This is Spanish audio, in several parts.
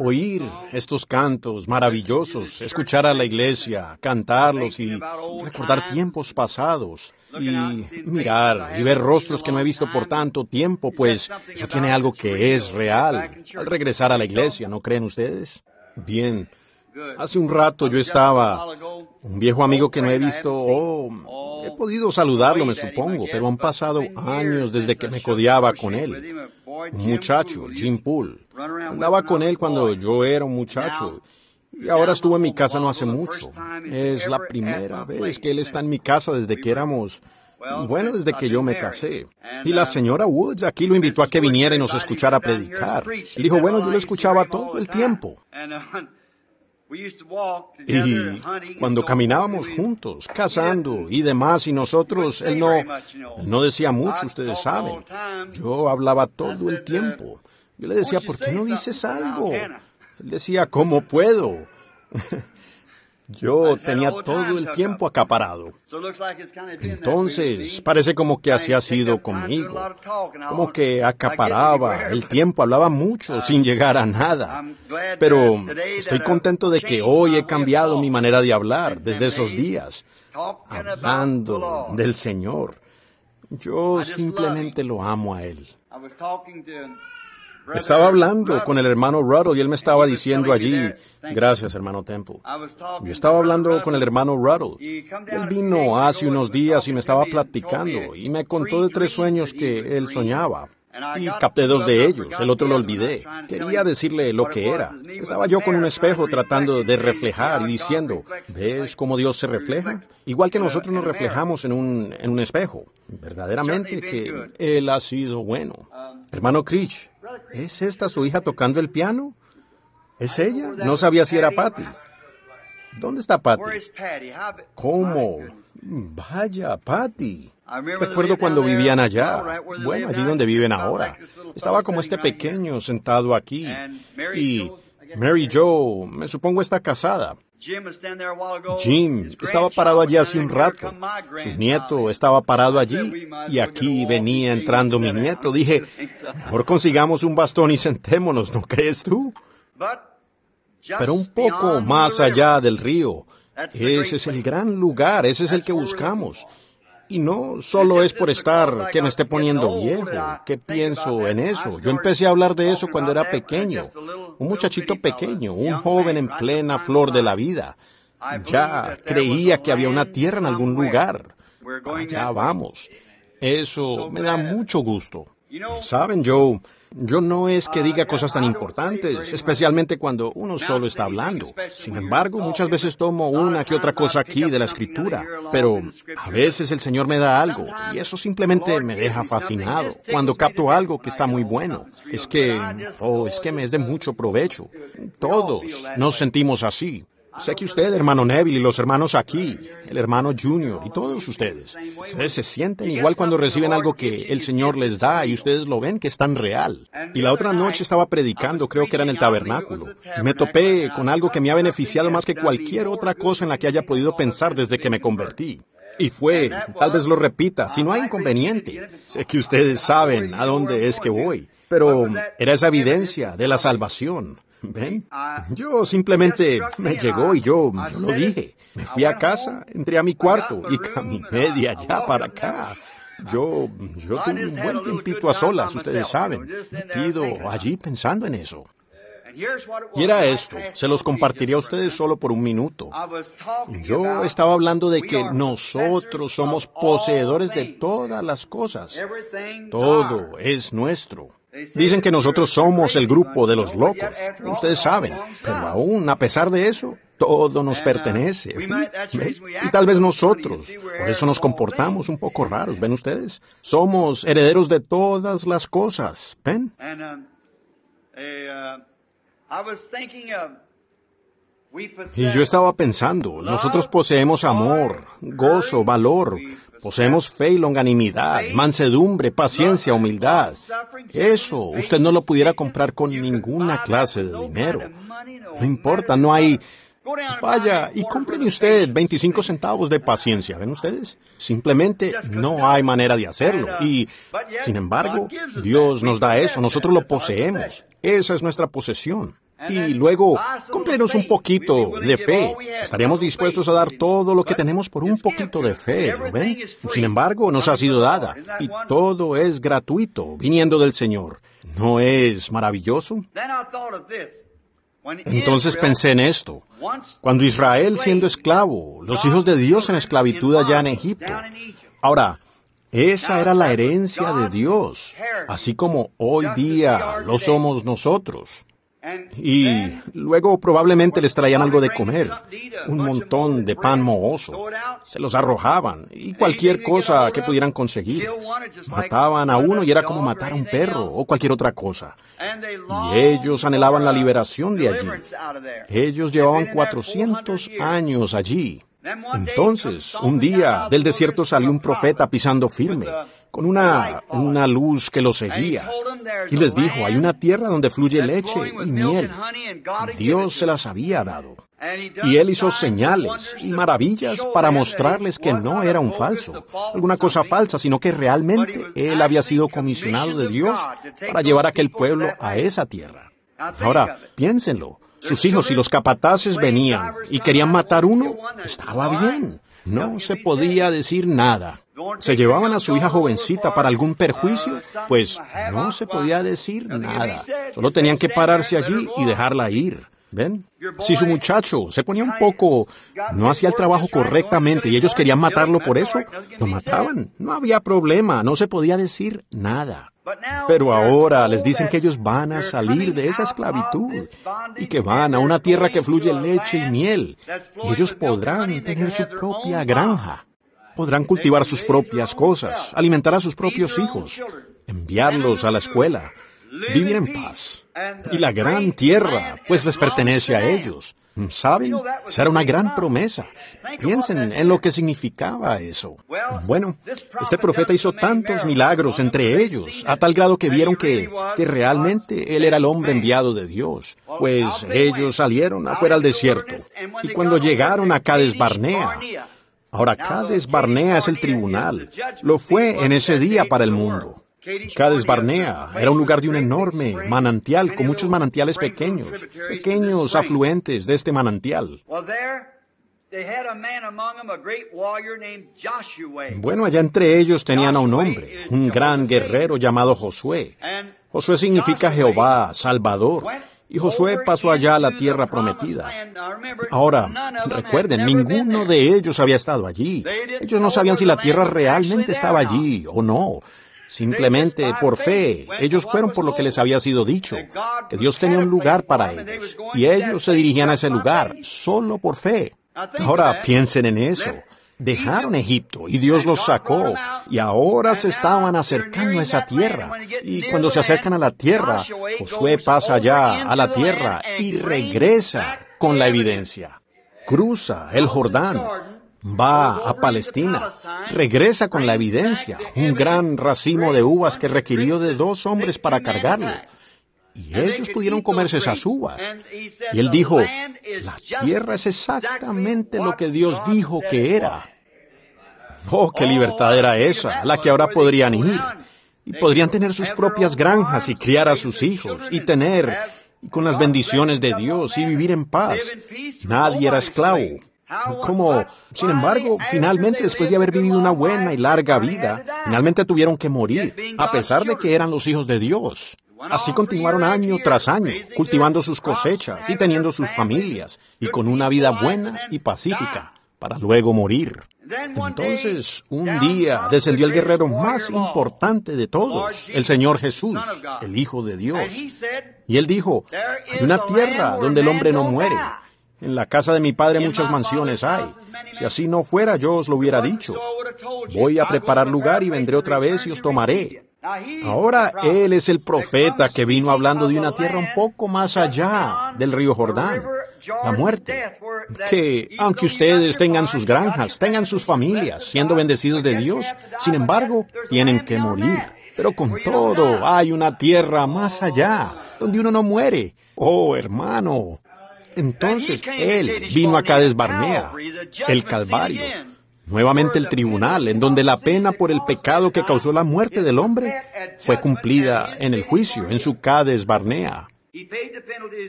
oír estos cantos maravillosos, escuchar a la iglesia, cantarlos y recordar tiempos pasados y mirar y ver rostros que no he visto por tanto tiempo, pues eso tiene algo que es real al regresar a la iglesia, ¿no creen ustedes? Bien. Hace un rato yo estaba, un viejo amigo que no he visto, oh, he podido saludarlo, me supongo, pero han pasado años desde que me codiaba con él muchacho, Jim Poole. Andaba con él cuando yo era un muchacho. Y ahora estuvo en mi casa no hace mucho. Es la primera vez que él está en mi casa desde que éramos... Bueno, desde que yo me casé. Y la uh, señora Woods aquí lo invitó a que viniera y nos escuchara predicar. y dijo, bueno, oh, yo lo escuchaba todo el tiempo. Uh, y cuando caminábamos juntos, cazando y demás, y nosotros, él no, no decía mucho, ustedes saben. Yo hablaba todo el uh, tiempo. Yo le decía, ¿por qué no dices algo? Él decía, ¿cómo puedo? Yo tenía todo el tiempo acaparado. Entonces, parece como que así ha sido conmigo. Como que acaparaba el tiempo, hablaba mucho uh, sin llegar a nada. Pero estoy contento de que hoy he cambiado mi manera de hablar desde esos días, hablando del Señor. Yo simplemente lo amo a Él. Estaba hablando con el hermano Ruddle y él me estaba diciendo allí, gracias hermano Temple. Yo estaba hablando con el hermano Ruddle. Él vino hace unos días y me estaba platicando y me contó de tres sueños que él soñaba. Y capté dos de ellos, el otro lo olvidé. Quería decirle lo que era. Estaba yo con un espejo tratando de reflejar y diciendo, ¿ves cómo Dios se refleja? Igual que nosotros nos reflejamos en un, espejo. Verdaderamente que Él ha sido bueno. Hermano um, Creech. ¿Es esta su hija tocando el piano? ¿Es ella? No sabía si era Patty. ¿Dónde está Patty? ¿Cómo? Vaya, Patty. Recuerdo cuando vivían allá, bueno, allí donde viven ahora. Estaba como este pequeño sentado aquí. Y Mary Jo, me supongo, está casada. Jim estaba parado allí hace un rato. Su nieto estaba parado allí y aquí venía entrando mi nieto. Dije, mejor consigamos un bastón y sentémonos, ¿no crees tú? Pero un poco más allá del río, ese es el gran lugar, ese es el que buscamos. Y no solo es por estar que me esté poniendo viejo. ¿Qué pienso en eso? Yo empecé a hablar de eso cuando era pequeño. Un muchachito pequeño, un joven en plena flor de la vida. Ya creía que había una tierra en algún lugar. Allá vamos. Eso me da mucho gusto. Saben, Joe, yo no es que diga cosas tan importantes, especialmente cuando uno solo está hablando. Sin embargo, muchas veces tomo una que otra cosa aquí de la escritura, pero a veces el Señor me da algo y eso simplemente me deja fascinado. Cuando capto algo que está muy bueno, es que, oh, es que me es de mucho provecho. Todos nos sentimos así. Sé que usted, hermano Neville, y los hermanos aquí, el hermano Junior y todos ustedes, ustedes se sienten igual cuando reciben algo que el Señor les da y ustedes lo ven que es tan real. Y la otra noche estaba predicando, creo que era en el tabernáculo, y me topé con algo que me ha beneficiado más que cualquier otra cosa en la que haya podido pensar desde que me convertí. Y fue, tal vez lo repita, si no hay inconveniente. Sé que ustedes saben a dónde es que voy, pero era esa evidencia de la salvación. ¿Ven? Ah, yo simplemente me llegó y yo, lo dije. Me fui a ah, casa, entré a mi cuarto y caminé de allá para acá. Yo, yo tuve un buen tiempito a solas, ustedes saben, metido allí pensando en eso. Eh, y era esto, se los compartiría a ustedes solo por un minuto. Yo estaba hablando de que nosotros somos poseedores de todas las cosas. Todo es nuestro. Dicen que nosotros somos el grupo de los locos, ustedes saben, pero aún a pesar de eso, todo nos pertenece. Y tal vez nosotros, por eso nos comportamos un poco raros, ¿ven ustedes? Somos herederos de todas las cosas, ¿ven? Um, eh, uh, y yo estaba pensando, nosotros poseemos amor, gozo, valor, Poseemos fe y longanimidad, mansedumbre, paciencia, humildad. Eso usted no lo pudiera comprar con ninguna clase de dinero. No importa, no hay... Vaya, y compren usted 25 centavos de paciencia, ¿ven ustedes? Simplemente no hay manera de hacerlo. Y, sin embargo, Dios nos da eso, nosotros lo poseemos. Esa es nuestra posesión y luego cómplenos un poquito de fe. Estaríamos dispuestos a dar todo lo que tenemos por un poquito de fe, ¿lo ven? Sin embargo, nos ha sido dada y todo es gratuito viniendo del Señor. ¿No es maravilloso? Entonces pensé en esto. Cuando Israel siendo esclavo, los hijos de Dios en esclavitud allá en Egipto. Ahora, esa era la herencia de Dios, así como hoy día lo somos nosotros. Y luego probablemente les traían algo de comer, un montón de pan mohoso. Se los arrojaban y cualquier cosa que pudieran conseguir. Mataban a uno y era como matar a un perro o cualquier otra cosa. Y ellos anhelaban la liberación de allí. Ellos llevaban 400 años allí. Entonces, un día del desierto salió un profeta pisando firme con una, luz que lo seguía. Y les dijo, hay una tierra donde fluye leche y miel. Dios se las había dado. Y él hizo señales y maravillas para mostrarles que no era un falso, alguna cosa falsa, sino que realmente él había sido comisionado de Dios para llevar a aquel pueblo a esa tierra. Ahora, piénsenlo. Sus hijos y los capataces venían y querían matar uno. Estaba bien. No se podía decir nada. ¿Se llevaban a su hija jovencita para algún perjuicio? Pues no se podía decir nada. Solo tenían que pararse allí y dejarla ir. ¿Ven? Si su muchacho se ponía un poco, no hacía el trabajo correctamente y ellos querían matarlo por eso, lo mataban. No había problema, no se podía decir nada. Pero ahora les dicen que ellos van a salir de esa esclavitud y que van a una tierra que fluye leche y miel y ellos podrán tener su propia granja. Podrán cultivar sus propias cosas, alimentar a sus propios hijos, enviarlos a la escuela, vivir en paz. Y la gran tierra, pues les pertenece a ellos. ¿Saben? Será una gran promesa. Piensen en lo que significaba eso. Bueno, este profeta hizo tantos milagros entre ellos, a tal grado que vieron que, realmente él era el hombre enviado de Dios. Pues ellos salieron afuera al desierto. Y cuando llegaron a Cades Barnea, Ahora Cades Barnea es el tribunal. Lo fue en ese día para el mundo. Cades Barnea era un lugar de un enorme manantial con muchos manantiales pequeños, pequeños afluentes de este manantial. Bueno, allá entre ellos tenían a un hombre, un gran guerrero llamado Josué. Josué significa Jehová, Salvador y Josué pasó allá a la tierra prometida. Ahora, recuerden, ninguno de ellos había estado allí. Ellos no sabían si la tierra realmente estaba allí o no. Simplemente por fe, ellos fueron por lo que les había sido dicho, que Dios tenía un lugar para ellos, y ellos se dirigían a ese lugar, solo por fe. Ahora piensen en eso dejaron Egipto y Dios los sacó y ahora se estaban acercando a esa tierra. Y cuando se acercan a la tierra, Josué pasa allá a la tierra y regresa con la evidencia. Cruza el Jordán, va a Palestina, regresa con la evidencia, un gran racimo de uvas que requirió de dos hombres para cargarlo y ellos pudieron comerse esas uvas. Y él dijo, la tierra es exactamente lo que Dios dijo que era. Oh, qué libertad oh, era esa, la que ahora podrían ir. Y podrían tener sus propias granjas y criar a sus hijos y tener, y con las bendiciones de Dios y vivir en paz. Nadie era esclavo. Como, sin embargo, finalmente después de haber vivido una buena y larga vida, finalmente tuvieron que morir, a pesar de que eran los hijos de Dios. Así continuaron año tras año, cultivando sus cosechas y teniendo sus familias, y con una vida buena y pacífica, para luego morir. Entonces, un día descendió el guerrero más importante de todos, el Señor Jesús, el Hijo de Dios. Y él dijo, hay una tierra donde el hombre no muere. En la casa de mi padre muchas mansiones hay. Si así no fuera, yo os lo hubiera dicho. Voy a preparar lugar y vendré otra vez y os tomaré Ahora Él es el profeta que vino hablando de una tierra un poco más allá del río Jordán, la muerte, que aunque ustedes tengan sus granjas, tengan sus familias, siendo bendecidos de Dios, sin embargo, tienen que morir. Pero con todo, hay una tierra más allá, donde uno no muere. Oh, hermano. Entonces Él vino acá a Barnea, el Calvario, Nuevamente el tribunal, en donde la pena por el pecado que causó la muerte del hombre fue cumplida en el juicio, en su Cades Barnea.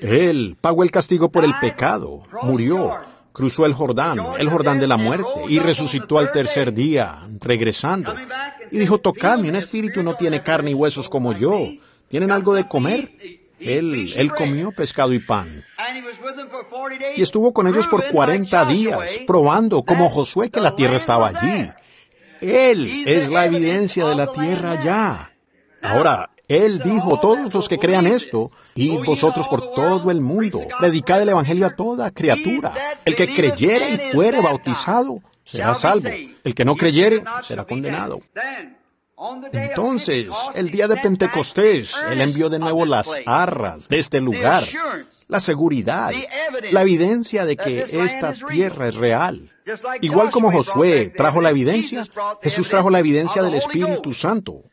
Él pagó el castigo por el pecado, murió, cruzó el Jordán, el Jordán de la muerte, y resucitó al tercer día, regresando. Y dijo, tocadme, un espíritu no tiene carne y huesos como yo. ¿Tienen algo de comer? Él, él comió pescado y pan. Y estuvo con ellos por 40 días, probando como Josué que la tierra estaba allí. Él es la evidencia de la tierra ya. Ahora, él dijo, todos los que crean esto, y vosotros por todo el mundo, predicad el Evangelio a toda criatura. El que creyere y fuere bautizado será salvo. El que no creyere será condenado. Entonces, el día de Pentecostés, Él envió de nuevo las arras de este lugar, la seguridad, la evidencia de que esta tierra es real. Igual como Josué trajo la evidencia, Jesús trajo la evidencia del Espíritu Santo.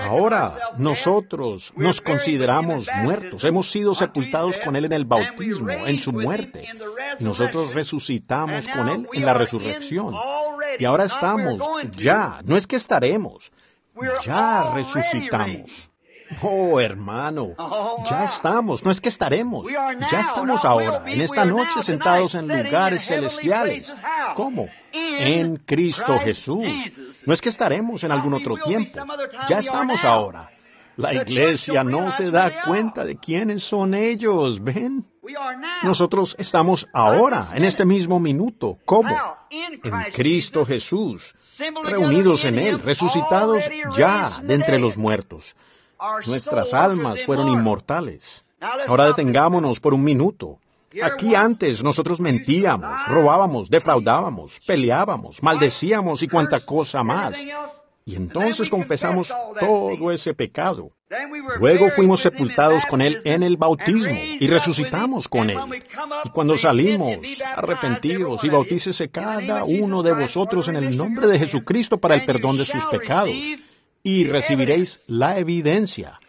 Ahora nosotros nos consideramos muertos, hemos sido sepultados con Él en el bautismo, en su muerte, nosotros resucitamos con Él en la resurrección y ahora estamos, ya, no es que estaremos, ya resucitamos. Oh, hermano, ya estamos, no es que estaremos, ya estamos ahora, en esta noche sentados en lugares celestiales. ¿Cómo? En Cristo Jesús. No es que estaremos en algún otro tiempo, ya estamos ahora, la iglesia no se da cuenta de quiénes son ellos, ¿ven? Nosotros estamos ahora, en este mismo minuto. ¿Cómo? En Cristo Jesús, reunidos en Él, resucitados ya de entre los muertos. Nuestras almas fueron inmortales. Ahora detengámonos por un minuto. Aquí antes nosotros mentíamos, robábamos, defraudábamos, peleábamos, maldecíamos y cuanta cosa más. Y entonces confesamos todo ese pecado. Luego fuimos sepultados con Él en el bautismo y resucitamos con Él. Y cuando salimos, arrepentidos y bautícese cada uno de vosotros en el nombre de Jesucristo para el perdón de sus pecados, y recibiréis la evidencia,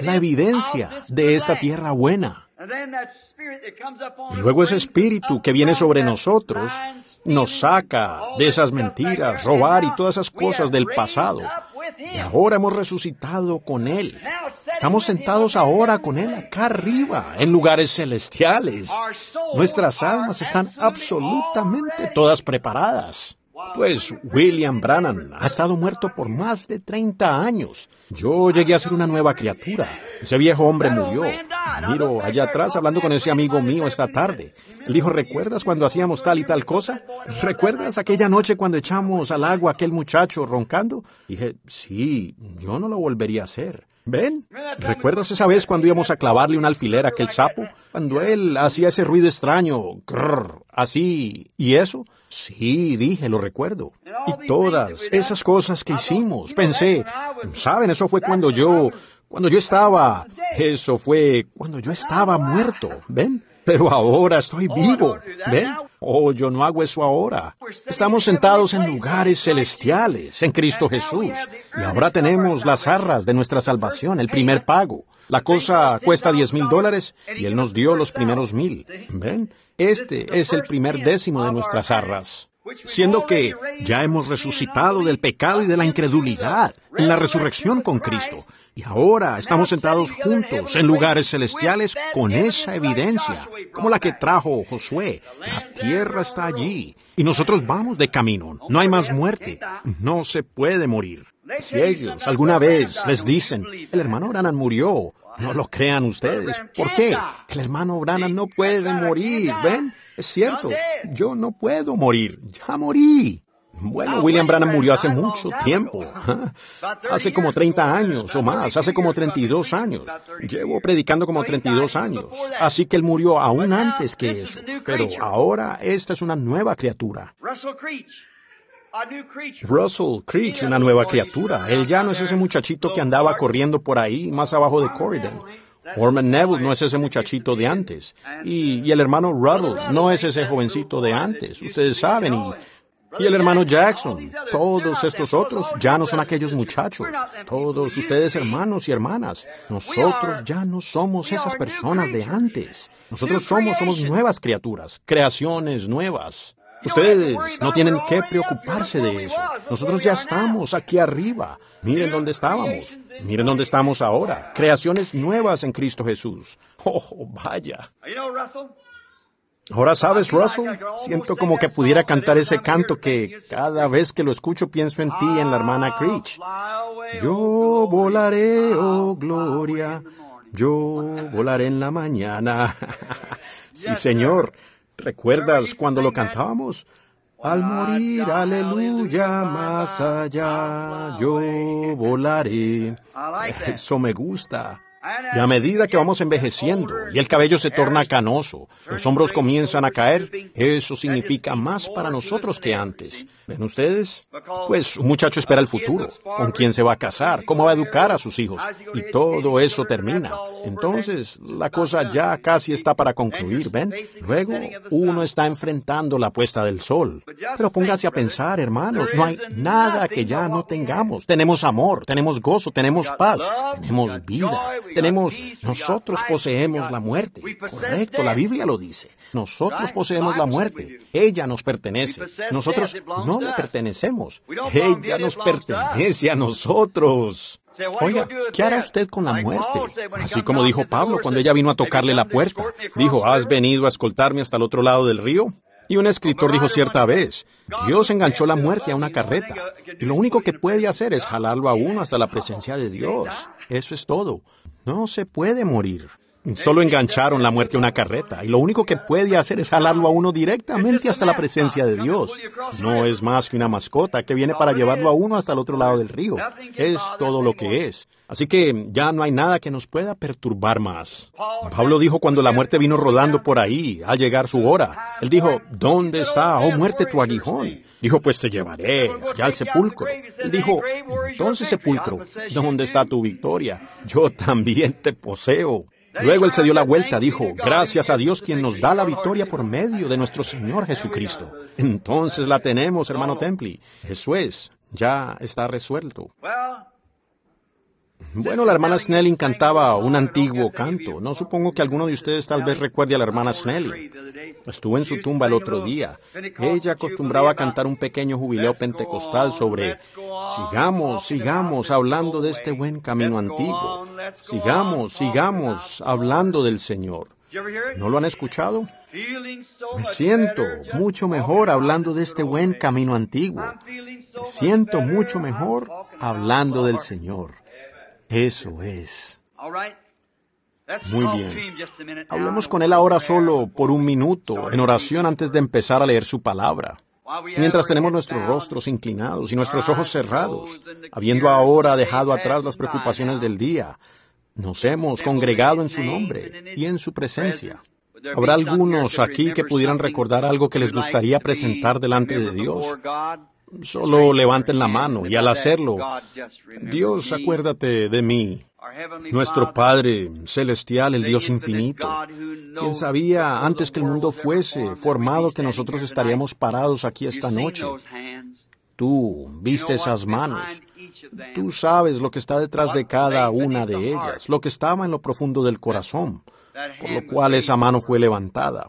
la evidencia de esta tierra buena. Y luego ese espíritu que viene sobre nosotros nos saca de esas mentiras, robar y todas esas cosas del pasado. Y ahora hemos resucitado con Él. Estamos sentados ahora con Él acá arriba, en lugares celestiales. Nuestras almas están absolutamente todas preparadas. Pues William Brannan ha estado muerto por más de 30 años. Yo llegué a ser una nueva criatura. Ese viejo hombre murió. Miro allá atrás hablando con ese amigo mío esta tarde. Le dijo, ¿recuerdas cuando hacíamos tal y tal cosa? ¿Recuerdas aquella noche cuando echamos al agua aquel muchacho roncando? Dije, sí, yo no lo volvería a hacer. ¿Ven? ¿Recuerdas esa vez cuando íbamos a clavarle un alfiler a aquel sapo? Cuando él hacía ese ruido extraño, así, ¿y eso? Sí, dije, lo recuerdo. Y todas esas cosas que hicimos, pensé, mm, ¿saben? Eso fue cuando yo, cuando yo estaba, eso fue cuando yo estaba muerto, ¿ven? pero ahora estoy oh, vivo. ¿Ven? Oh, yo no hago eso ahora. Estamos sentados en lugares celestiales, en Cristo Jesús. Y ahora tenemos las arras de nuestra salvación, el primer pago. La cosa cuesta 10 mil dólares y Él nos dio los primeros mil. ¿Ven? Este es el primer décimo de nuestras arras siendo que ya hemos resucitado del pecado y de la incredulidad en la resurrección con Cristo, y ahora estamos sentados juntos en lugares celestiales con esa evidencia, como la que trajo Josué. La tierra está allí, y nosotros vamos de camino. No hay más muerte, no se puede morir. Si ellos alguna vez les dicen, el hermano Branham murió, no lo crean ustedes. ¿Por qué? El hermano Branham no puede morir, ¿ven? Es cierto, yo no puedo morir, ya morí. Bueno, ah, William Branham murió hace mucho tiempo, hace como 30 años o más, hace como 32 años. Llevo predicando como 32 años, así que él murió aún antes que eso. Pero ahora esta es una nueva criatura. Russell Creech, una nueva criatura. Él ya no es ese muchachito que andaba corriendo por ahí, más abajo de Corridon. Orman Neville no es ese muchachito de antes. Y, el hermano Ruddle no es ese jovencito de antes. Ustedes saben. Y, y el hermano Jackson. Todos estos otros ya no son aquellos muchachos. Todos ustedes hermanos y hermanas. Nosotros ya no somos esas personas de antes. Nosotros somos, somos nuevas criaturas, creaciones nuevas. Ustedes no tienen que preocuparse de eso. Nosotros ya estamos aquí arriba. Miren dónde estábamos. Miren dónde estamos ahora. Creaciones nuevas en Cristo Jesús. Oh, vaya. Ahora sabes, Russell, siento como que pudiera cantar ese canto que cada vez que lo escucho pienso en ti, en la hermana Creech. Yo oh, volaré, oh gloria, yo volaré en la mañana. sí, señor. ¿Recuerdas cuando lo cantábamos? Al morir, aleluya, más allá yo volaré. Eso me gusta. Y a medida que vamos envejeciendo y el cabello se torna canoso, los hombros comienzan a caer, eso significa más para nosotros que antes. ¿Ven ustedes? Pues un muchacho espera el futuro, con quién se va a casar, cómo va a educar a sus hijos, y todo eso termina. Entonces, la cosa ya casi está para concluir, ¿ven? Luego, uno está enfrentando la puesta del sol. Pero póngase a pensar, hermanos, no hay nada que ya no tengamos. Tenemos amor, tenemos gozo, tenemos paz, tenemos vida tenemos, nosotros poseemos la muerte. Correcto, la Biblia lo dice. Nosotros poseemos la muerte. Ella nos pertenece. Nosotros no le pertenecemos. Ella nos pertenece a nosotros. Oiga, ¿qué hará usted con la muerte? Así como dijo Pablo cuando ella vino a tocarle la puerta. Dijo, ¿has venido a escoltarme hasta el otro lado del río? Y un escritor dijo cierta vez, Dios enganchó la muerte a una carreta. Y lo único que puede hacer es jalarlo a uno hasta la presencia de Dios. Eso es todo. No se puede morir. Solo engancharon la muerte a una carreta y lo único que puede hacer es jalarlo a uno directamente hasta la presencia de Dios. No es más que una mascota que viene para llevarlo a uno hasta el otro lado del río. Es todo lo que es. Así que ya no hay nada que nos pueda perturbar más. Pablo dijo cuando la muerte vino rodando por ahí, al llegar su hora, él dijo, ¿dónde está, oh muerte, tu aguijón? Dijo, pues te llevaré ya al sepulcro. Él dijo, entonces sepulcro, ¿dónde está tu victoria? Yo también te poseo. Luego él se dio la vuelta, dijo, gracias a Dios quien nos da la victoria por medio de nuestro Señor Jesucristo. Entonces la tenemos, hermano Templi. Eso ya está resuelto. Bueno, la hermana Snelling cantaba un antiguo canto. No supongo que alguno de ustedes tal vez recuerde a la hermana Snelling. Estuvo en su tumba el otro día. Ella acostumbraba a cantar un pequeño jubileo pentecostal sobre sigamos, sigamos hablando de este buen camino antiguo. Sigamos, sigamos hablando del Señor. ¿No lo han escuchado? Me siento mucho mejor hablando de este buen camino antiguo. Me siento mucho mejor hablando del Señor. Eso es. Muy bien. Hablemos con él ahora solo por un minuto, en oración antes de empezar a leer su palabra. Mientras tenemos nuestros rostros inclinados y nuestros ojos cerrados, habiendo ahora dejado atrás las preocupaciones del día, nos hemos congregado en su nombre y en su presencia. Habrá algunos aquí que pudieran recordar algo que les gustaría presentar delante de Dios. Solo levanten la mano y al hacerlo, Dios, acuérdate de mí, nuestro Padre celestial, el Dios infinito, quien sabía antes que el mundo fuese formado que nosotros estaríamos parados aquí esta noche. Tú viste esas manos. Tú sabes lo que está detrás de cada una de ellas, lo que estaba en lo profundo del corazón, por lo cual esa mano fue levantada.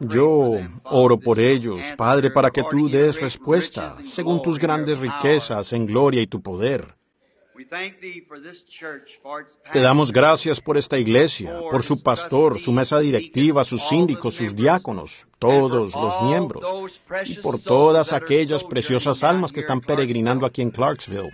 Yo oro por ellos, Padre, para que tú des respuesta según tus grandes riquezas en gloria y tu poder. Te damos gracias por esta iglesia, por su pastor, su mesa directiva, sus síndicos, sus diáconos, todos los miembros, y por todas aquellas preciosas almas que están peregrinando aquí en Clarksville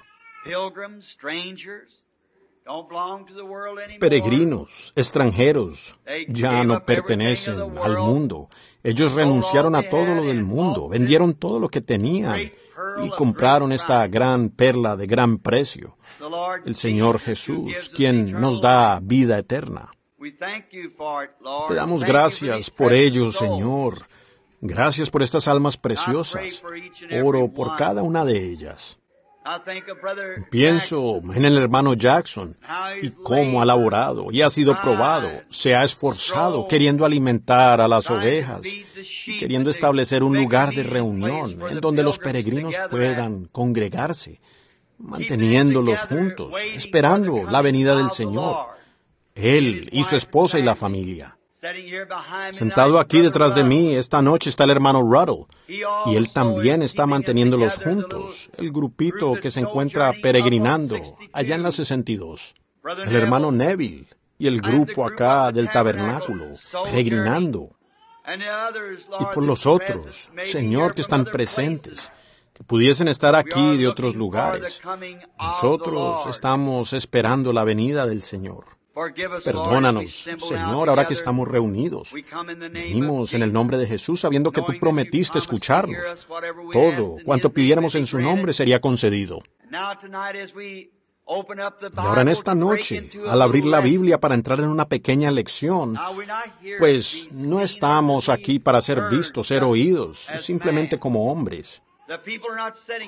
peregrinos, extranjeros, ya no pertenecen al mundo. Ellos renunciaron a todo lo del mundo, vendieron todo lo que tenían y compraron esta gran perla de gran precio, el Señor Jesús, quien nos da vida eterna. Te damos gracias por ellos, Señor. Gracias por estas almas preciosas. Oro por cada una de ellas. Pienso en el hermano Jackson y cómo ha laborado y ha sido probado, se ha esforzado queriendo alimentar a las ovejas, queriendo establecer un lugar de reunión en donde los peregrinos puedan congregarse, manteniéndolos juntos, esperando la venida del Señor, él y su esposa y la familia. Sentado aquí detrás de mí esta noche está el hermano Ruddle, y él también está manteniéndolos juntos, el grupito que se encuentra peregrinando allá en la 62. El hermano Neville y el grupo acá del tabernáculo, peregrinando. Y por los otros, Señor, que están presentes, que pudiesen estar aquí de otros lugares. Nosotros estamos esperando la venida del Señor. Perdónanos, Señor, ahora que estamos reunidos. Venimos en el nombre de Jesús sabiendo que tú prometiste escucharnos. Todo cuanto pidiéramos en su nombre sería concedido. Y ahora en esta noche, al abrir la Biblia para entrar en una pequeña lección, pues no estamos aquí para ser vistos, ser oídos, simplemente como hombres.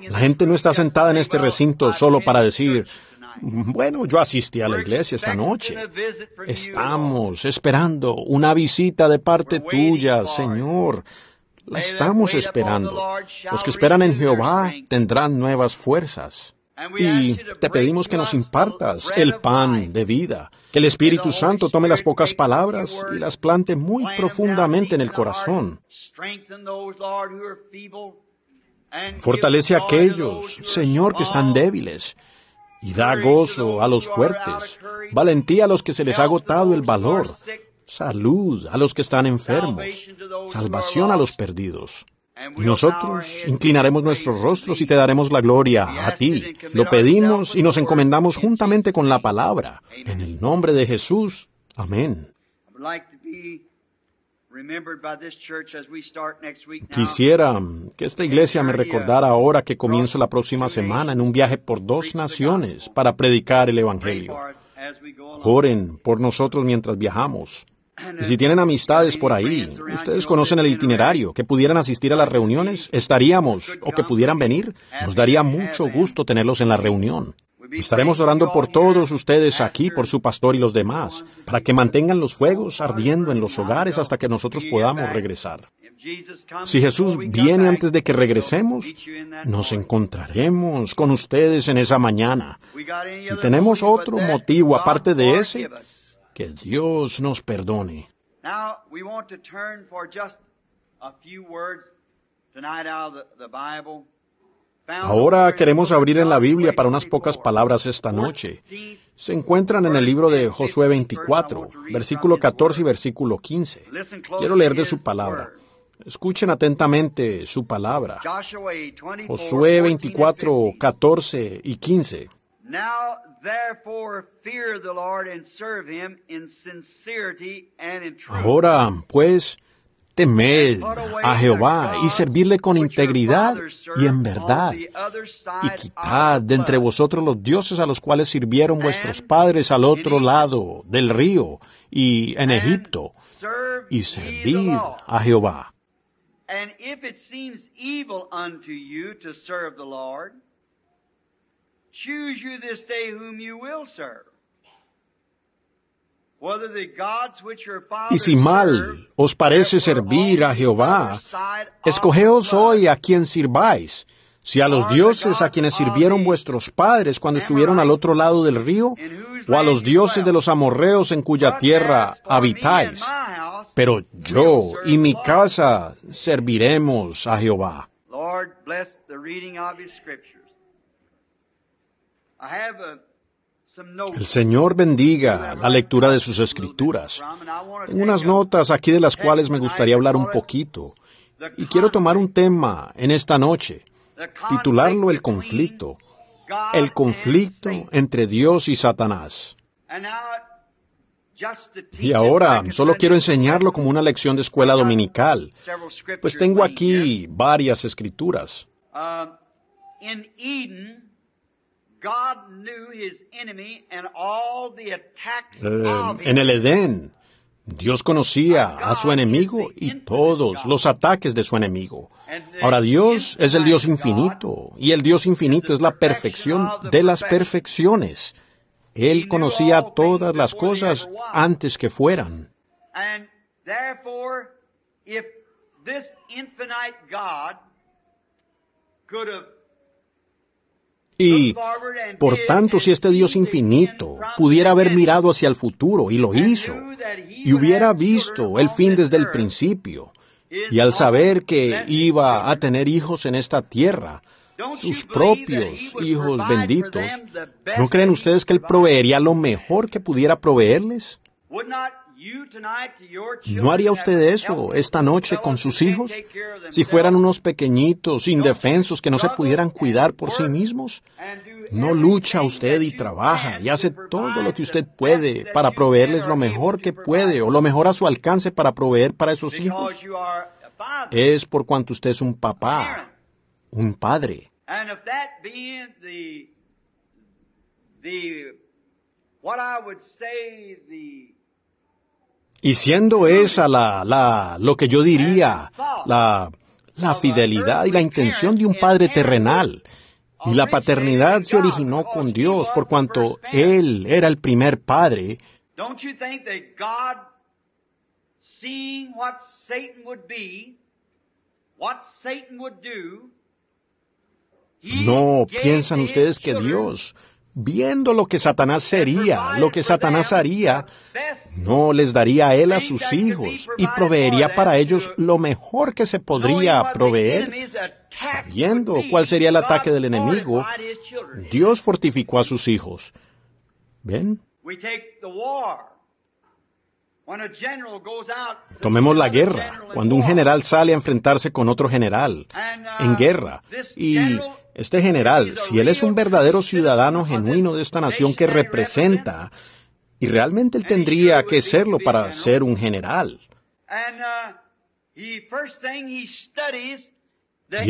La gente no está sentada en este recinto solo para decir, bueno, yo asistí a la iglesia esta noche. Estamos esperando una visita de parte tuya, Señor. La estamos esperando. Los que esperan en Jehová tendrán nuevas fuerzas. Y te pedimos que nos impartas el pan de vida, que el Espíritu Santo tome las pocas palabras y las plante muy em profundamente en el corazón. Fortalece a aquellos, Señor, que están débiles y da gozo a los fuertes, valentía a los que se les ha agotado el valor, salud a los que están enfermos, salvación a los perdidos. Y nosotros inclinaremos nuestros rostros y te daremos la gloria a ti. Lo pedimos y nos encomendamos juntamente con la palabra. En el nombre de Jesús. Amén. Quisiera que esta iglesia me recordara ahora que comienzo la próxima semana en un viaje por dos naciones para predicar el Evangelio. Oren por nosotros mientras viajamos. si tienen amistades por ahí, ustedes conocen el itinerario, que pudieran asistir a las reuniones, estaríamos, o que pudieran venir, nos daría mucho gusto tenerlos en la reunión. Estaremos orando por todos ustedes aquí, por su pastor y los demás, para que mantengan los fuegos ardiendo en los hogares hasta que nosotros podamos regresar. Si Jesús viene antes de que regresemos, nos encontraremos con ustedes en esa mañana. Si tenemos otro motivo aparte de ese, que Dios nos perdone. Ahora queremos abrir en la Biblia para unas pocas palabras esta noche. Se encuentran en el libro de Josué 24, versículo 14 y versículo 15. Quiero leer de su palabra. Escuchen atentamente su palabra. Josué 24, 14 y 15. Ahora, pues, Temed a Jehová y servirle con integridad y en verdad. Y quitad de entre vosotros los dioses a los cuales sirvieron vuestros padres al otro lado del río y en Egipto. Y servid a Jehová. And if it seems evil unto you to serve the Lord, choose you this y si mal os parece servir a Jehová, escogeos hoy a quien sirváis, si a los dioses a quienes sirvieron vuestros padres cuando estuvieron al otro lado del río, o a los dioses de los amorreos en cuya tierra habitáis. Pero yo y mi casa serviremos a Jehová. El Señor bendiga la lectura de sus escrituras. Tengo unas notas aquí de las cuales me gustaría hablar un poquito. Y quiero tomar un tema en esta noche, titularlo El conflicto. El conflicto entre Dios y Satanás. Y ahora solo quiero enseñarlo como una lección de escuela dominical, pues tengo aquí varias escrituras. Ah, en en el Edén, Dios conocía a su enemigo y todos los ataques de su enemigo. Ahora Dios es el Dios infinito y el Dios infinito es la perfección de las perfecciones. Él conocía todas las cosas antes que fueran. could have y, por tanto, si este Dios infinito pudiera haber mirado hacia el futuro, y lo hizo, y hubiera visto el fin desde el principio, y al saber que iba a tener hijos en esta tierra, sus propios hijos benditos, ¿no creen ustedes que Él proveería lo mejor que pudiera proveerles? ¿No haría usted eso esta noche con sus hijos? Si fueran unos pequeñitos, indefensos, que no se pudieran cuidar por sí mismos. No lucha usted y trabaja y hace todo lo que usted puede para proveerles lo mejor que puede o lo mejor a su alcance para proveer para esos hijos. Es por cuanto usted es un papá, un padre. Y siendo esa la, lo que yo diría, la, la fidelidad y la intención de un padre terrenal. Y la paternidad se originó con Dios por cuanto Él era el primer padre. ¿No piensan ustedes que Dios viendo lo que Satanás sería, lo que Satanás haría, no les daría a él a sus hijos y proveería para ellos lo mejor que se podría proveer. Sabiendo cuál sería el ataque del enemigo, Dios fortificó a sus hijos. ¿Ven? Tomemos la guerra, cuando un general sale a enfrentarse con otro general en guerra y este general, si él es un verdadero ciudadano genuino de esta nación que representa, y realmente él tendría que serlo para ser un general. Uh, y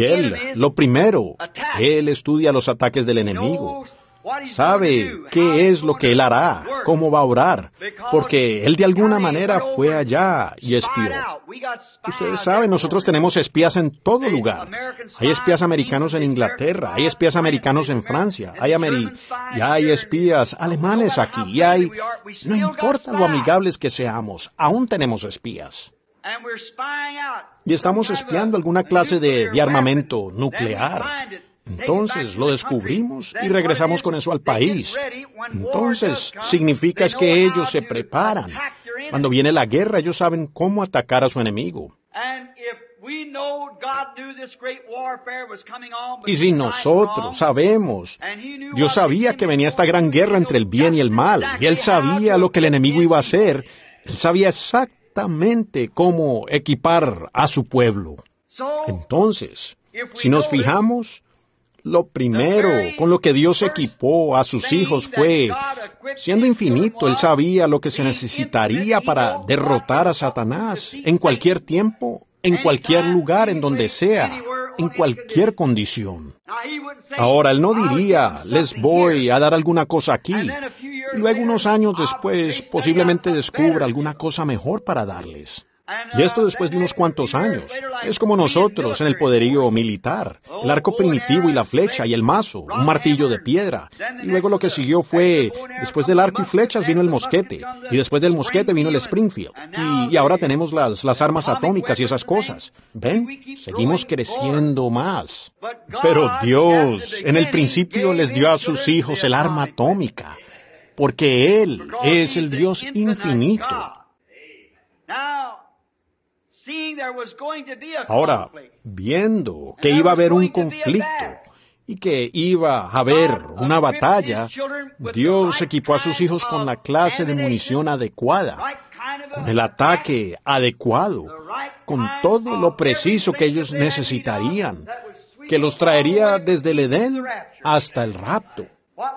él, lo primero, él estudia los ataques del enemigo sabe qué es lo que Él hará, cómo va a orar, porque Él de alguna manera fue allá y espió. Ustedes saben, nosotros tenemos espías en todo lugar. Hay espías americanos en Inglaterra, hay espías americanos en Francia, hay y hay espías alemanes aquí, y hay... No importa lo amigables que seamos, aún tenemos espías. Y estamos espiando alguna clase de armamento nuclear entonces lo descubrimos y regresamos con eso al país. Entonces significa que ellos se preparan. Cuando viene la guerra ellos saben cómo atacar a su enemigo. Y si nosotros sabemos, Dios sabía que venía esta gran guerra entre el bien y el mal, y Él sabía lo que el enemigo iba a hacer, Él sabía exactamente cómo equipar a su pueblo. Entonces, si nos fijamos, lo primero con lo que Dios equipó a sus hijos fue, siendo infinito, Él sabía lo que se necesitaría para derrotar a Satanás en cualquier tiempo, en cualquier lugar, en donde sea, en cualquier condición. Ahora, Él no diría, les voy a dar alguna cosa aquí, y luego unos años después posiblemente descubra alguna cosa mejor para darles. Y esto después de unos cuantos años. Es como nosotros en el poderío militar. El arco primitivo y la flecha y el mazo, un martillo de piedra. Y luego lo que siguió fue, después del arco y flechas vino el mosquete. Y después del mosquete vino el Springfield. Y, ahora tenemos las, las armas atómicas y esas cosas. ¿Ven? Seguimos creciendo más. Pero Dios, en el principio les dio a sus hijos el arma atómica. Porque Él es el Dios infinito. Ahora, viendo que iba a haber un conflicto y que iba a haber una batalla, Dios equipó a sus hijos con la clase de munición adecuada, con el ataque adecuado, con todo lo preciso que ellos necesitarían, que los traería desde el Edén hasta el rapto.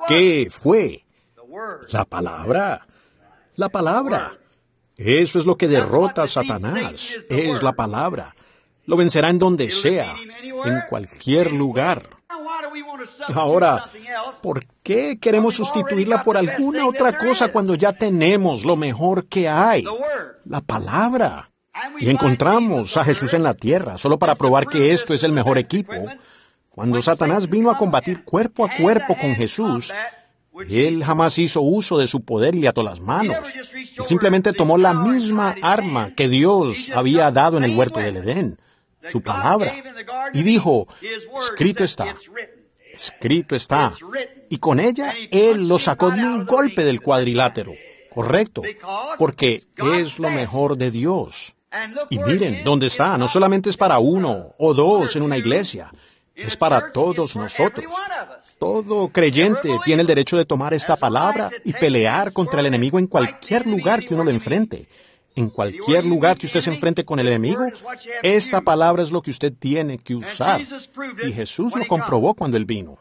¿Qué fue? La palabra. La palabra. Eso es lo que derrota a Satanás, es la palabra. Lo vencerá en donde sea, en cualquier lugar. Ahora, ¿por qué queremos sustituirla por alguna otra cosa cuando ya tenemos lo mejor que hay? La palabra. Y encontramos a Jesús en la tierra, solo para probar que esto es el mejor equipo. Cuando Satanás vino a combatir cuerpo a cuerpo con Jesús, él jamás hizo uso de su poder y le ató las manos. Él simplemente tomó la misma arma que Dios había dado en el huerto del Edén, su palabra, y dijo, escrito está, escrito está. Y con ella Él lo sacó de un golpe del cuadrilátero. Correcto, porque es lo mejor de Dios. Y miren, ¿dónde está? No solamente es para uno o dos en una iglesia, es para todos nosotros. Todo creyente tiene el derecho de tomar esta palabra y pelear contra el enemigo en cualquier lugar que uno le enfrente. En cualquier lugar que usted se enfrente con el enemigo, esta palabra es lo que usted tiene que usar. Y Jesús lo comprobó cuando él vino.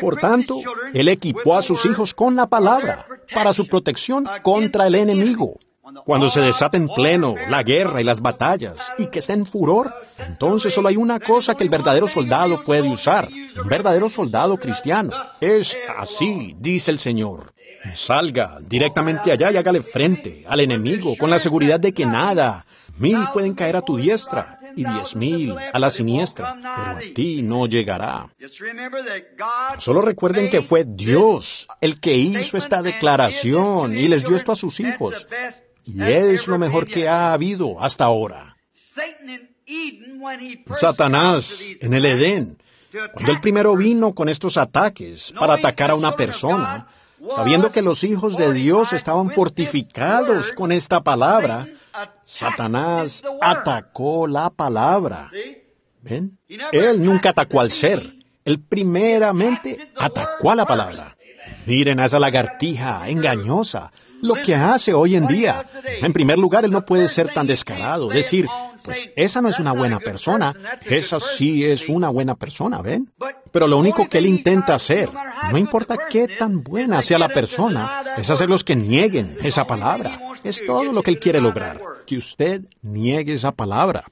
Por tanto, él equipó a sus hijos con la palabra para su protección contra el enemigo. Cuando se desata en pleno la guerra y las batallas y que está en furor, entonces solo hay una cosa que el verdadero soldado puede usar, un verdadero soldado cristiano. Es así, dice el Señor. Salga directamente allá y hágale frente al enemigo con la seguridad de que nada, mil pueden caer a tu diestra y diez mil a la siniestra, pero a ti no llegará. Solo recuerden que fue Dios el que hizo esta declaración y les dio esto a sus hijos y es lo mejor que ha habido hasta ahora. Satanás en el Edén, cuando él primero vino con estos ataques para atacar a una persona, sabiendo que los hijos de Dios estaban fortificados con esta palabra, Satanás atacó la palabra. ¿Ven? Él nunca atacó al ser. Él primeramente atacó a la palabra. Miren a esa lagartija engañosa, lo que hace hoy en día. En primer lugar, él no puede ser tan descarado, decir, pues esa no es una buena persona, esa sí es una buena persona, ¿ven? Pero lo único que él intenta hacer, no importa qué tan buena sea la persona, es hacer los que nieguen esa palabra. Es todo lo que él quiere lograr, que usted niegue esa palabra.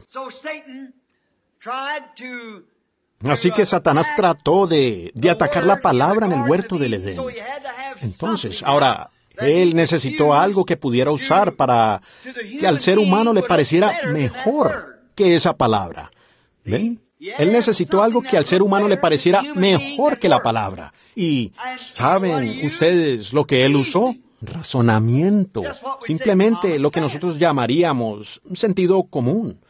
Así que Satanás trató de, de atacar la palabra en el huerto del Edén. Entonces, ahora, él necesitó algo que pudiera usar para que al ser humano le pareciera mejor que esa palabra. Él necesitó algo que al ser humano le pareciera mejor que la palabra. Y ¿saben ustedes lo que él usó? razonamiento, simplemente lo que nosotros llamaríamos sentido común.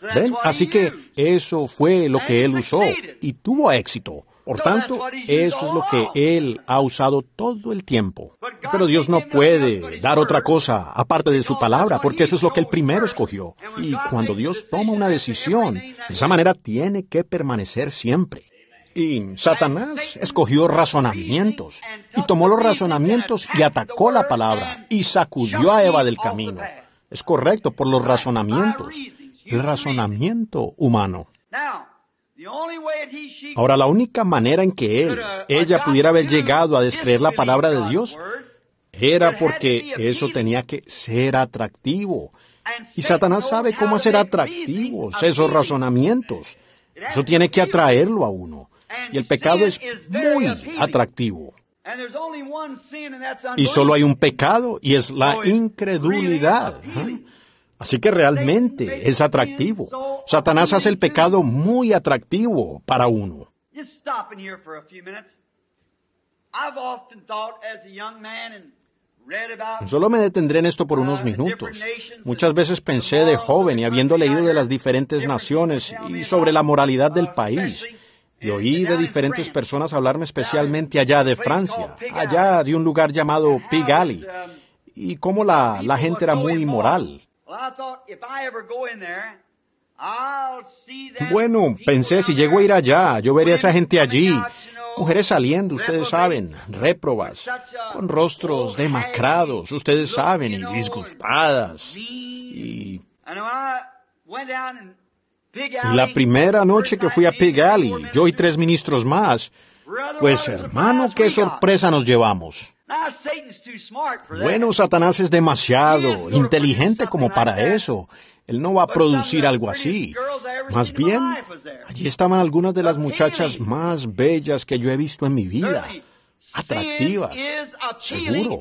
Así que eso fue lo que él usó y tuvo éxito. Por tanto, eso es lo que Él ha usado todo el tiempo. Pero Dios no puede dar otra cosa aparte de su palabra, porque eso es lo que Él primero escogió. Y cuando Dios toma una decisión, de esa manera tiene que permanecer siempre. Y Satanás escogió razonamientos, y tomó los razonamientos y atacó la palabra, y sacudió a Eva del camino. Es correcto, por los razonamientos, el razonamiento humano. Ahora, la única manera en que él, ella pudiera haber llegado a descreer la palabra de Dios era porque eso tenía que ser atractivo. Y Satanás sabe cómo hacer atractivos esos razonamientos. Eso tiene que atraerlo a uno. Y el pecado es muy atractivo. Y solo hay un pecado y es la incredulidad. Así que realmente es atractivo. Satanás hace el pecado muy atractivo para uno. Solo me detendré en esto por unos minutos. Muchas veces pensé de joven y habiendo leído de las diferentes naciones y sobre la moralidad del uh, país, y oí de diferentes personas hablarme especialmente allá de Francia, allá de un lugar llamado Pigali, um, y cómo la, la gente era muy inmoral. Bueno, pensé, si llego a ir allá, yo veré a esa gente allí. Mujeres saliendo, ustedes saben, réprobas, con rostros demacrados, ustedes saben, y disgustadas. Y la primera noche que fui a Pig Alley, yo y tres ministros más, pues hermano, qué sorpresa nos llevamos. Ah, bueno, Satanás es demasiado inteligente como para eso. Él no va a producir algo así. Más bien, allí estaban algunas de las muchachas más bellas que yo he visto en mi vida. Atractivas, seguro.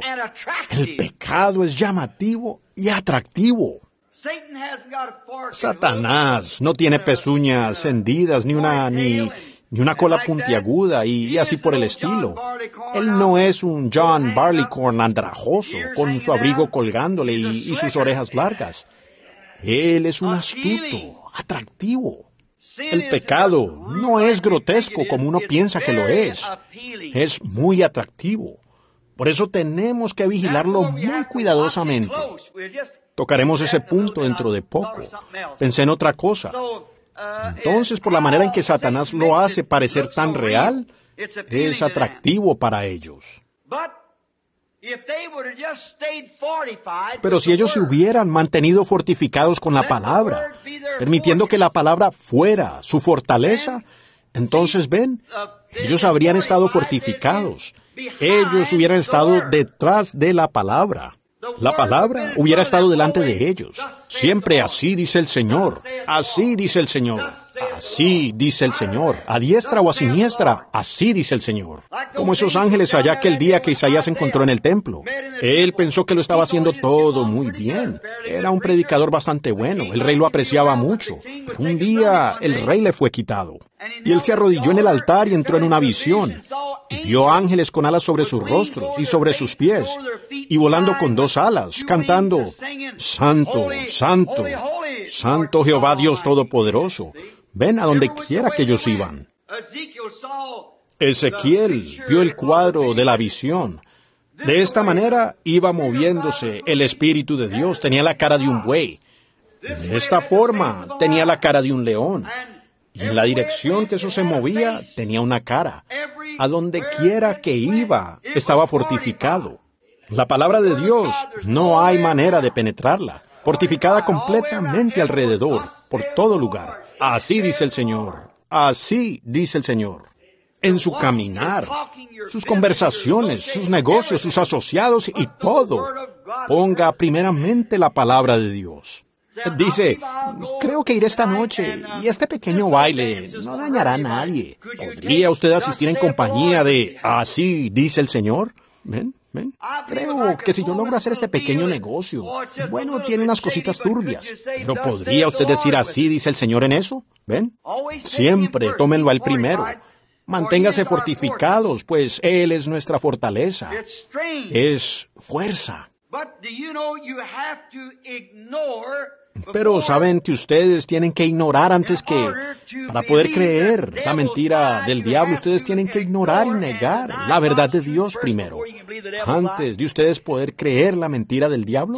El pecado es llamativo y atractivo. Satanás no tiene pezuñas hendidas ni una ni ni una cola puntiaguda y, así por el estilo. Él no es un John Barleycorn andrajoso, con su abrigo colgándole y, y sus orejas largas. Él es un astuto, atractivo. El pecado no es grotesco como uno piensa que lo es. Es muy atractivo. Por eso tenemos que vigilarlo muy cuidadosamente. Tocaremos ese punto dentro de poco. Pensé en otra cosa. Entonces, por la manera en que Satanás lo hace parecer tan real, es atractivo para ellos. Pero si ellos se hubieran mantenido fortificados con la palabra, permitiendo que la palabra fuera su fortaleza, entonces ven, ellos habrían estado fortificados, ellos hubieran estado detrás de la palabra. La palabra hubiera estado delante de ellos. Siempre así dice el Señor. Así dice el Señor. Así dice el Señor, a diestra o a siniestra, así dice el Señor. Como esos ángeles allá aquel día que Isaías encontró en el templo. Él pensó que lo estaba haciendo todo muy bien. Era un predicador bastante bueno, el rey lo apreciaba mucho. Pero un día el rey le fue quitado. Y él se arrodilló en el altar y entró en una visión. Y vio ángeles con alas sobre sus rostros y sobre sus pies, y volando con dos alas, cantando, Santo, Santo, Santo Jehová Dios Todopoderoso. Ven a donde quiera que ellos iban. Ezequiel vio el cuadro de la visión. De esta manera iba moviéndose el Espíritu de Dios. Tenía la cara de un buey. De esta forma tenía la cara de un león. Y en la dirección que eso se movía tenía una cara. A donde quiera que iba estaba fortificado. La palabra de Dios no hay manera de penetrarla fortificada completamente alrededor, por todo lugar. Así dice el Señor, así dice el Señor. En su caminar, sus conversaciones, sus negocios, sus asociados y todo, ponga primeramente la palabra de Dios. Dice, creo que iré esta noche y este pequeño baile no dañará a nadie. ¿Podría usted asistir en compañía de así dice el Señor? ¿Ven? Ah, creo ah, que si yo logro hacer este pequeño negocio, bueno, tiene unas cositas turbias, pero ¿podría usted decir así, dice el Señor en eso? ¿Ven? Siempre tómenlo al primero. Manténgase fortificados, pues Él es nuestra fortaleza. Es fuerza. Pero saben que ustedes tienen que ignorar antes que, para poder creer la mentira del diablo, ustedes tienen que ignorar y negar la verdad de Dios primero, antes de ustedes poder creer la mentira del diablo.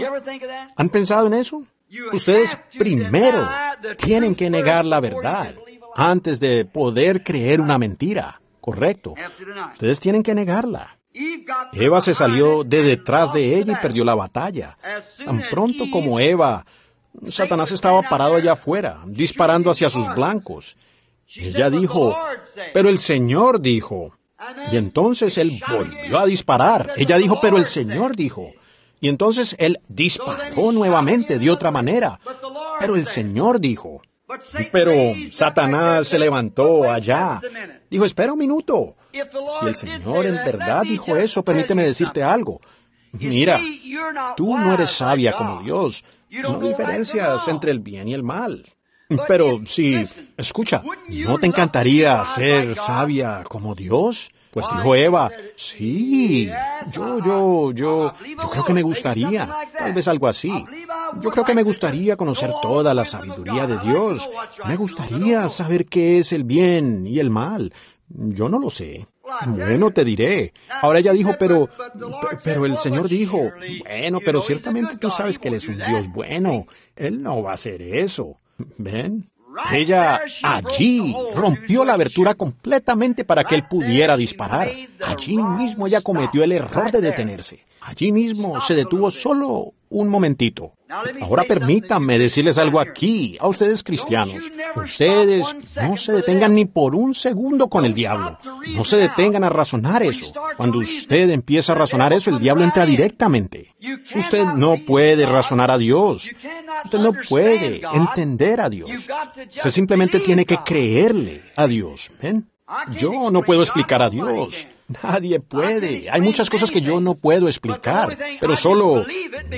¿Han pensado en eso? Ustedes primero tienen que negar la verdad antes de poder creer una mentira. Correcto. Ustedes tienen que negarla. Eva se salió de detrás de ella y perdió la batalla. Tan pronto como Eva Satanás estaba parado allá afuera, disparando hacia sus blancos. Ella dijo, pero el Señor dijo. Y entonces él volvió a disparar. Ella dijo, pero el Señor dijo. Y entonces él disparó nuevamente de otra manera. Pero el Señor dijo. Pero Satanás se levantó allá. Dijo, espera un minuto. Si el Señor en verdad dijo eso, permíteme decirte algo. Mira, tú no eres sabia como Dios. No diferencias entre el bien y el mal. Pero si, escucha, ¿no te encantaría ser sabia como Dios? Pues dijo Eva, sí, yo, yo, yo, yo creo que me gustaría, tal vez algo así. Yo creo que me gustaría conocer toda la sabiduría de Dios. Me gustaría saber qué es el bien y el mal. Yo no lo sé. Bueno, te diré. Ahora ella dijo, pero, pero el Señor dijo, bueno, pero ciertamente tú sabes que Él es un Dios bueno. Él no va a hacer eso. ¿Ven? Ella allí rompió la abertura completamente para que él pudiera disparar. Allí mismo ella cometió el error de detenerse. Allí mismo se detuvo solo un momentito. Ahora permítanme decirles algo aquí, a ustedes cristianos. Ustedes no se detengan ni por un segundo con el diablo. No se detengan a razonar eso. Cuando usted empieza a razonar eso, el diablo entra directamente. Usted no puede razonar a Dios. Usted no puede entender a Dios. Usted simplemente tiene que creerle a Dios. ¿Ven? Yo no puedo explicar a Dios. Nadie puede. Hay muchas cosas que yo no puedo explicar, pero solo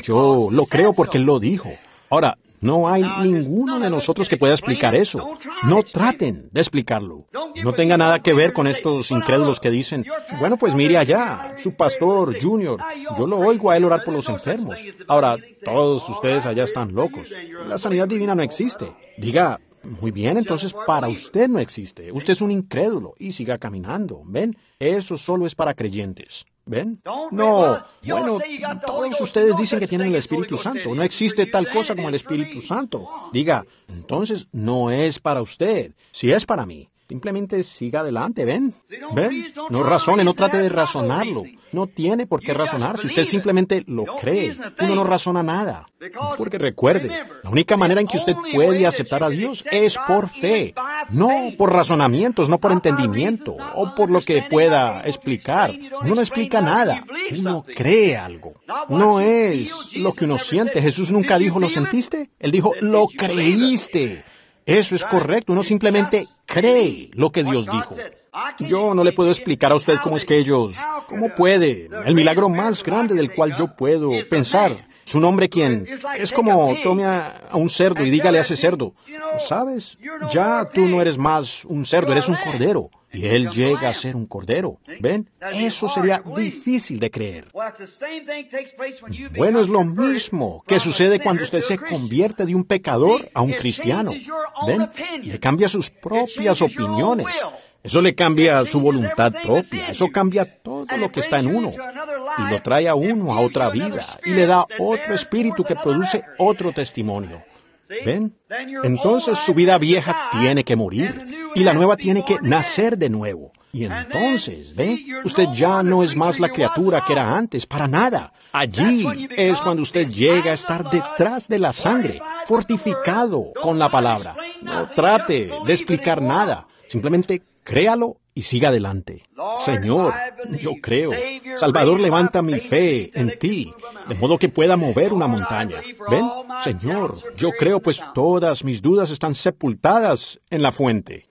yo lo creo porque Él lo dijo. Ahora, no hay ninguno de nosotros que pueda explicar eso. No traten de explicarlo. No tenga nada que ver con estos incrédulos que dicen, bueno, pues mire allá, su pastor junior, yo lo oigo a él orar por los enfermos. Ahora, todos ustedes allá están locos. La sanidad divina no existe. Diga, muy bien, entonces para usted no existe. Usted es un incrédulo y siga caminando. ¿Ven? Eso solo es para creyentes. ¿Ven? No. Bueno, todos ustedes dicen que tienen el Espíritu Santo. No existe tal cosa como el Espíritu Santo. Diga, entonces no es para usted. Si es para mí. Simplemente siga adelante, ven. Ven. No razone, no trate de razonarlo. No tiene por qué razonar si usted simplemente lo cree. Uno no razona nada. Porque recuerde, la única manera en que usted puede aceptar a Dios es por fe. No por razonamientos, no por entendimiento o por lo que pueda explicar. Uno no explica nada. Uno cree algo. No es lo que uno siente. Jesús nunca dijo, ¿lo sentiste? Él dijo, lo creíste. Eso es correcto, uno simplemente cree lo que Dios dijo. Yo no le puedo explicar a usted cómo es que ellos, cómo puede, el milagro más grande del cual yo puedo pensar. Su nombre quien es como tome a, un cerdo y dígale a ese cerdo, ¿sabes? Ya tú no eres más un cerdo, eres un cordero y él llega a ser un cordero. ¿Ven? Eso sería difícil de creer. Bueno, es lo mismo que sucede cuando usted se convierte de un pecador a un cristiano. ¿Ven? Le cambia sus propias opiniones. Eso le cambia su voluntad propia, eso cambia todo lo que está en uno y lo trae a uno a otra vida y le da otro espíritu que produce otro testimonio. ¿Ven? Entonces su vida vieja tiene que morir y la nueva tiene que nacer de nuevo. Y entonces, ¿ve? Usted ya no es más la criatura que era antes, para nada. Allí es cuando usted llega a estar detrás de la sangre, fortificado con la palabra. No trate de explicar nada, simplemente créalo y siga adelante. Señor, yo creo. Salvador, levanta mi fe en ti, de modo que pueda mover una montaña. Ven, Señor, yo creo, pues todas mis dudas están sepultadas en la fuente.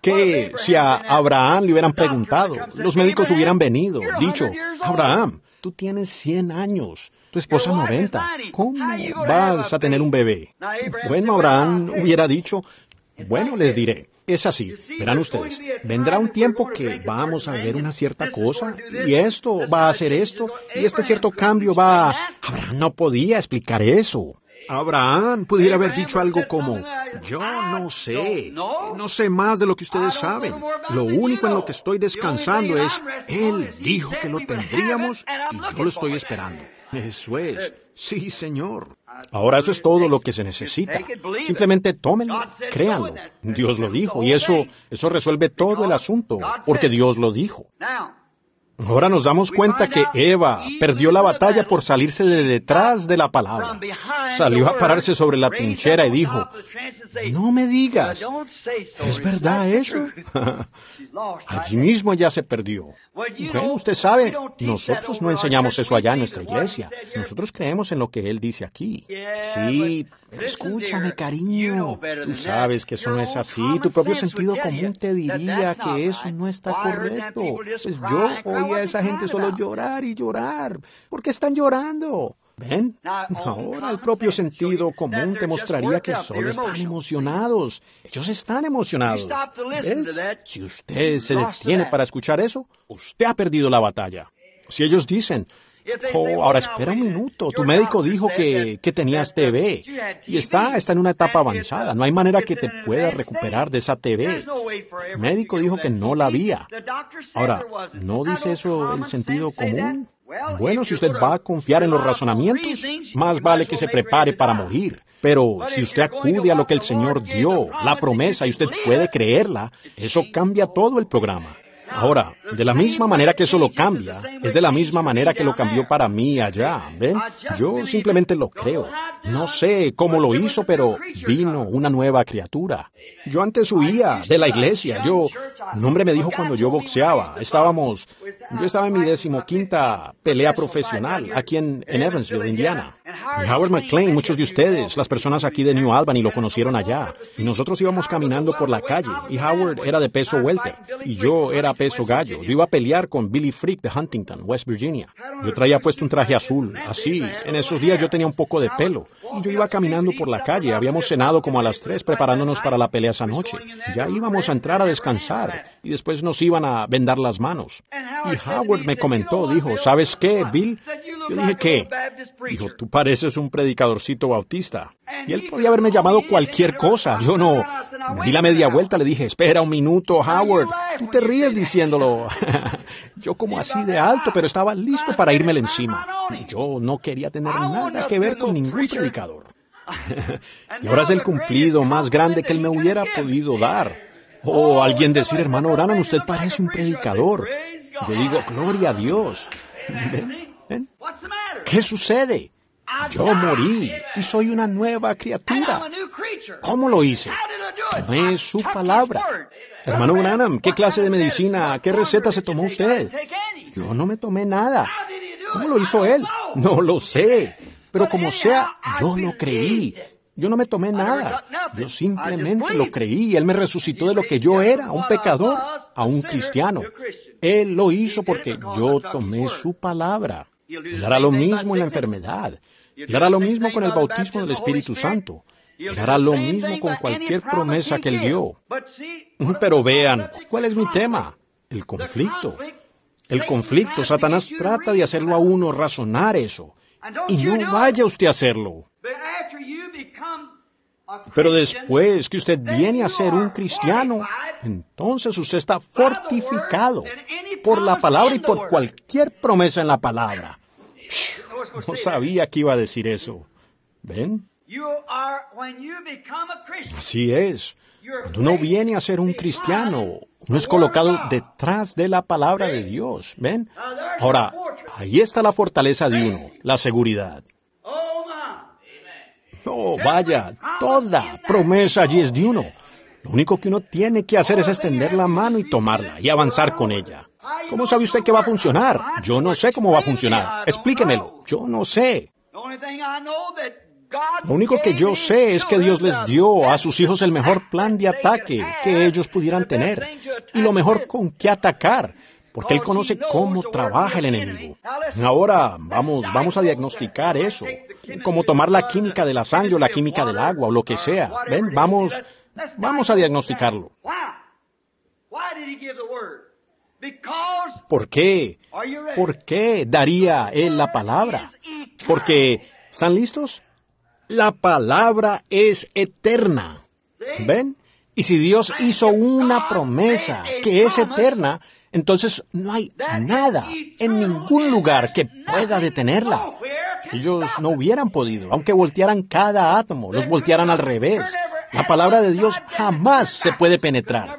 Que si a Abraham le hubieran preguntado, los médicos hubieran venido, dicho, Abraham, tú tienes 100 años, tu esposa 90, ¿cómo vas a tener un bebé? Bueno, Abraham hubiera dicho, bueno, les diré, es así, verán ustedes, vendrá un tiempo que vamos a ver una cierta cosa y esto va a hacer esto y este cierto cambio va a... Abraham no podía explicar eso. Abraham pudiera haber dicho algo como, yo no sé, no sé más de lo que ustedes saben. Lo único en lo que estoy descansando es, Él dijo que lo tendríamos y yo lo estoy esperando. Eso es, sí, Señor. Ahora eso es todo lo que se necesita. Simplemente tómenlo, créanlo. Dios lo dijo y eso, eso resuelve todo el asunto, porque Dios lo dijo. Ahora nos damos cuenta que Eva perdió la batalla por salirse de detrás de la palabra. Salió a pararse sobre la trinchera y dijo, no me digas, ¿es verdad eso? Allí mismo ya se perdió. usted sabe, nosotros no enseñamos eso allá en nuestra iglesia. Nosotros creemos en lo que él dice aquí. Sí, escúchame, cariño. Tú sabes que eso no es así. Tu propio sentido común te diría que eso no está correcto. Pues yo oía a esa gente solo llorar y llorar. ¿Por qué están llorando? ¿Ven? Ahora el propio sentido común te mostraría que solo están emocionados. Ellos están emocionados. ¿Ves? Si usted se detiene para escuchar eso, usted ha perdido la batalla. Si ellos dicen, Oh, ahora espera un minuto, tu médico dijo que, tenías TB y está, está en una etapa avanzada, no hay manera que te pueda recuperar de esa TB. El médico dijo que no la había. Ahora, ¿no dice eso el sentido común? Bueno, si usted va a confiar en los razonamientos, más vale que se prepare para morir. Pero si usted acude a lo que el Señor dio, la promesa, y usted puede creerla, eso cambia todo el programa. Ahora, de la misma manera que eso lo cambia, es de la misma manera que lo cambió para mí allá, ¿ven? Yo simplemente lo creo. No sé cómo lo hizo, pero vino una nueva criatura. Yo antes huía de la iglesia. Yo, un hombre me dijo cuando yo boxeaba, estábamos, yo estaba en mi decimoquinta pelea profesional aquí en Evansville, Indiana. Y Howard McLean, muchos de ustedes, las personas aquí de New Albany lo conocieron allá. Y nosotros íbamos caminando por la calle. Y Howard era de peso vuelta Y yo era peso gallo. Yo iba a pelear con Billy Freak de Huntington, West Virginia. Yo traía puesto un traje azul, así. En esos días yo tenía un poco de pelo. Y yo iba caminando por la calle. Habíamos cenado como a las tres preparándonos para la pelea esa noche. Ya íbamos a entrar a descansar. Y después nos iban a vendar las manos. Y Howard me comentó, dijo, ¿sabes qué, Bill? Yo dije, ¿qué? Dijo, tu es un predicadorcito bautista. Eh, y él podía haberme llamado cualquier cosa. Yo no. Me di la media vuelta, le dije, espera un minuto, Howard. Tú te ríes diciéndolo. Yo como así de alto, pero estaba listo para írmelo encima. Yo no quería tener nada que ver con ningún predicador. y ahora es el cumplido más grande que él me hubiera podido dar. O oh, oh, alguien decir, hermano Branham, usted parece un predicador. Yo digo, gloria a Dios. ¿Qué sucede? Yo morí y soy una nueva criatura. ¿Cómo lo hice? Tomé su palabra. Hermano Branham, ¿qué clase de medicina, qué receta se tomó usted? Yo no me tomé nada. ¿Cómo lo hizo él? No lo sé. Pero como sea, yo lo creí. Yo no me tomé nada. Yo simplemente lo creí. Él me resucitó de lo que yo era, un pecador, a un cristiano. Él lo hizo porque yo tomé su palabra. Y hará lo mismo en la enfermedad. Y hará lo mismo con el bautismo del Espíritu Santo. Y hará lo mismo con cualquier promesa que Él dio. Pero vean, ¿cuál es mi tema? El conflicto. El conflicto. Satanás trata de hacerlo a uno razonar eso. Y no vaya usted a hacerlo. Pero después que usted viene a ser un cristiano, entonces usted está fortificado por la palabra y por cualquier promesa en la palabra. No sabía que iba a decir eso. ¿Ven? Así es. Cuando uno viene a ser un cristiano, uno es colocado detrás de la palabra de Dios. ¿Ven? Ahora, ahí está la fortaleza de uno, la seguridad. Oh, vaya, toda promesa allí es de uno. Lo único que uno tiene que hacer es extender la mano y tomarla y avanzar con ella. ¿Cómo sabe usted que va a funcionar? Yo no sé cómo va a funcionar. Explíquemelo. Yo no sé. Ah, lo único que yo sé es que Dios les dio a sus hijos el mejor plan de ataque que ellos pudieran tener y lo mejor con qué atacar, porque Él conoce cómo trabaja el enemigo. Ahora vamos, vamos a diagnosticar eso, como tomar la química de la sangre o la química del agua o lo que ah, sea. Ven, vamos, vamos a diagnosticarlo. ¿Por qué? ¿Por qué daría él la palabra? Porque, ¿están listos? La palabra es eterna. ¿Ven? Y si Dios hizo una promesa que es eterna, entonces no hay nada en ningún lugar que pueda detenerla. Ellos no hubieran podido, aunque voltearan cada átomo, los voltearan al revés. La palabra de Dios jamás se puede penetrar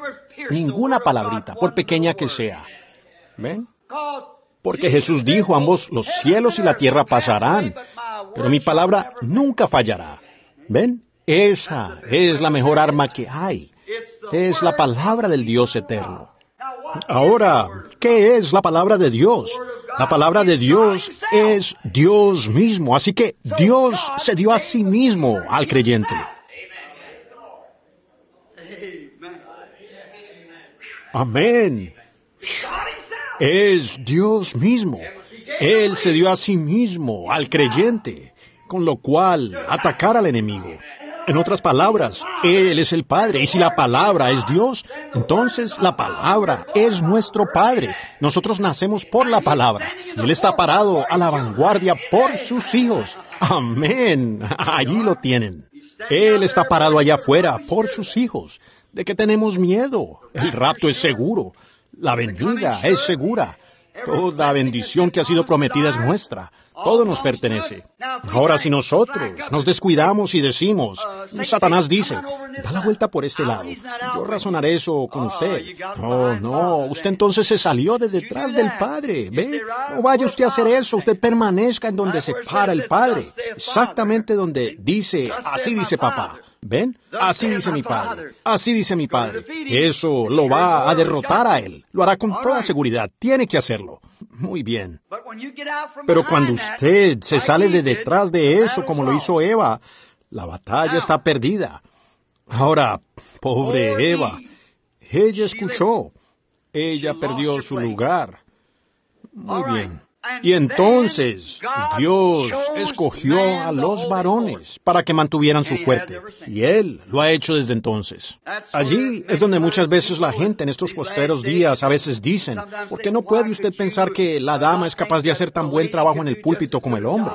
ninguna palabrita, por pequeña que sea. ¿Ven? Porque Jesús dijo, ambos los cielos y la tierra pasarán, pero mi palabra nunca fallará. ¿Ven? Esa es la mejor arma que hay. Es la palabra del Dios eterno. Ahora, ¿qué es la palabra de Dios? La palabra de Dios es Dios mismo, así que Dios se dio a sí mismo al creyente. Amén. Es Dios mismo. Él se dio a sí mismo, al creyente, con lo cual atacar al enemigo. En otras palabras, Él es el Padre, y si la palabra es Dios, entonces la palabra es nuestro Padre. Nosotros nacemos por la palabra, Él está parado a la vanguardia por sus hijos. Amén. Allí lo tienen. Él está parado allá afuera por sus hijos. ¿De qué tenemos miedo? El rapto es seguro. La venida es segura. Toda bendición que ha sido prometida es nuestra. Todo nos pertenece. Ahora si nosotros nos descuidamos y decimos, Satanás dice, da la vuelta por este lado. Yo razonaré eso con usted. No, no, usted entonces se salió de detrás del Padre. ¿Ve? No vaya usted a hacer eso. Usted permanezca en donde se para el Padre. Exactamente donde dice, así dice papá. ¿Ven? Así dice mi padre. Así dice mi padre. Eso lo va a derrotar a él. Lo hará con toda seguridad. Tiene que hacerlo. Muy bien. Pero cuando usted se sale de detrás de eso, como lo hizo Eva, la batalla está perdida. Ahora, pobre Eva, ella escuchó. Ella perdió su lugar. Muy bien. Y entonces Dios escogió a los varones para que mantuvieran su fuerte. Y Él lo ha hecho desde entonces. Allí es donde muchas veces la gente en estos posteros días a veces dicen, ¿por qué no puede usted pensar que la dama es capaz de hacer tan buen trabajo en el púlpito como el hombre?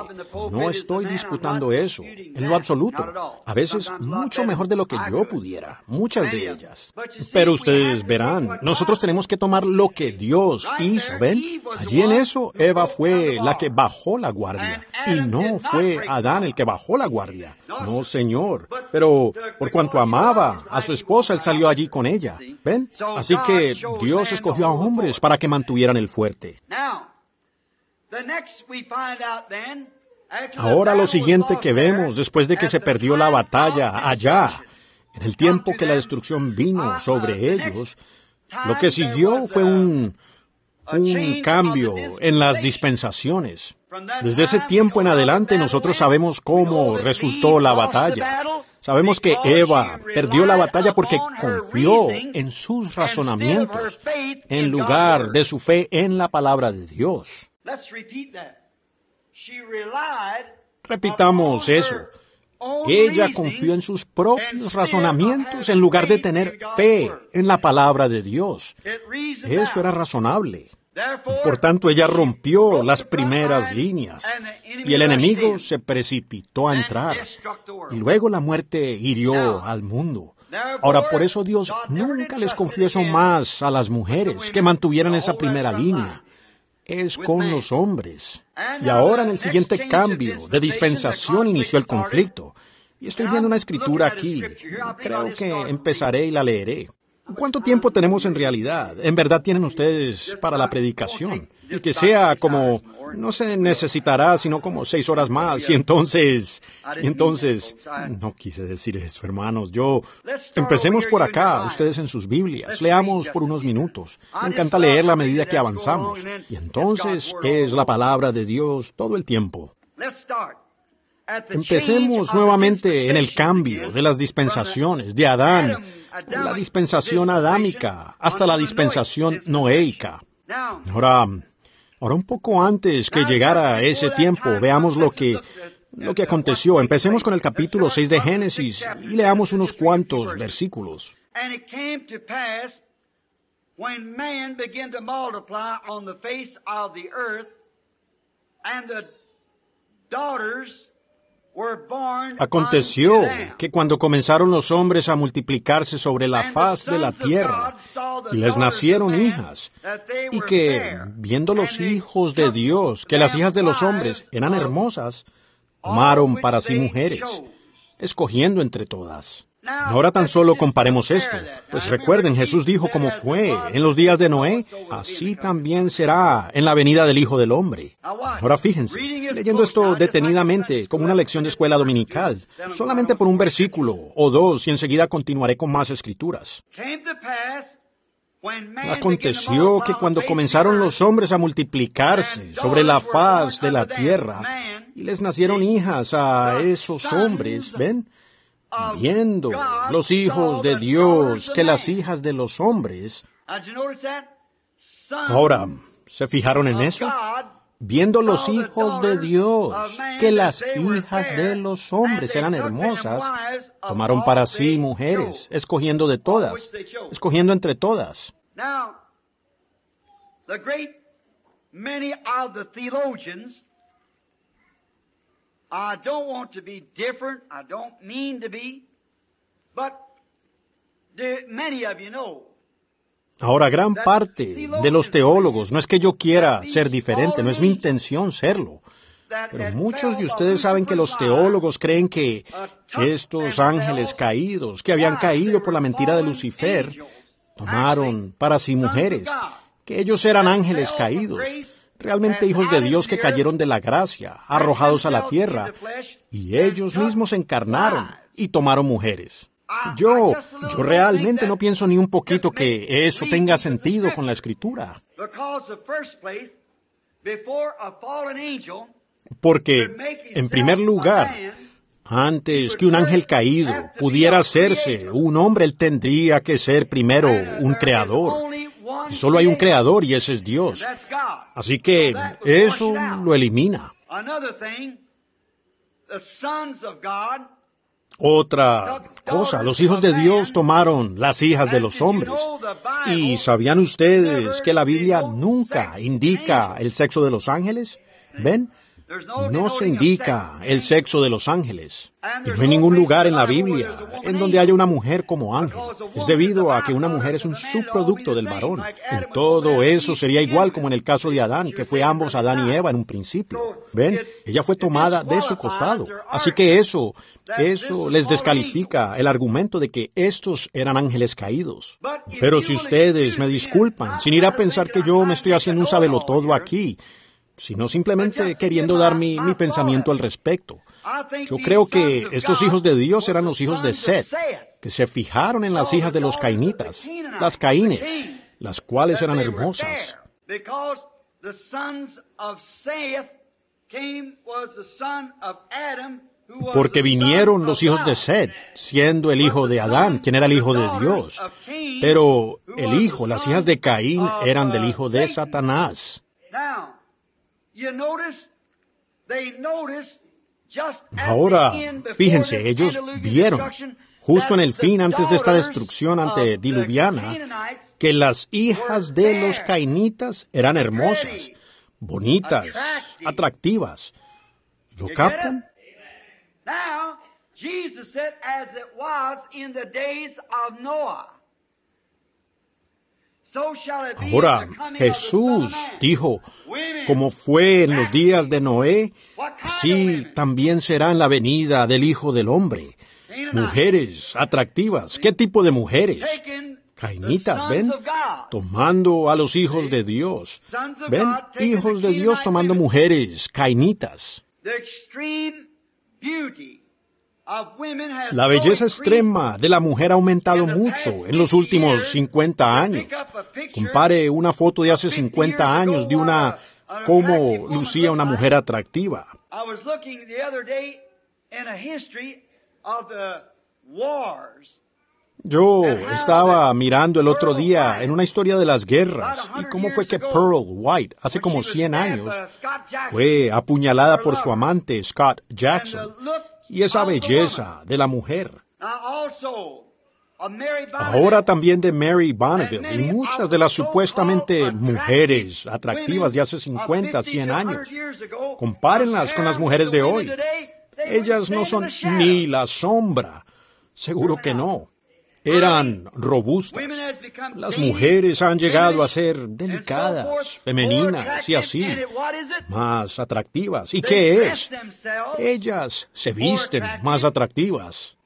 No estoy disputando eso, en lo absoluto. A veces mucho mejor de lo que yo pudiera, muchas de ellas. Pero ustedes verán, nosotros tenemos que tomar lo que Dios hizo, ¿ven? Allí en eso, Eva fue la que bajó la guardia y no fue Adán el que bajó la guardia. No, señor. Pero por cuanto amaba a su esposa, él salió allí con ella. ¿Ven? Así que Dios escogió a hombres para que mantuvieran el fuerte. Ahora lo siguiente que vemos después de que se perdió la batalla allá, en el tiempo que la destrucción vino ah, sobre ellos, lo que siguió fue un un cambio en las dispensaciones. Desde ese tiempo en adelante nosotros sabemos cómo resultó la batalla. Sabemos que Eva perdió la batalla porque confió en sus razonamientos en lugar de su fe en la palabra de Dios. Repitamos eso. Ella confió en sus propios razonamientos en lugar de tener fe en la palabra de Dios. Eso era razonable. Por tanto, ella rompió las primeras líneas y el enemigo se precipitó a entrar. Y luego la muerte hirió al mundo. Ahora, por eso Dios nunca les confieso más a las mujeres que mantuvieran esa primera línea. Es con los hombres. Y ahora en el siguiente cambio de dispensación inició el conflicto. Y estoy viendo una escritura aquí. Creo que empezaré y la leeré. ¿Cuánto tiempo tenemos en realidad? ¿En verdad tienen ustedes para la predicación? Y que sea como, no se necesitará sino como seis horas más. Y entonces, entonces, no quise decir eso, hermanos. Yo, empecemos por acá, ustedes en sus Biblias. Leamos por unos minutos. Me encanta leer a medida que avanzamos. Y entonces ¿qué es la palabra de Dios todo el tiempo. Empecemos nuevamente en el cambio de las dispensaciones de Adán, la dispensación adámica hasta la dispensación noéica. Ahora, ahora un poco antes que llegara ese tiempo, veamos lo que lo que aconteció. Empecemos con el capítulo 6 de Génesis y leamos unos cuantos versículos. Aconteció que cuando comenzaron los hombres a multiplicarse sobre la faz de la tierra, y les nacieron hijas, y que, viendo los hijos de Dios, que las hijas de los hombres eran hermosas, tomaron para sí mujeres, escogiendo entre todas. Ahora tan solo comparemos esto, pues recuerden, Jesús dijo como fue en los días de Noé, así también será en la venida del Hijo del Hombre. Ahora fíjense, leyendo esto detenidamente, como una lección de escuela dominical, solamente por un versículo o dos y enseguida continuaré con más escrituras. Aconteció que cuando comenzaron los hombres a multiplicarse sobre la faz de la tierra, y les nacieron hijas a esos hombres, ¿ven? viendo los hijos de Dios que las hijas de los hombres. Ahora, ¿se fijaron en eso? Viendo los hijos de Dios que las hijas de los hombres eran hermosas, tomaron para sí mujeres, escogiendo de todas, escogiendo entre todas. Ahora, gran parte de los teólogos, no es que yo quiera ser diferente, no es mi intención serlo, pero muchos de ustedes saben que los teólogos creen que estos ángeles caídos, que habían caído por la mentira de Lucifer, tomaron para sí mujeres, que ellos eran ángeles caídos, realmente hijos de Dios que cayeron de la gracia, arrojados a la tierra, y ellos mismos se encarnaron y tomaron mujeres. Yo, yo realmente no pienso ni un poquito que eso tenga sentido con la escritura. Porque, en primer lugar, antes que un ángel caído pudiera hacerse un hombre, él tendría que ser primero un creador. Solo hay un creador y ese es Dios. Así que eso lo elimina. Otra cosa, los hijos de Dios tomaron las hijas de los hombres. ¿Y sabían ustedes que la Biblia nunca indica el sexo de los ángeles? ¿Ven? No se indica el sexo de los ángeles. no hay ningún lugar en la Biblia en donde haya una mujer como ángel. Es debido a que una mujer es un subproducto del varón. En todo eso sería igual como en el caso de Adán, que fue ambos Adán y Eva en un principio. ¿Ven? Ella fue tomada de su costado. Así que eso, eso les descalifica el argumento de que estos eran ángeles caídos. Pero si ustedes me disculpan, sin ir a pensar que yo me estoy haciendo un sabelotodo aquí, sino simplemente pues queriendo dar mi, pensamiento al respecto. Ah, Yo creo que estos hijos de Dios eran los hijos de Seth, que se fijaron en las hijas de los cainitas, las caínes, las cuales eran hermosas. Porque vinieron los hijos de Seth, siendo el hijo de Adán, quien era el hijo de Dios. Pero el hijo, las hijas de Caín, eran uh, del hijo de Satanás. Ahora, fíjense, ellos vieron, justo en el fin antes de esta destrucción ante Diluviana, que las hijas de los cainitas eran hermosas, bonitas, atractivas. ¿Lo captan? days Noah. Ahora Jesús dijo, como fue en los días de Noé, así también será en la venida del Hijo del Hombre. Mujeres atractivas. ¿Qué tipo de mujeres? Cainitas, ven, tomando a los hijos de Dios. Ven, hijos de Dios tomando mujeres, cainitas. La belleza extrema de la mujer ha aumentado mucho en los últimos 50 años. Compare una foto de hace 50 años de una uh, cómo lucía una mujer atractiva. Yo estaba mirando el otro día en una historia de las guerras y cómo fue que Pearl White, hace como 100 años, uh, fue apuñalada por su amante Scott Jackson y esa ah, belleza de la mujer. Ahora también de Mary Bonneville y muchas de las supuestamente mujeres atractivas de hace 50, 100 años. Compárenlas con las mujeres de hoy. Ellas no son ni la sombra. Seguro que no eran robustas. Las mujeres han llegado a ser delicadas, femeninas y así, más atractivas. ¿Y qué es? Ellas se visten más atractivas.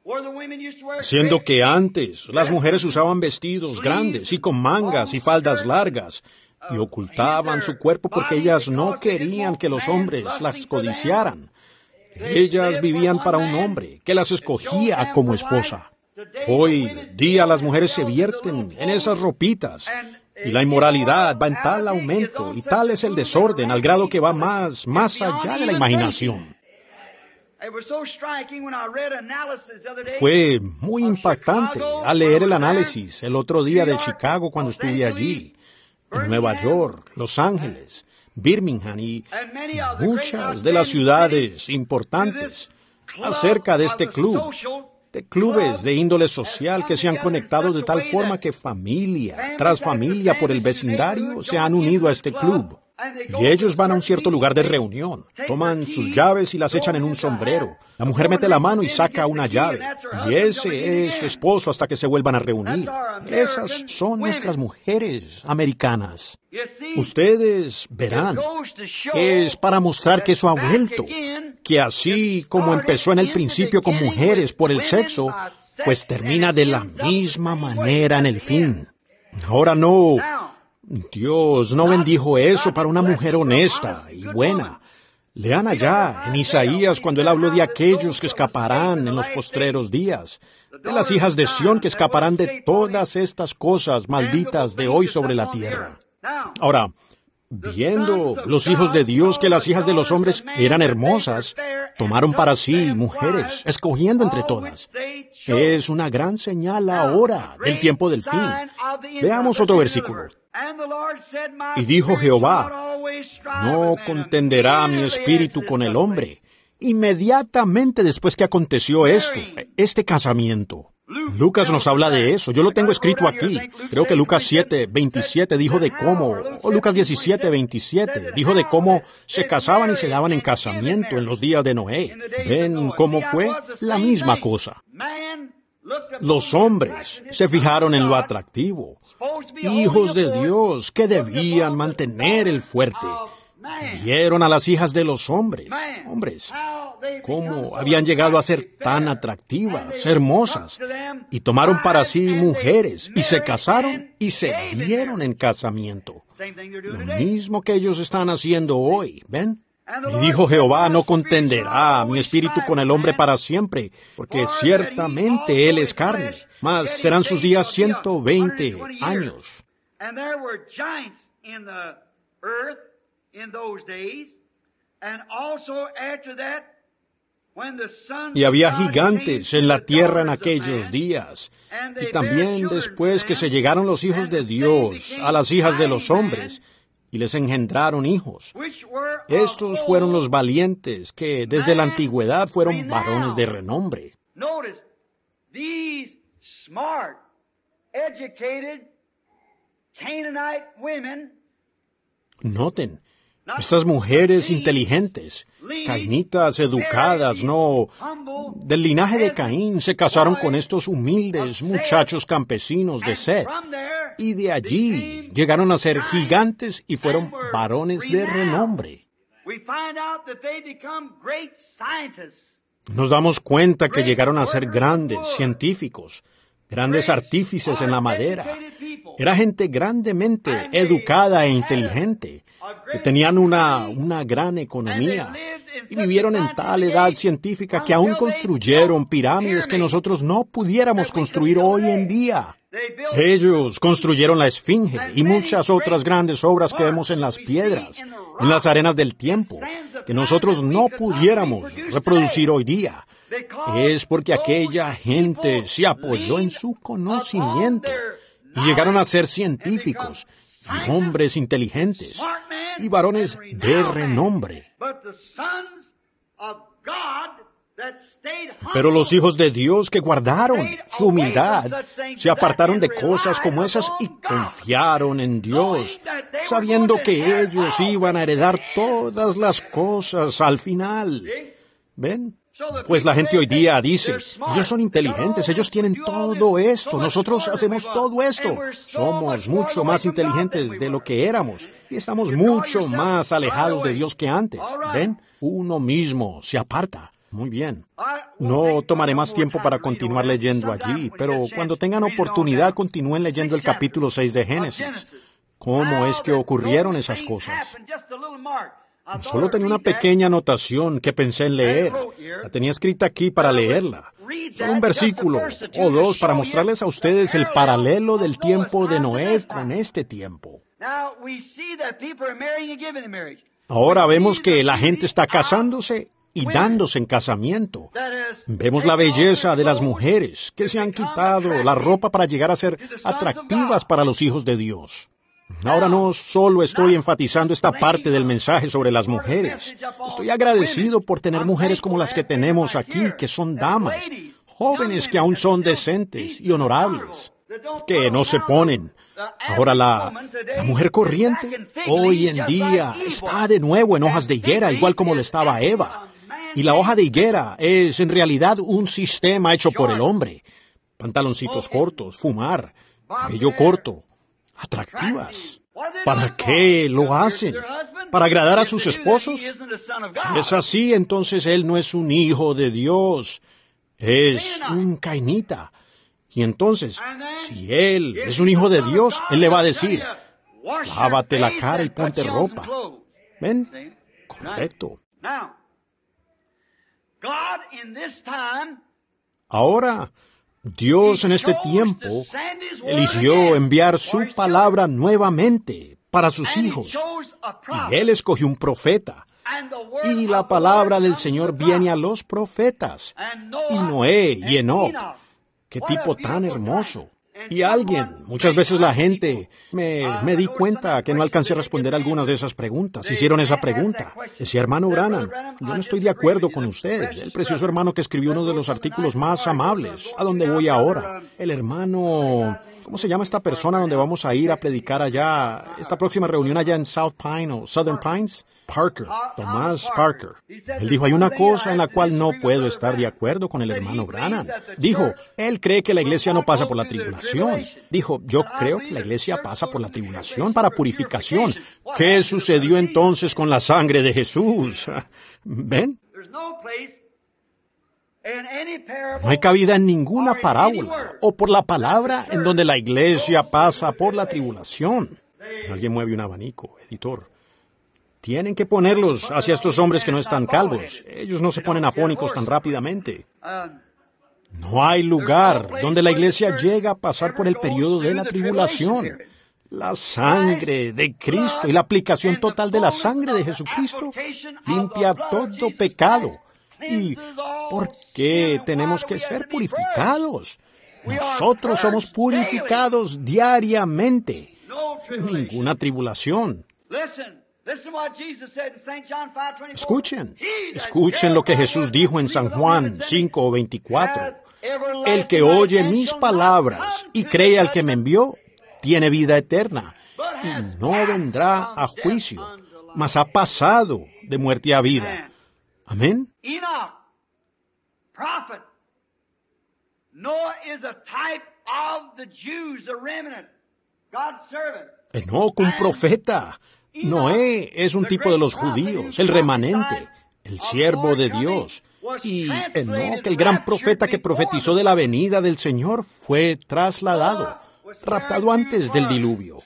Siendo que antes las mujeres usaban vestidos grandes y con mangas y faldas largas y ocultaban su cuerpo porque ellas no querían que los hombres las codiciaran. Ellas vivían para un hombre que las escogía como esposa. Hoy día las mujeres se vierten en esas ropitas y la inmoralidad va en tal aumento y tal es el desorden al grado que va más, más allá de la imaginación. Fue muy impactante al leer el análisis el otro día de Chicago cuando estuve allí, en Nueva York, Los Ángeles, Birmingham y muchas de las ciudades importantes acerca de este club de clubes de índole social que se han conectado de tal forma que familia tras familia por el vecindario se han unido a este club. Y ellos van a un cierto lugar de reunión, toman sus llaves y las echan en un sombrero. La mujer mete la mano y saca una llave. Y ese es su esposo hasta que se vuelvan a reunir. Esas son nuestras mujeres americanas. Ustedes verán. Es para mostrar que eso ha vuelto. Que así como empezó en el principio con mujeres por el sexo, pues termina de la misma manera en el fin. Ahora no. Dios no bendijo eso para una mujer honesta y buena. Lean allá en Isaías cuando él habló de aquellos que escaparán en los postreros días, de las hijas de Sión que escaparán de todas estas cosas malditas de hoy sobre la tierra. Ahora, viendo los hijos de Dios que las hijas de los hombres eran hermosas, tomaron para sí mujeres, escogiendo entre todas. Es una gran señal ahora del tiempo del fin. Veamos otro versículo. Y dijo Jehová, no contenderá mi espíritu con el hombre. Inmediatamente después que aconteció esto, este casamiento, Lucas nos habla de eso. Yo lo tengo escrito aquí. Creo que Lucas 7, 27 dijo de cómo, o Lucas 17, 27, dijo de cómo se casaban y se daban en casamiento en los días de Noé. ¿Ven cómo fue? La misma cosa. Los hombres se fijaron en lo atractivo. Hijos de Dios que debían mantener el fuerte, Vieron a las hijas de los hombres, hombres, cómo habían llegado a ser tan atractivas, hermosas, y tomaron para sí mujeres, y se casaron y se dieron en casamiento. Lo mismo que ellos están haciendo hoy, ¿ven? Y dijo Jehová, no contenderá mi espíritu con el hombre para siempre, porque ciertamente él es carne, mas serán sus días 120 años. Y había gigantes en la tierra en aquellos días. Y también después que se llegaron los hijos de Dios a las hijas de los hombres, y les engendraron hijos. Estos fueron los valientes que desde la antigüedad fueron varones de renombre. Noten, estas mujeres inteligentes, cainitas, educadas, no, del linaje de Caín, se casaron con estos humildes muchachos campesinos de Seth. Y de allí llegaron a ser gigantes y fueron varones de renombre. Nos damos cuenta que llegaron a ser grandes científicos, grandes artífices en la madera. Era gente grandemente educada e inteligente que tenían una, gran economía y vivieron en tal edad científica que aún construyeron pirámides que nosotros no pudiéramos construir hoy en día. Ellos construyeron la Esfinge y muchas otras grandes obras que vemos en las piedras, en las arenas del tiempo, que nosotros no pudiéramos reproducir hoy día. Es porque aquella gente se apoyó en su conocimiento y llegaron a ser científicos y hombres inteligentes y varones de renombre. Pero los hijos de Dios que guardaron su humildad se apartaron de cosas como esas y confiaron en Dios, sabiendo que ellos iban a heredar todas las cosas al final. ¿Ven? Pues la gente hoy día dice, ellos son inteligentes, ellos tienen todo esto, nosotros hacemos todo esto. Somos mucho más inteligentes de lo que éramos y estamos mucho más alejados de Dios que antes. ¿Ven? Uno mismo se aparta. Muy bien. No tomaré más tiempo para continuar leyendo allí, pero cuando tengan oportunidad continúen leyendo el capítulo 6 de Génesis. ¿Cómo es que ocurrieron esas cosas? Solo tenía una pequeña anotación que pensé en leer. La tenía escrita aquí para leerla. un versículo o dos para mostrarles a ustedes el paralelo del tiempo de Noé con este tiempo. Ahora vemos que la gente está casándose y dándose en casamiento. Vemos la belleza de las mujeres que se han quitado la ropa para llegar a ser atractivas para los hijos de Dios. Ahora no solo estoy enfatizando esta parte del mensaje sobre las mujeres. Estoy agradecido por tener mujeres como las que tenemos aquí, que son damas, jóvenes que aún son decentes y honorables, que no se ponen. Ahora la, mujer corriente hoy en día está de nuevo en hojas de higuera, igual como lo estaba Eva. Y la hoja de higuera es en realidad un sistema hecho por el hombre. Pantaloncitos cortos, fumar, cabello corto, atractivas. ¿Para qué lo hacen? ¿Para agradar a sus esposos? Si es así, entonces él no es un hijo de Dios, es un cainita. Y entonces, si él es un hijo de Dios, él le va a decir, lávate la cara y ponte ropa. ¿Ven? Correcto. Ahora, Dios en este tiempo eligió enviar su palabra nuevamente para sus hijos. Y Él escogió un profeta. Y la palabra del Señor viene a los profetas. Y Noé y Enoch. Qué tipo tan hermoso. Y alguien, muchas veces la gente, me, di cuenta que no alcancé a responder algunas de esas preguntas. Hicieron esa pregunta. Decía, hermano Branham, yo no estoy de acuerdo con usted. El precioso hermano que escribió uno de los artículos más amables, a dónde voy ahora. El hermano... ¿Cómo se llama esta persona donde vamos a ir a predicar allá, esta próxima reunión allá en South Pine o Southern Pines? Parker, Tomás Parker. Él dijo, hay una cosa en la cual no puedo estar de acuerdo con el hermano Brannan. Dijo, él cree que la iglesia no pasa por la tribulación. Dijo, yo creo que la iglesia pasa por la tribulación para purificación. ¿Qué sucedió entonces con la sangre de Jesús? ¿Ven? No hay cabida en ninguna parábola o por la palabra en donde la iglesia pasa por la tribulación. Alguien mueve un abanico, editor. Tienen que ponerlos hacia estos hombres que no están calvos. Ellos no se ponen afónicos tan rápidamente. Um, no hay lugar donde la iglesia llega a pasar por el periodo de la tribulación. La sangre de Cristo y la aplicación total de la sangre de Jesucristo limpia todo pecado ¿Y por qué tenemos que ser purificados? Nosotros somos purificados diariamente. Ninguna tribulación. Escuchen, escuchen lo que Jesús dijo en San Juan 5:24. El que oye mis palabras y cree al que me envió, tiene vida eterna y no vendrá a juicio, mas ha pasado de muerte a vida. Amén. Enoch, un profeta. Noé es un tipo de los judíos, el remanente, el siervo de Dios. Y Enoch, el gran profeta que profetizó de la venida del Señor, fue trasladado, raptado antes del diluvio.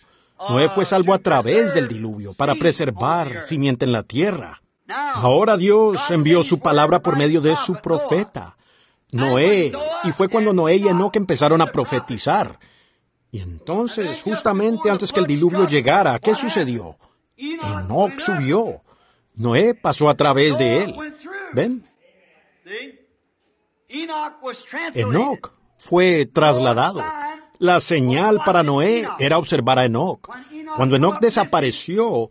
Noé fue salvo uh, a través del diluvio para preservar simiente en la tierra. Ahora Dios envió su palabra por medio de su profeta, Noé. Y fue cuando Noé y Enoch empezaron a profetizar. Y entonces, justamente antes que el diluvio llegara, ¿qué sucedió? Enoch subió. Noé pasó a través de él. ¿Ven? Enoch fue trasladado. La señal para Noé era observar a Enoch. Cuando Enoch desapareció,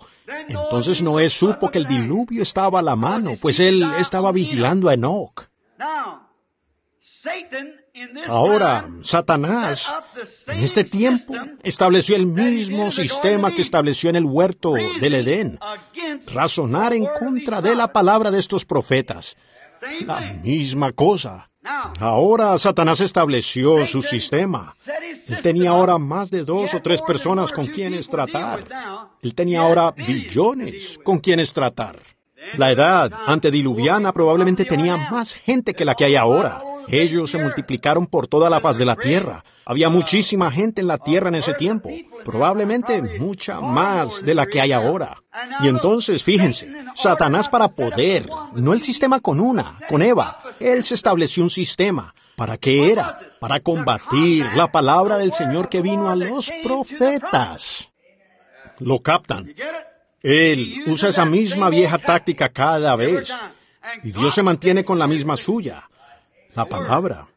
entonces Noé supo que el diluvio estaba a la mano, pues él estaba vigilando a Enoch. Ahora, Satanás, en este tiempo, estableció el mismo sistema que estableció en el huerto del Edén, razonar en contra de la palabra de estos profetas. La misma cosa. Ahora Satanás estableció su sistema. Él tenía ahora más de dos o tres personas con quienes tratar. Él tenía ahora billones con quienes tratar. La edad antediluviana probablemente tenía más gente que la que hay ahora. Ellos se multiplicaron por toda la faz de la tierra. Había muchísima gente en la tierra en ese tiempo, probablemente mucha más de la que hay ahora. Y entonces, fíjense, Satanás para poder, no el sistema con una, con Eva, él se estableció un sistema. ¿Para qué era? Para combatir la palabra del Señor que vino a los profetas. ¿Lo captan? Él usa esa misma vieja táctica cada vez. Y Dios se mantiene con la misma suya la palabra.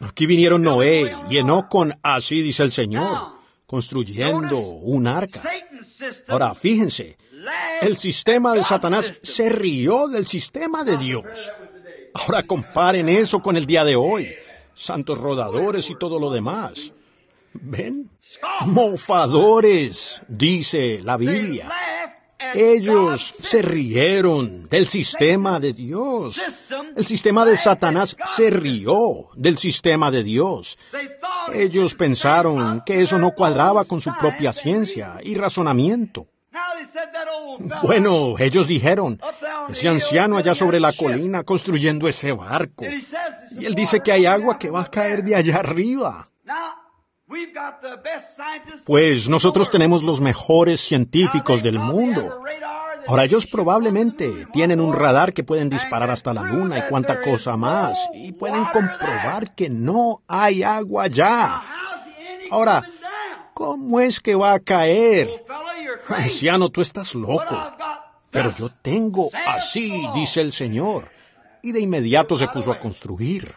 Aquí vinieron Noé y Enoch con así dice el Señor, construyendo un arca. Ahora fíjense, el sistema de Satanás se rió del sistema de Dios. Ahora comparen eso con el día de hoy, santos rodadores y todo lo demás. ¿Ven? Mofadores, dice la Biblia. Ellos se rieron del sistema de Dios. El sistema de Satanás se rió del sistema de Dios. Ellos pensaron que eso no cuadraba con su propia ciencia y razonamiento. Bueno, ellos dijeron, ese anciano allá sobre la colina construyendo ese barco. Y él dice que hay agua que va a caer de allá arriba. Pues nosotros tenemos los mejores científicos del mundo. Ahora ellos probablemente tienen un radar que pueden disparar hasta la luna y cuánta cosa más, y pueden comprobar que no hay agua ya. Ahora, ¿cómo es que va a caer? Anciano, tú estás loco. Pero yo tengo así, dice el Señor. Y de inmediato se puso a construir.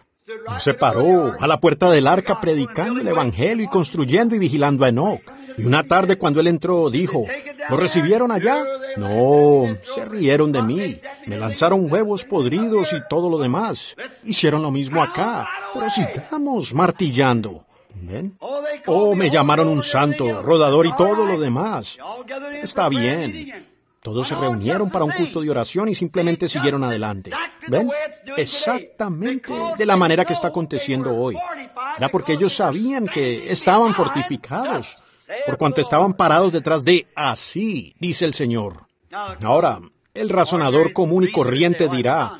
Se paró a la puerta del arca predicando el Evangelio y construyendo y vigilando a Enoch. Y una tarde cuando él entró dijo, ¿lo recibieron allá? No, se rieron de mí, me lanzaron huevos podridos y todo lo demás. Hicieron lo mismo acá, pero sigamos martillando. ¿Ven? Oh, me llamaron un santo, rodador y todo lo demás. Está bien. Todos se reunieron para un culto de oración y simplemente siguieron adelante. ¿Ven? Pues, Exactamente de la manera que está aconteciendo hoy. Era porque ellos sabían que estaban fortificados, por cuanto estaban parados detrás de así, dice el Señor. Ahora, el razonador común y corriente dirá,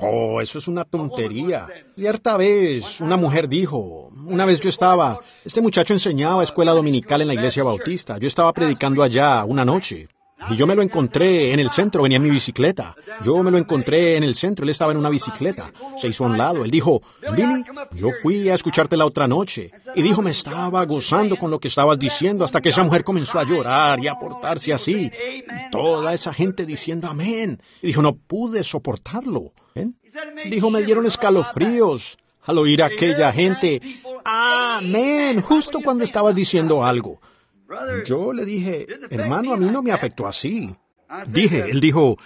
oh, eso es una tontería. Cierta vez una mujer dijo, una vez yo estaba, este muchacho enseñaba escuela dominical en la iglesia bautista, yo estaba predicando allá una noche. Y yo me lo encontré en el centro, venía mi bicicleta. Yo me lo encontré en el centro, él estaba en una bicicleta. Se hizo a un lado. Él dijo, Billy, yo fui a escucharte la otra noche. Y dijo, me estaba gozando con lo que estabas diciendo hasta que esa mujer comenzó a llorar y a portarse así. toda esa gente diciendo amén. Y dijo, no pude soportarlo. Dijo, me dieron escalofríos al oír a aquella gente. Amén, justo cuando estabas diciendo algo. Yo le dije, hermano, a mí no me afectó así. Dije, él dijo,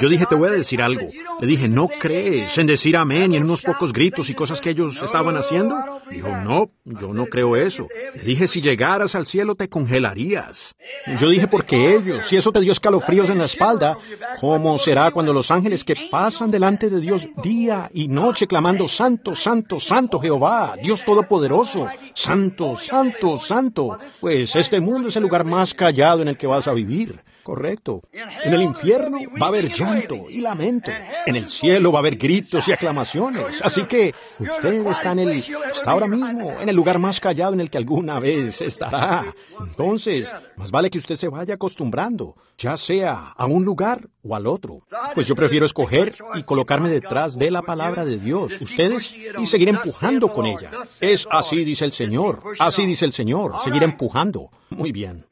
yo dije, te voy a decir algo. Le dije, ¿no crees en decir amén y en unos pocos gritos y cosas que ellos estaban haciendo? Dijo, no, yo no creo eso. Le dije, si llegaras al cielo te congelarías. Yo dije, porque ellos, si eso te dio escalofríos en la espalda, ¿cómo será cuando los ángeles que pasan delante de Dios día y noche clamando, Santo, Santo, Santo Jehová, Dios Todopoderoso, Santo, Santo, Santo? Pues este mundo es el lugar más callado en el que vas a vivir correcto. En el infierno va a haber llanto y lamento. En el cielo va a haber gritos y aclamaciones. Así que usted está en ahora mismo en el lugar más callado en el que alguna vez estará. Entonces, más vale que usted se vaya acostumbrando, ya sea a un lugar al otro. Pues yo prefiero escoger y colocarme detrás de la palabra de Dios, ustedes, y seguir empujando con ella. Es así, dice el Señor. Así dice el Señor. Seguir empujando. Muy bien.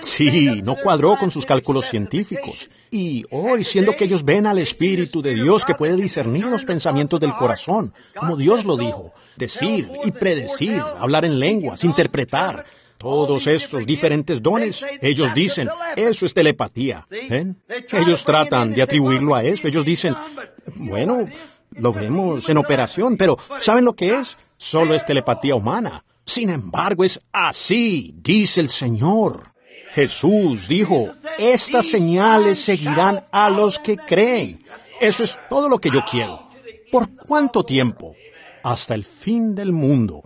Sí, no cuadró con sus cálculos científicos. Y hoy, siendo que ellos ven al Espíritu de Dios que puede discernir los pensamientos del corazón, como Dios lo dijo, decir y predecir, hablar en lenguas, interpretar, todos estos diferentes dones, ellos dicen, eso es telepatía. Ellos tratan de atribuirlo a eso. Ellos dicen, bueno, lo vemos en operación, pero ¿saben lo que es? Solo es telepatía humana. Sin embargo, es así, dice el Señor. Jesús dijo, estas señales seguirán a los que creen. Eso es todo lo que yo quiero. ¿Por cuánto tiempo? Hasta el fin del mundo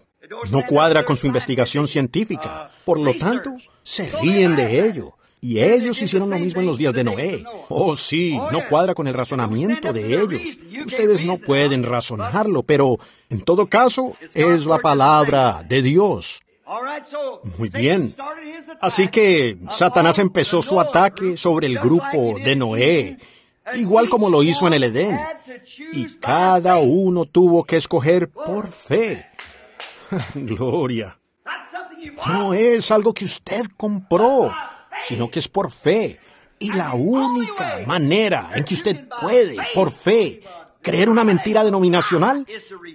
no cuadra con su investigación científica. Por lo tanto, se ríen de ello. Y ellos hicieron lo mismo en los días de Noé. Oh, sí, no cuadra con el razonamiento de ellos. Ustedes no pueden razonarlo, pero en todo caso es la palabra de Dios. Muy bien. Así que Satanás empezó su ataque sobre el grupo de Noé, igual como lo hizo en el Edén. Y cada uno tuvo que escoger por fe Gloria. No es algo que usted compró, sino que es por fe. Y la única manera en que usted puede, por fe, creer una mentira denominacional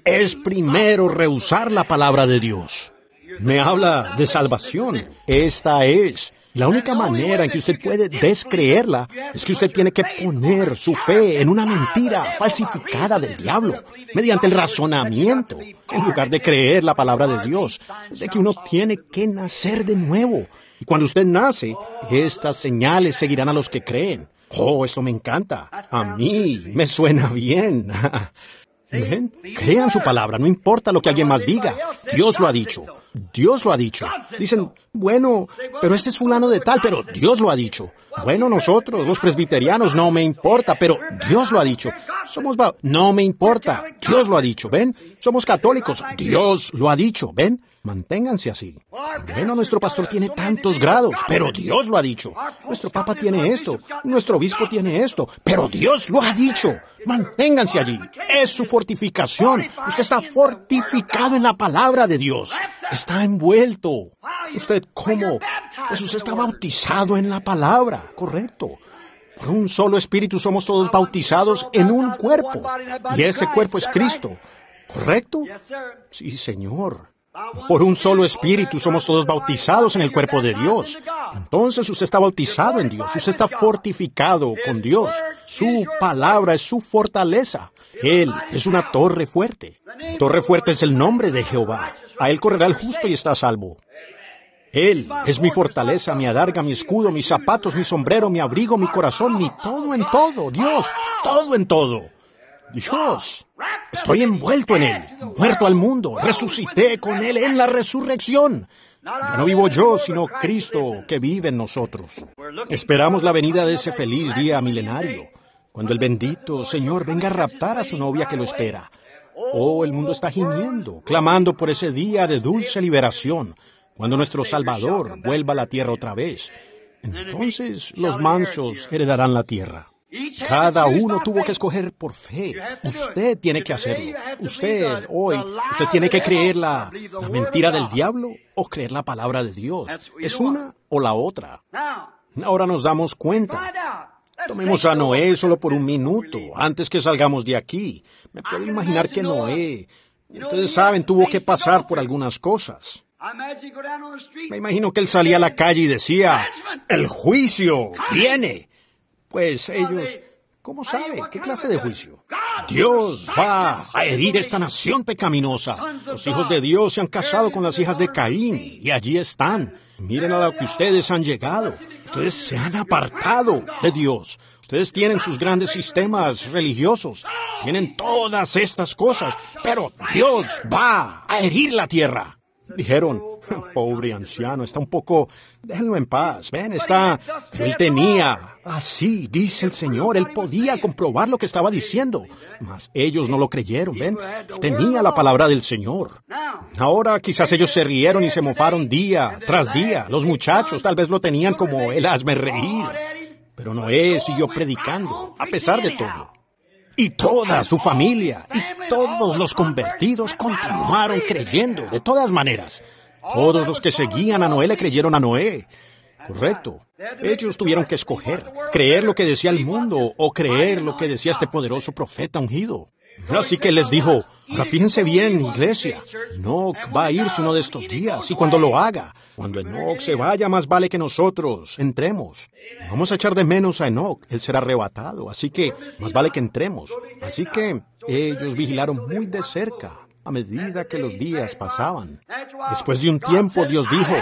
es primero rehusar la palabra de Dios. Me habla de salvación. Esta es la única manera en que usted puede descreerla es que usted tiene que poner su fe en una mentira falsificada del diablo, mediante el razonamiento, en lugar de creer la palabra de Dios, de que uno tiene que nacer de nuevo. Y cuando usted nace, estas señales seguirán a los que creen. Oh, esto me encanta. A mí me suena bien. Ven, crean su palabra, no importa lo que alguien más diga. Dios lo ha dicho. Dios lo ha dicho. Dicen, bueno, pero este es fulano de tal, pero Dios lo ha dicho. Bueno, nosotros, los presbiterianos, no me importa, pero Dios lo ha dicho. Somos... No me importa, Dios lo ha dicho, ¿ven? Somos católicos, Dios lo ha dicho, ¿ven? Manténganse así. Bueno, nuestro pastor tiene tantos grados, pero Dios lo ha dicho. Nuestro papa tiene esto, nuestro obispo tiene esto, pero Dios lo ha dicho. Manténganse allí. Es su fortificación. Usted está fortificado en la palabra de Dios. Está envuelto. ¿Usted cómo? Pues usted está bautizado en la palabra, correcto. Por un solo espíritu somos todos bautizados en un cuerpo. Y ese cuerpo es Cristo. ¿Correcto? Sí, Señor. Por un solo espíritu somos todos bautizados en el cuerpo de Dios. Entonces usted está bautizado en Dios, usted está fortificado con Dios. Su palabra es su fortaleza. Él es una torre fuerte. Torre fuerte es el nombre de Jehová. A Él correrá el justo y está salvo. Él es mi fortaleza, mi adarga, mi escudo, mis zapatos, mi sombrero, mi abrigo, mi corazón, mi todo en todo. Dios, todo en todo. Dios, estoy envuelto en Él, muerto al mundo, resucité con Él en la resurrección. Ya no vivo yo, sino Cristo que vive en nosotros. Esperamos la venida de ese feliz día milenario, cuando el bendito Señor venga a raptar a su novia que lo espera. Oh, el mundo está gimiendo, clamando por ese día de dulce liberación, cuando nuestro Salvador vuelva a la tierra otra vez. Entonces los mansos heredarán la tierra. Cada uno tuvo que escoger por fe. Usted tiene que hacerlo. Usted hoy, usted tiene que creer la, mentira del diablo o creer la palabra de Dios. Es una o la otra. Ahora nos damos cuenta. Tomemos a Noé solo por un minuto, antes que salgamos de aquí. Me puedo imaginar que Noé, ustedes saben, tuvo que pasar por algunas cosas. Me imagino que él salía a la calle y decía, el juicio viene. Pues ellos... ¿Cómo sabe? ¿Qué clase de juicio? Dios va a herir esta nación pecaminosa. Los hijos de Dios se han casado con las hijas de Caín y allí están. Miren a lo que ustedes han llegado. Ustedes se han apartado de Dios. Ustedes tienen sus grandes sistemas religiosos. Tienen todas estas cosas. Pero Dios va a herir la tierra. Dijeron, pobre anciano, está un poco... Déjenlo en paz. Ven, está... Él tenía Así dice el Señor. Él podía comprobar lo que estaba diciendo, mas ellos no lo creyeron, ¿ven? Tenía la palabra del Señor. Ahora quizás ellos se rieron y se mofaron día tras día. Los muchachos tal vez lo tenían como el hazme reír. Pero Noé siguió predicando, a pesar de todo. Y toda su familia y todos los convertidos continuaron creyendo, de todas maneras. Todos los que seguían a Noé le creyeron a Noé. Correcto. Ellos tuvieron que escoger, creer lo que decía el mundo o creer lo que decía este poderoso profeta ungido. Así que les dijo, ahora fíjense bien, iglesia, Enoch va a irse uno de estos días, y cuando lo haga, cuando Enoch se vaya, más vale que nosotros entremos. Vamos a echar de menos a Enoch, él será arrebatado, así que más vale que entremos. Así que ellos vigilaron muy de cerca a medida que los días pasaban. Después de un tiempo Dios dijo,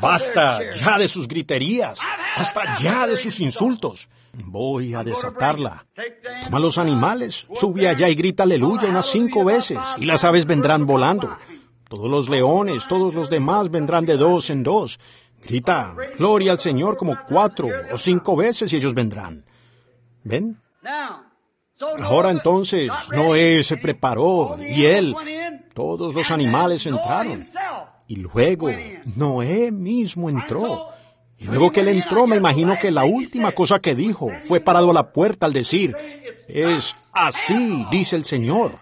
basta ya de sus griterías, basta ya de sus insultos. Voy a desatarla. Toma los animales, sube allá y grita aleluya unas cinco veces y las aves vendrán volando. Todos los leones, todos los demás vendrán de dos en dos. Grita, gloria al Señor como cuatro o cinco veces y ellos vendrán. ¿Ven? Ahora entonces Noé se preparó y él, todos los animales entraron. Y luego Noé mismo entró. Y luego que él entró, me imagino que la última cosa que dijo fue parado a la puerta al decir, es así, dice el Señor.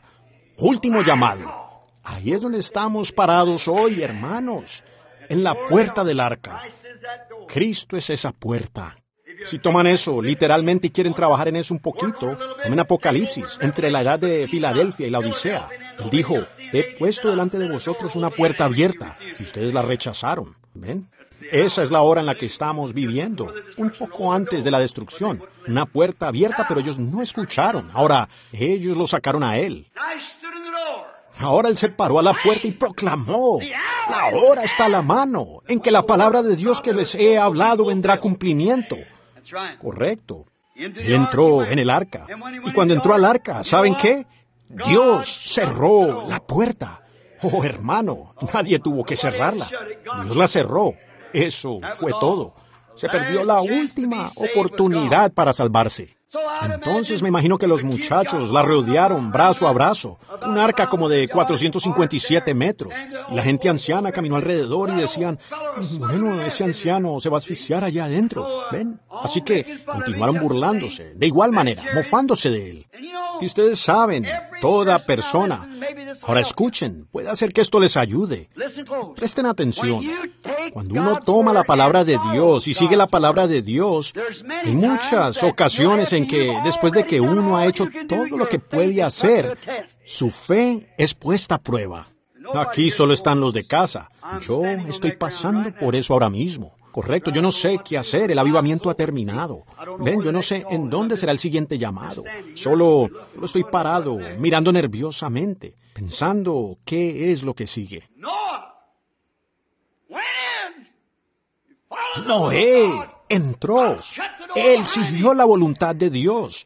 Último llamado. Ahí es donde estamos parados hoy, hermanos, en la puerta del arca. Cristo es esa puerta. Si toman eso literalmente y quieren trabajar en eso un poquito, en Apocalipsis, entre la edad de Filadelfia y la Odisea, él dijo, he puesto delante de vosotros una puerta abierta y ustedes la rechazaron. ¿Ven? Esa es la hora en la que estamos viviendo, un poco antes de la destrucción. Una puerta abierta, pero ellos no escucharon. Ahora, ellos lo sacaron a él. Ahora él se paró a la puerta y proclamó, la hora está a la mano, en que la palabra de Dios que les he hablado vendrá cumplimiento. Correcto. Él entró en el arca. Y cuando entró al arca, ¿saben qué? Dios cerró la puerta. Oh, hermano, nadie tuvo que cerrarla. Dios la cerró. Eso fue todo. Se perdió la última oportunidad para salvarse. Entonces me imagino que los muchachos la rodearon brazo a brazo, un arca como de 457 metros. Y la gente anciana caminó alrededor y decían, bueno, ese anciano se va a asfixiar allá adentro, uh, ven. Así que continuaron burlándose, de igual manera, mofándose de él. Y ustedes saben, toda persona, ahora escuchen, puede hacer que esto les ayude. Presten atención. Cuando uno toma la palabra de Dios y sigue la palabra de Dios, hay muchas ocasiones en que después de que uno ha hecho todo lo que puede hacer, su fe es puesta a prueba. Aquí solo están los de casa. Yo estoy pasando por eso ahora mismo correcto, yo no sé qué hacer, el avivamiento ha terminado. Ven, yo no sé en dónde será el siguiente llamado. Solo, lo estoy parado, mirando nerviosamente, pensando qué es lo que sigue. Noé entró. Él siguió la voluntad de Dios.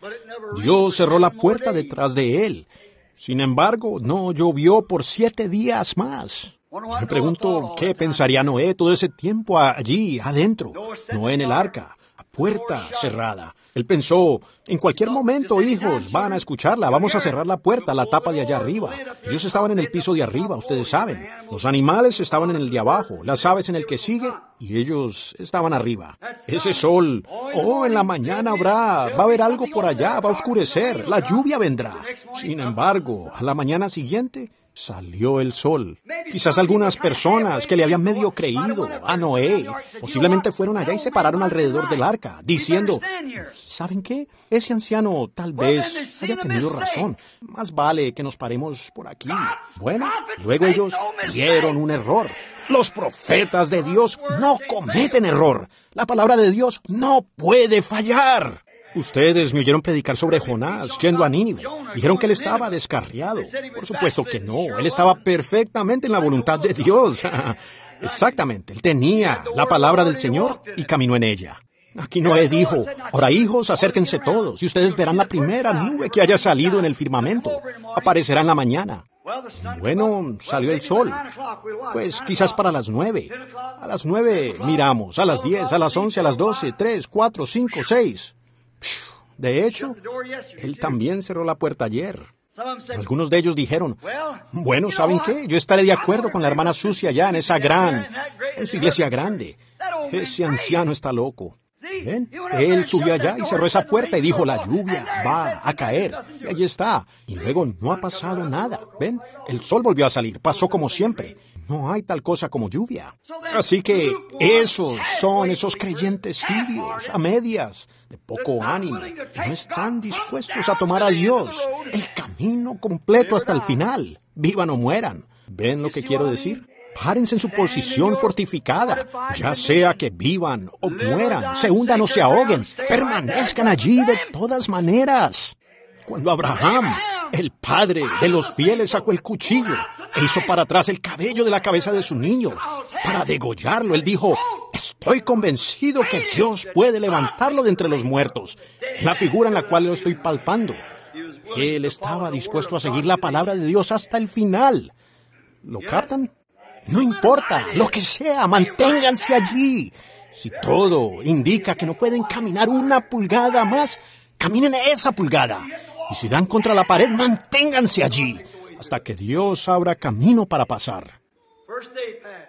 Dios cerró la puerta detrás de él. Sin embargo, no llovió por siete días más. Me pregunto qué pensaría Noé todo ese tiempo allí, adentro, Noé en el arca, a puerta cerrada. Él pensó, en cualquier momento, hijos, van a escucharla, vamos a cerrar la puerta, la tapa de allá arriba. Ellos estaban en el piso de arriba, ustedes saben. Los animales estaban en el de abajo, las aves en el que sigue y ellos estaban arriba. Ese sol, oh, en la mañana habrá, va a haber algo por allá, va a oscurecer, la lluvia vendrá. Sin embargo, a la mañana siguiente, salió el sol. Quizás algunas personas que le habían medio creído a Noé posiblemente fueron allá y se pararon alrededor del arca, diciendo, ¿saben qué? Ese anciano tal vez haya tenido razón. Más vale que nos paremos por aquí. Bueno, luego ellos dieron un error. Los profetas de Dios no cometen error. La palabra de Dios no puede fallar. Ustedes me oyeron predicar sobre Jonás yendo a Nínive. Dijeron que él estaba descarriado. Por supuesto que no. Él estaba perfectamente en la voluntad de Dios. Exactamente. Él tenía la palabra del Señor y caminó en ella. Aquí Noé dijo, ahora hijos, acérquense todos y ustedes verán la primera nube que haya salido en el firmamento. Aparecerá en la mañana. Bueno, salió el sol. Pues quizás para las nueve. A las nueve miramos, a las diez, a las once, a las doce, tres, cuatro, cinco, seis. De hecho, él también cerró la puerta ayer. Algunos de ellos dijeron, bueno, ¿saben qué? Yo estaré de acuerdo con la hermana sucia allá en esa gran, en iglesia grande. Ese anciano está loco. Él subió allá y cerró esa puerta y dijo, la lluvia va a caer. Y allí está. Y luego no ha pasado nada. ¿Ven? El sol volvió a salir. Pasó como siempre. No hay tal cosa como lluvia. Así que esos son esos creyentes tibios, a medias de poco ánimo, no están dispuestos a tomar a Dios, el camino completo hasta el final, vivan o mueran. ¿Ven lo que quiero decir? Párense en su posición fortificada, ya sea que vivan o mueran, se hundan o se ahoguen, permanezcan allí de todas maneras. Cuando Abraham el padre de los fieles sacó el cuchillo e hizo para atrás el cabello de la cabeza de su niño para degollarlo. Él dijo, estoy convencido que Dios puede levantarlo de entre los muertos, la figura en la cual lo estoy palpando. Él estaba dispuesto a seguir la palabra de Dios hasta el final. ¿Lo captan? No importa, lo que sea, manténganse allí. Si todo indica que no pueden caminar una pulgada más, caminen esa pulgada y si dan contra la pared, manténganse allí hasta que Dios abra camino para pasar.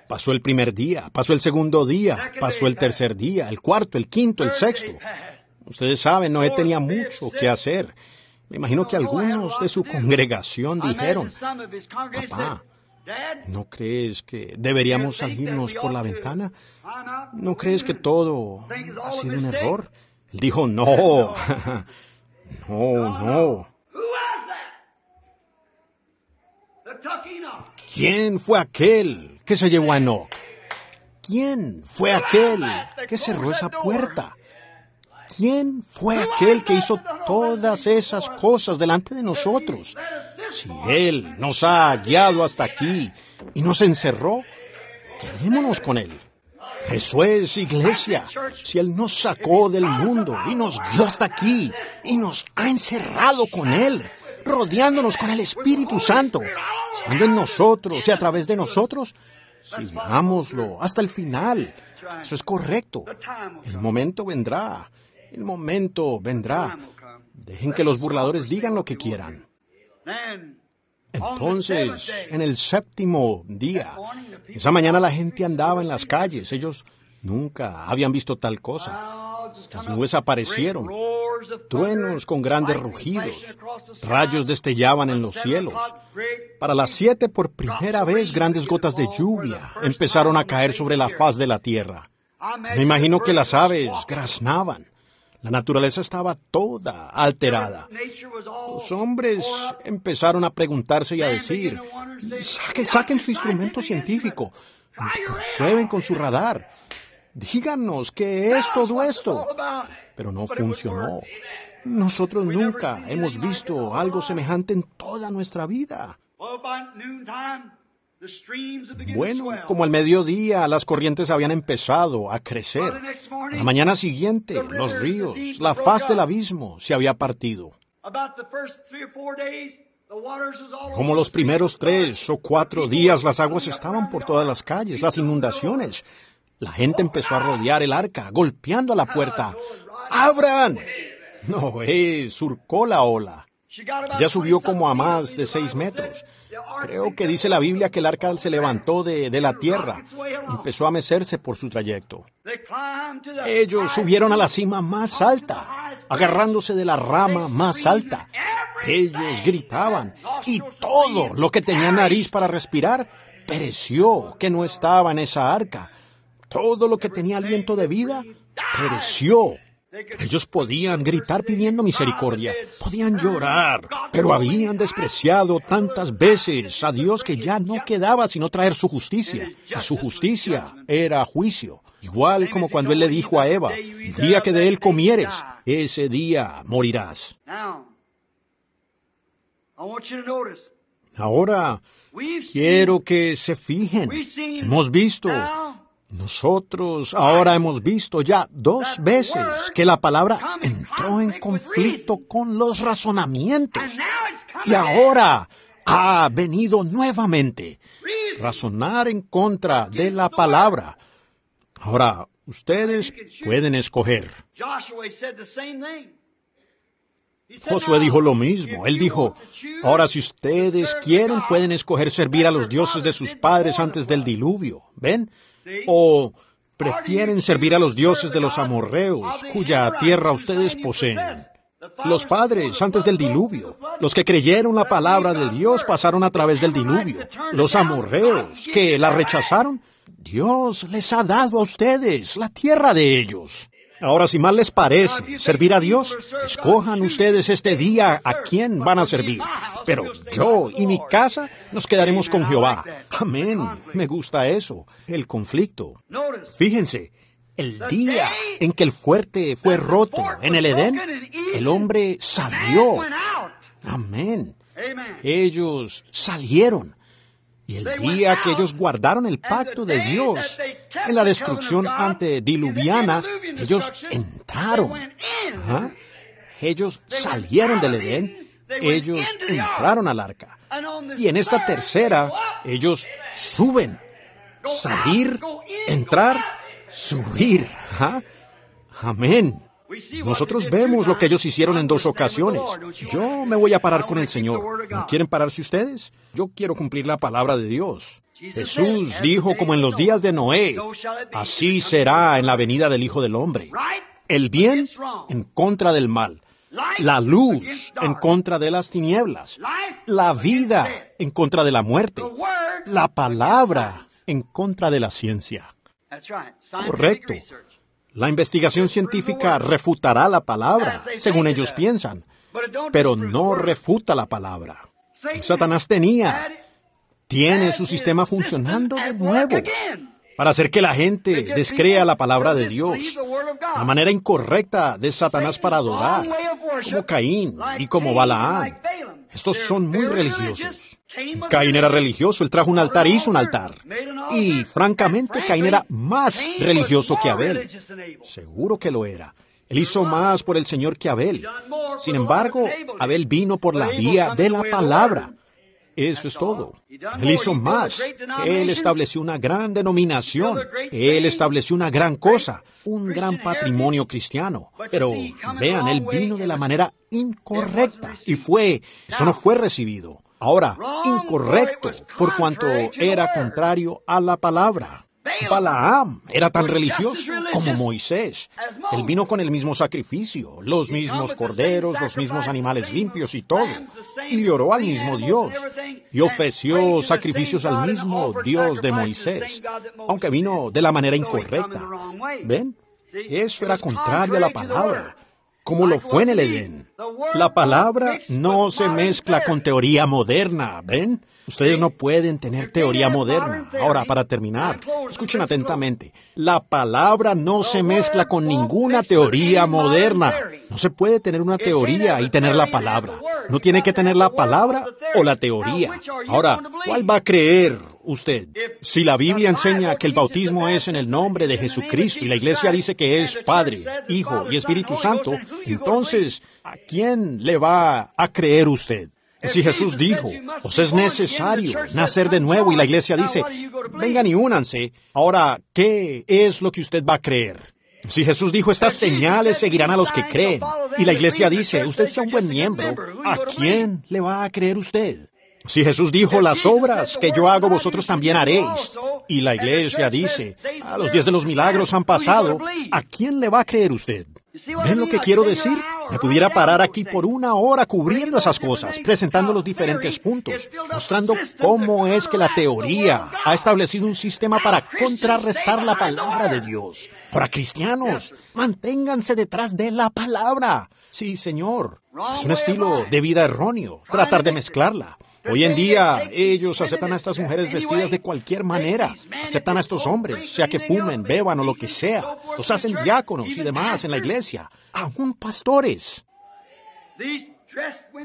Pasó el primer día, pasó el segundo día, pasó el tercer día, el cuarto, el quinto, el sexto. Ustedes saben, Noé tenía mucho que hacer. Me imagino que algunos de su congregación dijeron, papá, ¿no crees que deberíamos salirnos por la ventana? ¿No crees que todo ha sido un error? Él dijo, no. No, no. ¿Quién fue aquel que se llevó a Enoch? ¿Quién fue aquel que cerró esa puerta? ¿Quién fue aquel que hizo todas esas cosas delante de nosotros? Si Él nos ha guiado hasta aquí y nos encerró, quedémonos con Él. Eso es iglesia. Si Él nos sacó del mundo y nos dio hasta aquí y nos ha encerrado con Él, rodeándonos con el Espíritu Santo, estando en nosotros y a través de nosotros, sigámoslo hasta el final. Eso es correcto. El momento vendrá. El momento vendrá. Dejen que los burladores digan lo que quieran. Entonces, en el séptimo día, esa mañana la gente andaba en las calles, ellos nunca habían visto tal cosa. Las nubes aparecieron, truenos con grandes rugidos, rayos destellaban en los cielos. Para las siete, por primera vez, grandes gotas de lluvia empezaron a caer sobre la faz de la tierra. Me imagino que las aves graznaban. La naturaleza estaba toda alterada. Los hombres empezaron a preguntarse y a decir, saquen, saquen su instrumento científico, prueben con su radar, díganos qué es todo esto. Pero no funcionó. Nosotros nunca hemos visto algo semejante en toda nuestra vida. Bueno, como al mediodía las corrientes habían empezado a crecer. la mañana siguiente, los ríos, la faz del abismo se había partido. Como los primeros tres o cuatro días las aguas estaban por todas las calles, las inundaciones. La gente empezó a rodear el arca, golpeando a la puerta. ¡Abran! Noé eh, surcó la ola. Ya subió como a más de seis metros. Creo que dice la Biblia que el arca se levantó de, la tierra. Empezó a mecerse por su trayecto. Ellos subieron a la cima más alta, agarrándose de la rama más alta. Ellos gritaban y todo lo que tenía nariz para respirar pereció que no estaba en esa arca. Todo lo que tenía aliento de vida pereció ellos podían gritar pidiendo misericordia, podían llorar, pero habían despreciado tantas veces a Dios que ya no quedaba sino traer su justicia. Y su justicia era juicio, igual como cuando Él le dijo a Eva, el día que de Él comieres, ese día morirás. Ahora, quiero que se fijen. Hemos visto, nosotros ahora hemos visto ya dos veces que la palabra entró en conflicto con los razonamientos y ahora ha venido nuevamente razonar en contra de la palabra. Ahora, ustedes pueden escoger. Josué dijo lo mismo. Él dijo, ahora si ustedes quieren pueden escoger servir a los dioses de sus padres antes del diluvio. ¿Ven? ¿O prefieren servir a los dioses de los amorreos, cuya tierra ustedes poseen? Los padres antes del diluvio, los que creyeron la palabra de Dios pasaron a través del diluvio. Los amorreos que la rechazaron, Dios les ha dado a ustedes la tierra de ellos. Ahora, si mal les parece servir a Dios, escojan ustedes este día a quién van a servir. Pero yo y mi casa nos quedaremos con Jehová. Amén. Me gusta eso, el conflicto. Fíjense, el día en que el fuerte fue roto en el Edén, el hombre salió. Amén. Ellos salieron. Y el día que ellos guardaron el pacto de Dios en la destrucción antediluviana, ellos entraron. Ellos salieron del Edén, ellos entraron al arca. Y en esta tercera, ellos suben. Salir, entrar, subir. Amén. Nosotros vemos lo que ellos hicieron en dos ocasiones. Yo me voy a parar con el Señor. ¿No quieren pararse ustedes? Yo quiero cumplir la palabra de Dios. Jesús dijo como en los días de Noé, así será en la venida del Hijo del Hombre. El bien en contra del mal. La luz en contra de las tinieblas. La vida en contra de la muerte. La palabra en contra de la ciencia. Correcto. La investigación científica refutará la palabra, según ellos piensan, pero no refuta la palabra. Satanás tenía, tiene su sistema funcionando de nuevo para hacer que la gente descrea la palabra de Dios, la manera incorrecta de Satanás para adorar, como Caín y como Balaán. Estos son muy religiosos. Caín era religioso, él trajo un altar y hizo un altar. Y francamente, Caín era más religioso que Abel. Seguro que lo era. Él hizo más por el Señor que Abel. Sin embargo, Abel vino por la vía de la palabra. Eso es todo. Él hizo más. Él estableció una gran denominación. Él estableció una gran cosa, un gran patrimonio cristiano. Pero vean, él vino de la manera incorrecta y fue, eso no fue recibido. Ahora, incorrecto, por cuanto era contrario a la palabra. Balaam era tan religioso como Moisés. Él vino con el mismo sacrificio, los mismos corderos, los mismos animales limpios y todo. Y lloró al mismo Dios. Y ofreció sacrificios al mismo Dios de Moisés, aunque vino de la manera incorrecta. ¿Ven? Eso era contrario a la palabra como lo fue en el Edén. La palabra no se mezcla con teoría moderna, ¿ven? Ustedes no pueden tener teoría moderna. Ahora, para terminar, escuchen atentamente. La palabra no se mezcla con ninguna teoría moderna. No se puede tener una teoría y tener la palabra. No tiene que tener la palabra o la teoría. Ahora, ¿cuál va a creer? usted, si la Biblia enseña que el bautismo es en el nombre de Jesucristo y la iglesia dice que es Padre, Hijo y Espíritu Santo, entonces, ¿a quién le va a creer usted? Si Jesús dijo, os es necesario nacer de nuevo y la iglesia dice, vengan y únanse, ahora, ¿qué es lo que usted va a creer? Si Jesús dijo, estas señales seguirán a los que creen, y la iglesia dice, usted sea un buen miembro, ¿a quién le va a creer usted? Si Jesús dijo, las obras que yo hago vosotros también haréis, y la iglesia dice, a los días de los milagros han pasado, ¿a quién le va a creer usted? ¿Ven lo que quiero decir? Me pudiera parar aquí por una hora cubriendo esas cosas, presentando los diferentes puntos, mostrando cómo es que la teoría ha establecido un sistema para contrarrestar la palabra de Dios. Para cristianos, manténganse detrás de la palabra. Sí, señor. Es un estilo de vida erróneo, tratar de mezclarla. Hoy en día ellos aceptan a estas mujeres vestidas de cualquier manera, aceptan a estos hombres, sea que fumen, beban o lo que sea, los hacen diáconos y demás en la iglesia, aún pastores.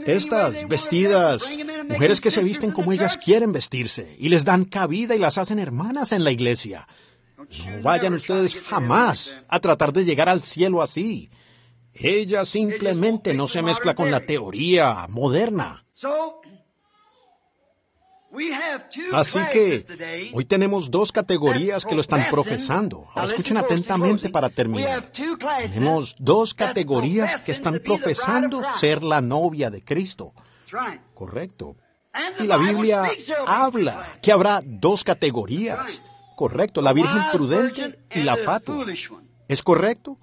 Estas vestidas, mujeres que se visten como ellas quieren vestirse y les dan cabida y las hacen hermanas en la iglesia. No vayan ustedes jamás a tratar de llegar al cielo así. Ella simplemente no se mezcla con la teoría moderna. Así que hoy tenemos dos categorías que lo están profesando. escuchen atentamente para terminar. Tenemos dos categorías que están profesando ser la novia de Cristo. Correcto. Y la Biblia habla que habrá dos categorías. Correcto, la Virgen prudente y la fatua. ¿Es correcto?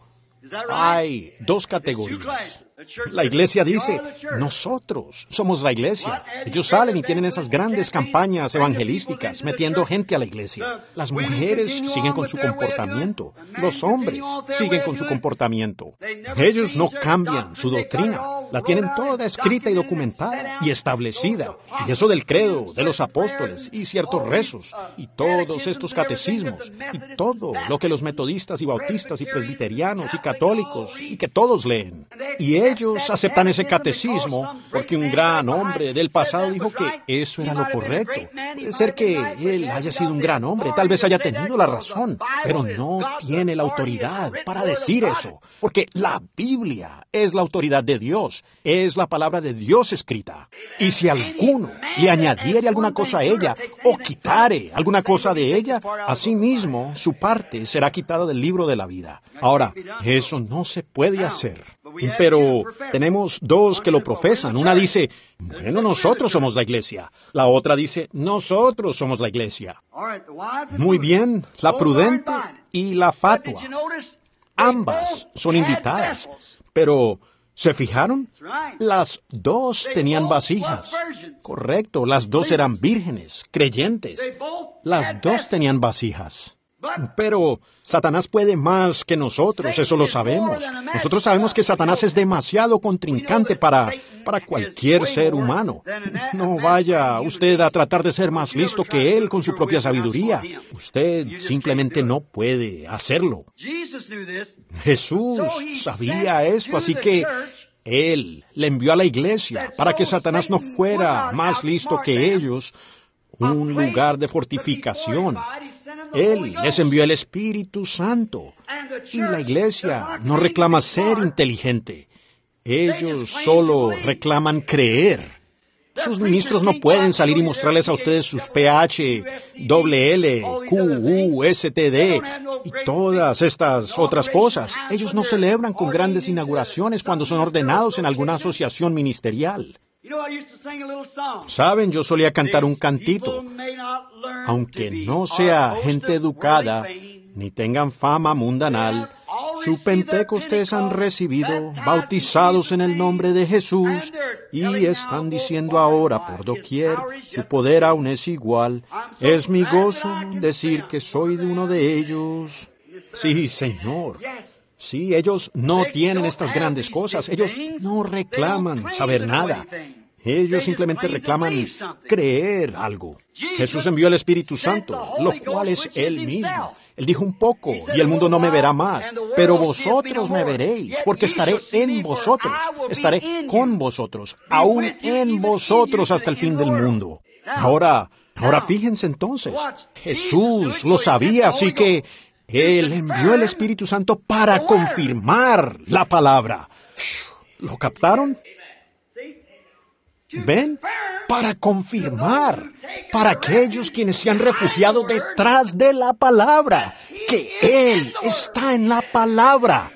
Hay dos categorías. La iglesia dice, nosotros somos la iglesia. Ellos salen y tienen esas grandes campañas evangelísticas metiendo gente a la iglesia. Las mujeres siguen con su comportamiento. Los hombres siguen con su comportamiento. Ellos no cambian su doctrina. La tienen toda escrita y documentada y establecida. Y eso del credo, de los apóstoles y ciertos rezos uh, y todos estos catecismos y todo lo que los metodistas y bautistas y presbiterianos y católicos y que todos leen. Y ellos ellos aceptan ese catecismo porque un gran hombre del pasado dijo que eso era lo correcto. Puede ser que él haya sido un gran hombre, tal vez haya tenido la razón, pero no tiene la autoridad para decir eso, porque la Biblia es la autoridad de Dios, es la palabra de Dios escrita. Y si alguno le añadiere alguna cosa a ella o quitare alguna cosa de ella, asimismo su parte será quitada del libro de la vida. Ahora, eso no se puede hacer pero tenemos dos que lo profesan. Una dice, bueno, nosotros somos la iglesia. La otra dice, nosotros somos la iglesia. Muy bien, la prudente y la fatua. Ambas son invitadas. Pero, ¿se fijaron? Las dos tenían vasijas. Correcto, las dos eran vírgenes, creyentes. Las dos tenían vasijas. Pero Satanás puede más que nosotros, eso lo sabemos. Nosotros sabemos que Satanás es demasiado contrincante para, para cualquier ser humano. No vaya usted a tratar de ser más listo que él con su propia sabiduría. Usted simplemente no puede hacerlo. Jesús sabía esto, así que él le envió a la iglesia para que Satanás no fuera más listo que ellos, un lugar de fortificación él les envió el Espíritu Santo. Y la iglesia no reclama ser inteligente. Ellos solo reclaman creer. Sus ministros no pueden salir y mostrarles a ustedes sus PH, WL, QU, STD y todas estas otras cosas. Ellos no celebran con grandes inauguraciones cuando son ordenados en alguna asociación ministerial. Saben, yo solía cantar un cantito. Aunque no sea gente educada, ni tengan fama mundanal, su Pentecostés han recibido, bautizados en el nombre de Jesús, y están diciendo ahora por doquier, su poder aún es igual. Es mi gozo decir que soy de uno de ellos. Sí, Señor. Sí, ellos no tienen estas grandes cosas, ellos no reclaman saber nada. Ellos simplemente reclaman creer algo. Jesús envió el Espíritu Santo, lo cual es Él mismo. Él dijo un poco, y el mundo no me verá más, pero vosotros me veréis, porque estaré en vosotros, estaré con vosotros, aún en vosotros hasta el fin del mundo. Ahora, ahora fíjense entonces, Jesús lo sabía, así que él envió el Espíritu Santo para confirmar la palabra. ¿Lo captaron? ¿Ven? Para confirmar, para aquellos quienes se han refugiado detrás de la palabra, que Él está en la palabra.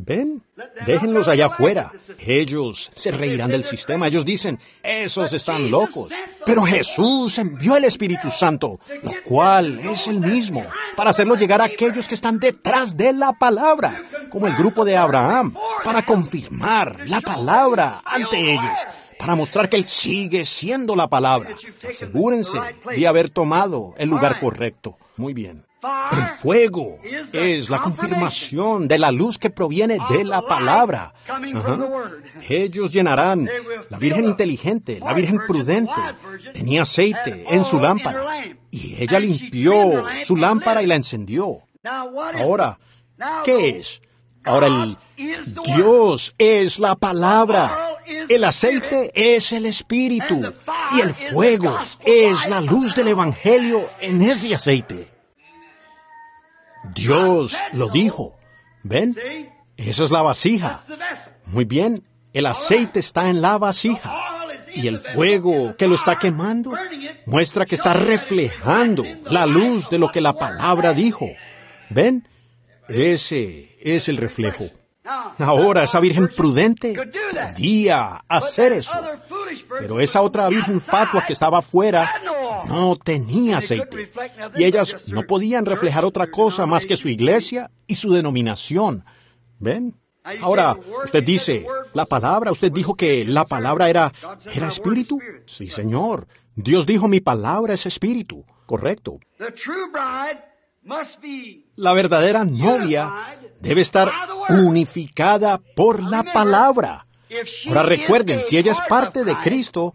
Ven, déjenlos allá afuera. Ellos se reirán del sistema. Ellos dicen, esos están locos. Pero Jesús envió el Espíritu Santo, lo cual es el mismo, para hacerlo llegar a aquellos que están detrás de la palabra, como el grupo de Abraham, para confirmar la palabra ante ellos para mostrar que Él sigue siendo la palabra. Asegúrense de haber tomado el lugar correcto. Muy bien. El fuego es la confirmación de la luz que proviene de la palabra. Ellos llenarán la Virgen inteligente, la Virgen prudente. Tenía aceite en su lámpara y ella limpió su lámpara y la encendió. Ahora, ¿qué es? Ahora el Dios es la palabra. El aceite es el espíritu y el fuego es la luz del evangelio en ese aceite. Dios lo dijo. ¿Ven? Esa es la vasija. Muy bien, el aceite está en la vasija. Y el fuego que lo está quemando muestra que está reflejando la luz de lo que la palabra dijo. ¿Ven? Ese es el reflejo. Ahora esa virgen prudente podía hacer eso. Pero esa otra virgen fatua que estaba afuera no tenía aceite. Y ellas no podían reflejar otra cosa más que su iglesia y su denominación. ¿Ven? Ahora, usted dice, la palabra, usted dijo que la palabra era, era espíritu. Sí, señor. Dios dijo, mi palabra es espíritu. Correcto la verdadera novia debe estar unificada por la palabra. Ahora recuerden, si ella es parte de Cristo,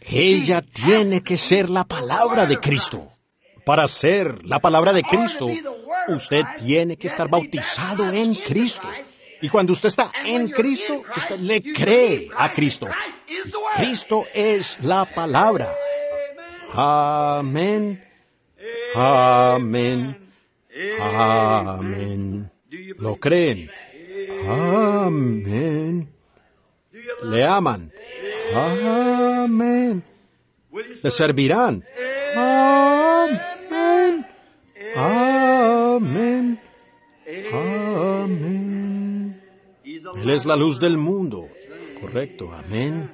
ella tiene que ser la palabra de Cristo. Para ser la palabra de Cristo, usted tiene que estar bautizado en Cristo. Y cuando usted está en Cristo, usted le cree a Cristo. Cristo es la palabra. Amén. Amén. Amén. ¿Lo creen? Amén. ¿Le aman? Amén. ¿Le servirán? Amén. Amén. Amén. Él es la luz del mundo. Correcto. Amén.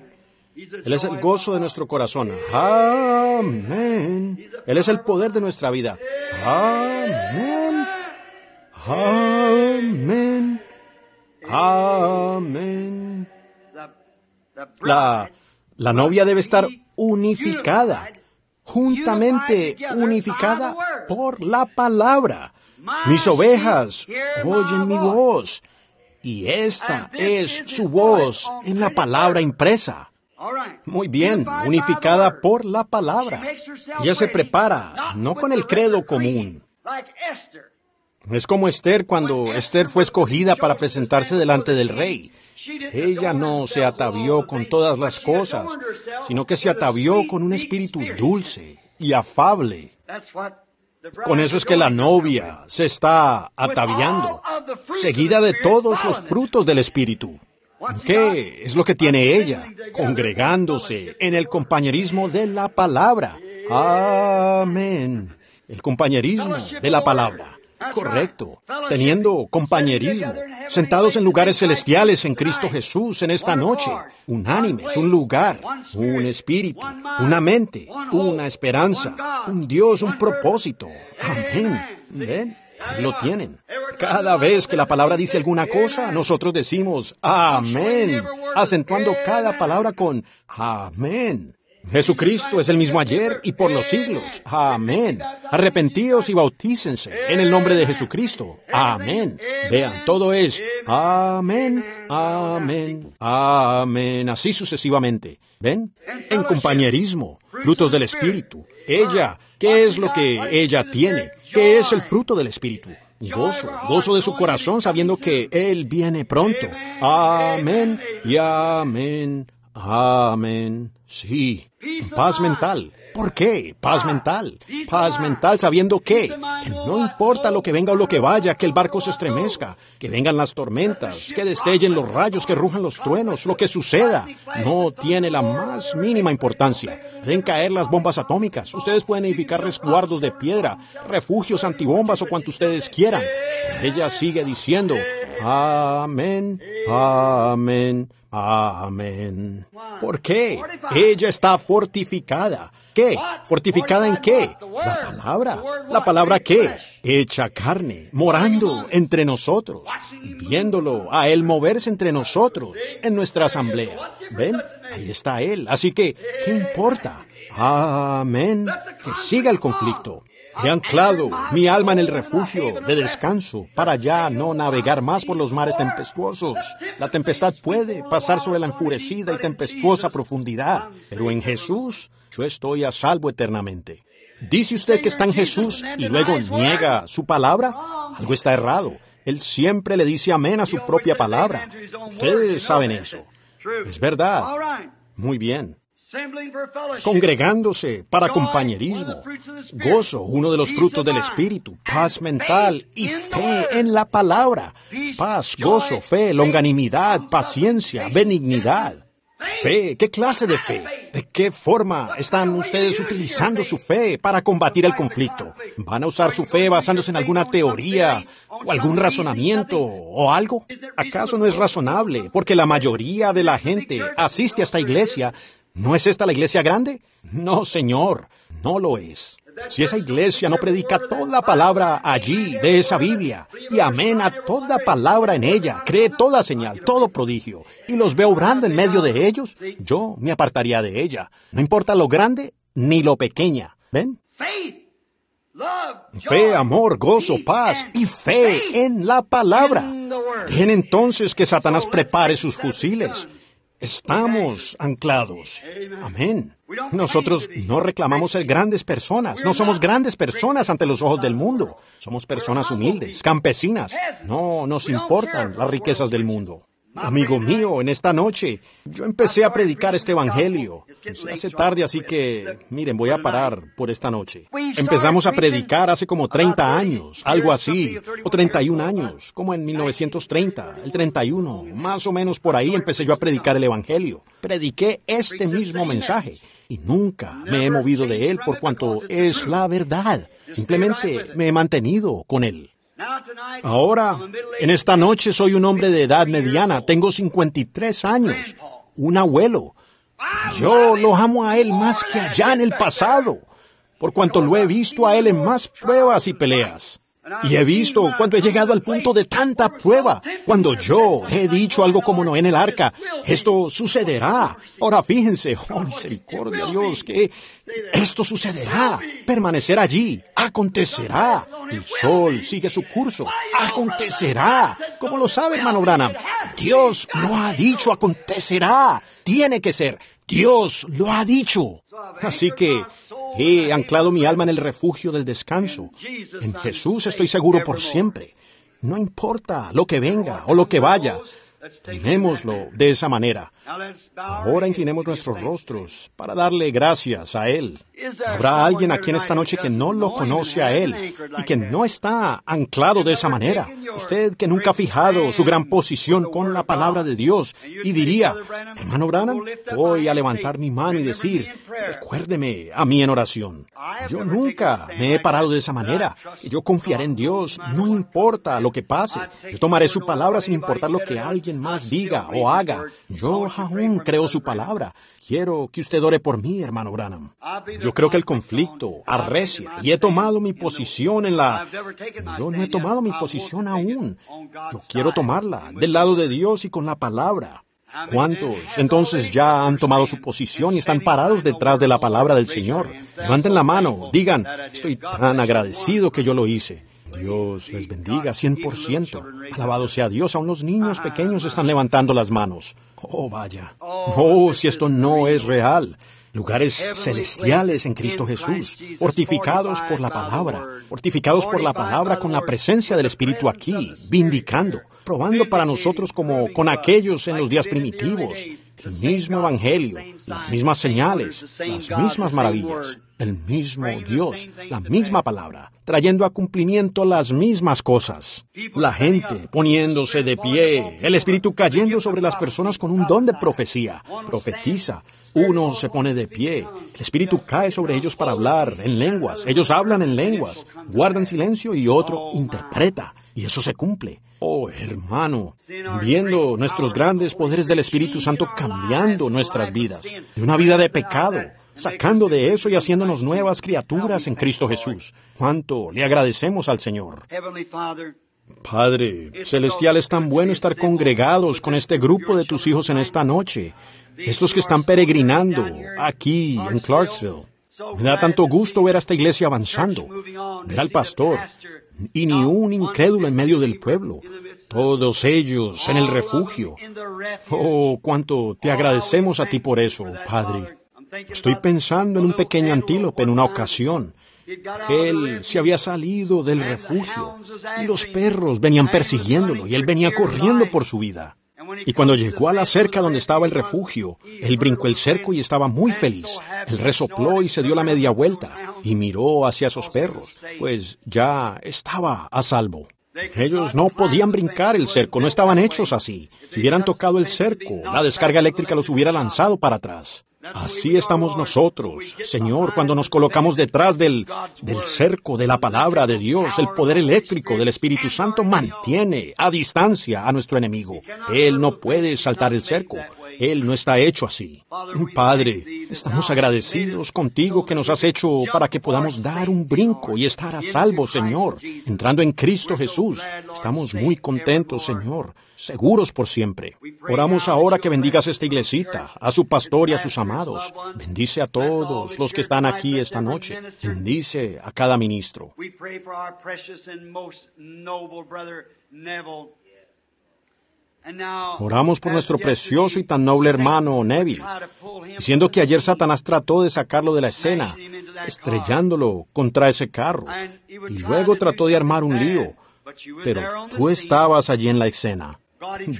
Él es el gozo de nuestro corazón. Amén. Él es el poder de nuestra vida. Amén. Amén. Amén. La, la novia debe estar unificada, juntamente unificada por la palabra. Mis ovejas oyen mi voz y esta es su voz en la palabra impresa. Muy bien, unificada por la palabra. Ella se prepara, no con el credo común. Es como Esther cuando Esther fue escogida para presentarse delante del rey. Ella no se atavió con todas las cosas, sino que se atavió con un espíritu dulce y afable. Con eso es que la novia se está ataviando, seguida de todos los frutos del espíritu. ¿Qué es lo que tiene ella? Congregándose en el compañerismo de la palabra. Amén. El compañerismo de la palabra. Correcto. Teniendo compañerismo. Sentados en lugares celestiales en Cristo Jesús en esta noche. Unánimes, un lugar, un espíritu, una mente, una esperanza, un Dios, un propósito. Amén. Lo tienen. Cada vez que la palabra dice alguna cosa, nosotros decimos amén, acentuando cada palabra con amén. Jesucristo es el mismo ayer y por los siglos. Amén. Arrepentíos y bautícense en el nombre de Jesucristo. Amén. Vean, todo es amén, amén, amén, así sucesivamente. ¿Ven? En compañerismo, frutos del Espíritu. Ella, ¿qué es lo que ella tiene? que es el fruto del Espíritu. Gozo, gozo de su corazón sabiendo que Él viene pronto. Amén y amén. Amén. Sí. Paz mental, ¿Por qué? Paz ah. mental. Paz mental sabiendo que, no importa lo que venga o lo que vaya, que el barco se estremezca, que vengan las tormentas, que destellen los rayos, que rujan los truenos, lo que suceda, no tiene la más mínima importancia. Pueden caer las bombas atómicas, ustedes pueden edificar resguardos de piedra, refugios antibombas o cuanto ustedes quieran. ella sigue diciendo, amén, amén, amén. ¿Por qué? Ella está fortificada ¿Qué? ¿Fortificada en qué? La palabra. ¿La palabra qué? Hecha carne, morando entre nosotros, viéndolo a Él moverse entre nosotros en nuestra asamblea. ¿Ven? Ahí está Él. Así que, ¿qué importa? Amén. Que siga el conflicto. He anclado mi alma en el refugio de descanso para ya no navegar más por los mares tempestuosos. La tempestad puede pasar sobre la enfurecida y tempestuosa profundidad, pero en Jesús yo estoy a salvo eternamente. Dice usted que está en Jesús y luego niega su palabra. Algo está errado. Él siempre le dice amén a su propia palabra. Ustedes saben eso. Es verdad. Muy bien congregándose para compañerismo, gozo, uno de los frutos del Espíritu, paz mental y fe en la palabra, paz, gozo, fe, longanimidad, paciencia, benignidad. Fe, ¿qué clase de fe? ¿De qué forma están ustedes utilizando su fe para combatir el conflicto? ¿Van a usar su fe basándose en alguna teoría o algún razonamiento o algo? ¿Acaso no es razonable? Porque la mayoría de la gente asiste a esta iglesia ¿No es esta la iglesia grande? No, Señor, no lo es. Si esa iglesia no predica toda palabra allí, de esa Biblia, y amena toda palabra en ella, cree toda señal, todo prodigio, y los ve obrando en medio de ellos, yo me apartaría de ella. No importa lo grande ni lo pequeña. ¿Ven? Fe, amor, gozo, paz y fe en la palabra. Tiene entonces que Satanás prepare sus fusiles Estamos anclados. Amén. Nosotros no reclamamos ser grandes personas. No somos grandes personas ante los ojos del mundo. Somos personas humildes, campesinas. No nos importan las riquezas del mundo. Amigo mío, en esta noche yo empecé a predicar este Evangelio. hace tarde, así que, miren, voy a parar por esta noche. Empezamos a predicar hace como 30 años, algo así, o 31 años, como en 1930, el 31, más o menos por ahí empecé yo a predicar el Evangelio. Prediqué este mismo mensaje y nunca me he movido de él por cuanto es la verdad. Simplemente me he mantenido con él. Ahora, en esta noche soy un hombre de edad mediana, tengo 53 años, un abuelo. Yo lo amo a él más que allá en el pasado, por cuanto lo he visto a él en más pruebas y peleas. Y he visto cuando he llegado al punto de tanta prueba, cuando yo he dicho algo como no en el arca, esto sucederá. Ahora fíjense, oh misericordia Dios, que esto sucederá, permanecer allí, acontecerá. El sol sigue su curso, acontecerá. Como lo sabe hermano Branham, Dios lo ha dicho, acontecerá. Tiene que ser, Dios lo ha dicho. Así que he anclado mi alma en el refugio del descanso. En Jesús estoy seguro por siempre. No importa lo que venga o lo que vaya. Tomémoslo de esa manera. Ahora inclinemos nuestros rostros para darle gracias a Él. Habrá alguien aquí en esta noche que no lo conoce a Él y que no está anclado de esa manera. Usted que nunca ha fijado su gran posición con la palabra de Dios y diría, hermano Branham, voy a levantar mi mano y decir, recuérdeme a mí en oración. Yo nunca me he parado de esa manera. Yo confiaré en Dios, no importa lo que pase. Yo tomaré su palabra sin importar lo que alguien más diga o haga. Yo aún creó su palabra. Quiero que usted ore por mí, hermano Branham. Yo creo que el conflicto arrecia y he tomado mi posición en la... Yo no he tomado mi posición aún. Yo quiero tomarla del lado de Dios y con la palabra. ¿Cuántos entonces ya han tomado su posición y están parados detrás de la palabra del Señor? Levanten la mano, digan, estoy tan agradecido que yo lo hice. Dios les bendiga 100%. Alabado sea Dios, aún los niños pequeños están levantando las manos. Oh, vaya. Oh, si esto no es real. Lugares celestiales en Cristo Jesús, fortificados por la palabra, fortificados por la palabra con la presencia del Espíritu aquí, vindicando, probando para nosotros como con aquellos en los días primitivos, el mismo Evangelio, las mismas señales, las mismas maravillas el mismo Dios, la misma palabra, trayendo a cumplimiento las mismas cosas. La gente poniéndose de pie, el Espíritu cayendo sobre las personas con un don de profecía. Profetiza, uno se pone de pie, el Espíritu cae sobre ellos para hablar en lenguas, ellos hablan en lenguas, guardan silencio y otro oh, interpreta. Y eso se cumple. Oh, hermano, viendo nuestros grandes poderes del Espíritu Santo cambiando nuestras vidas, de una vida de pecado sacando de eso y haciéndonos nuevas criaturas en Cristo Jesús. ¿Cuánto le agradecemos al Señor? Padre Celestial, es tan bueno estar congregados con este grupo de tus hijos en esta noche, estos que están peregrinando aquí en Clarksville. Me da tanto gusto ver a esta iglesia avanzando, ver al pastor y ni un incrédulo en medio del pueblo, todos ellos en el refugio. Oh, cuánto te oh, agradecemos a ti por eso, Padre. Estoy pensando en un pequeño antílope en una ocasión. Él se había salido del refugio y los perros venían persiguiéndolo y él venía corriendo por su vida. Y cuando llegó a la cerca donde estaba el refugio, él brincó el cerco y estaba muy feliz. Él resopló y se dio la media vuelta y miró hacia esos perros, pues ya estaba a salvo. Ellos no podían brincar el cerco, no estaban hechos así. Si hubieran tocado el cerco, la descarga eléctrica los hubiera lanzado para atrás. Así estamos nosotros, Señor, cuando nos colocamos detrás del, cerco de la palabra de Dios. El poder eléctrico del Espíritu Santo mantiene a distancia a nuestro enemigo. Él no puede saltar el cerco. Él no está hecho así. Padre, estamos agradecidos contigo que nos has hecho para que podamos dar un brinco y estar a salvo, Señor, entrando en Cristo Jesús. Estamos muy contentos, Señor seguros por siempre. Oramos ahora que bendigas esta iglesita, a su pastor y a sus amados. Bendice a todos los que están aquí esta noche. Bendice a cada ministro. Oramos por nuestro precioso y tan noble hermano Neville, diciendo que ayer Satanás trató de sacarlo de la escena, estrellándolo contra ese carro, y luego trató de armar un lío, pero tú estabas allí en la escena.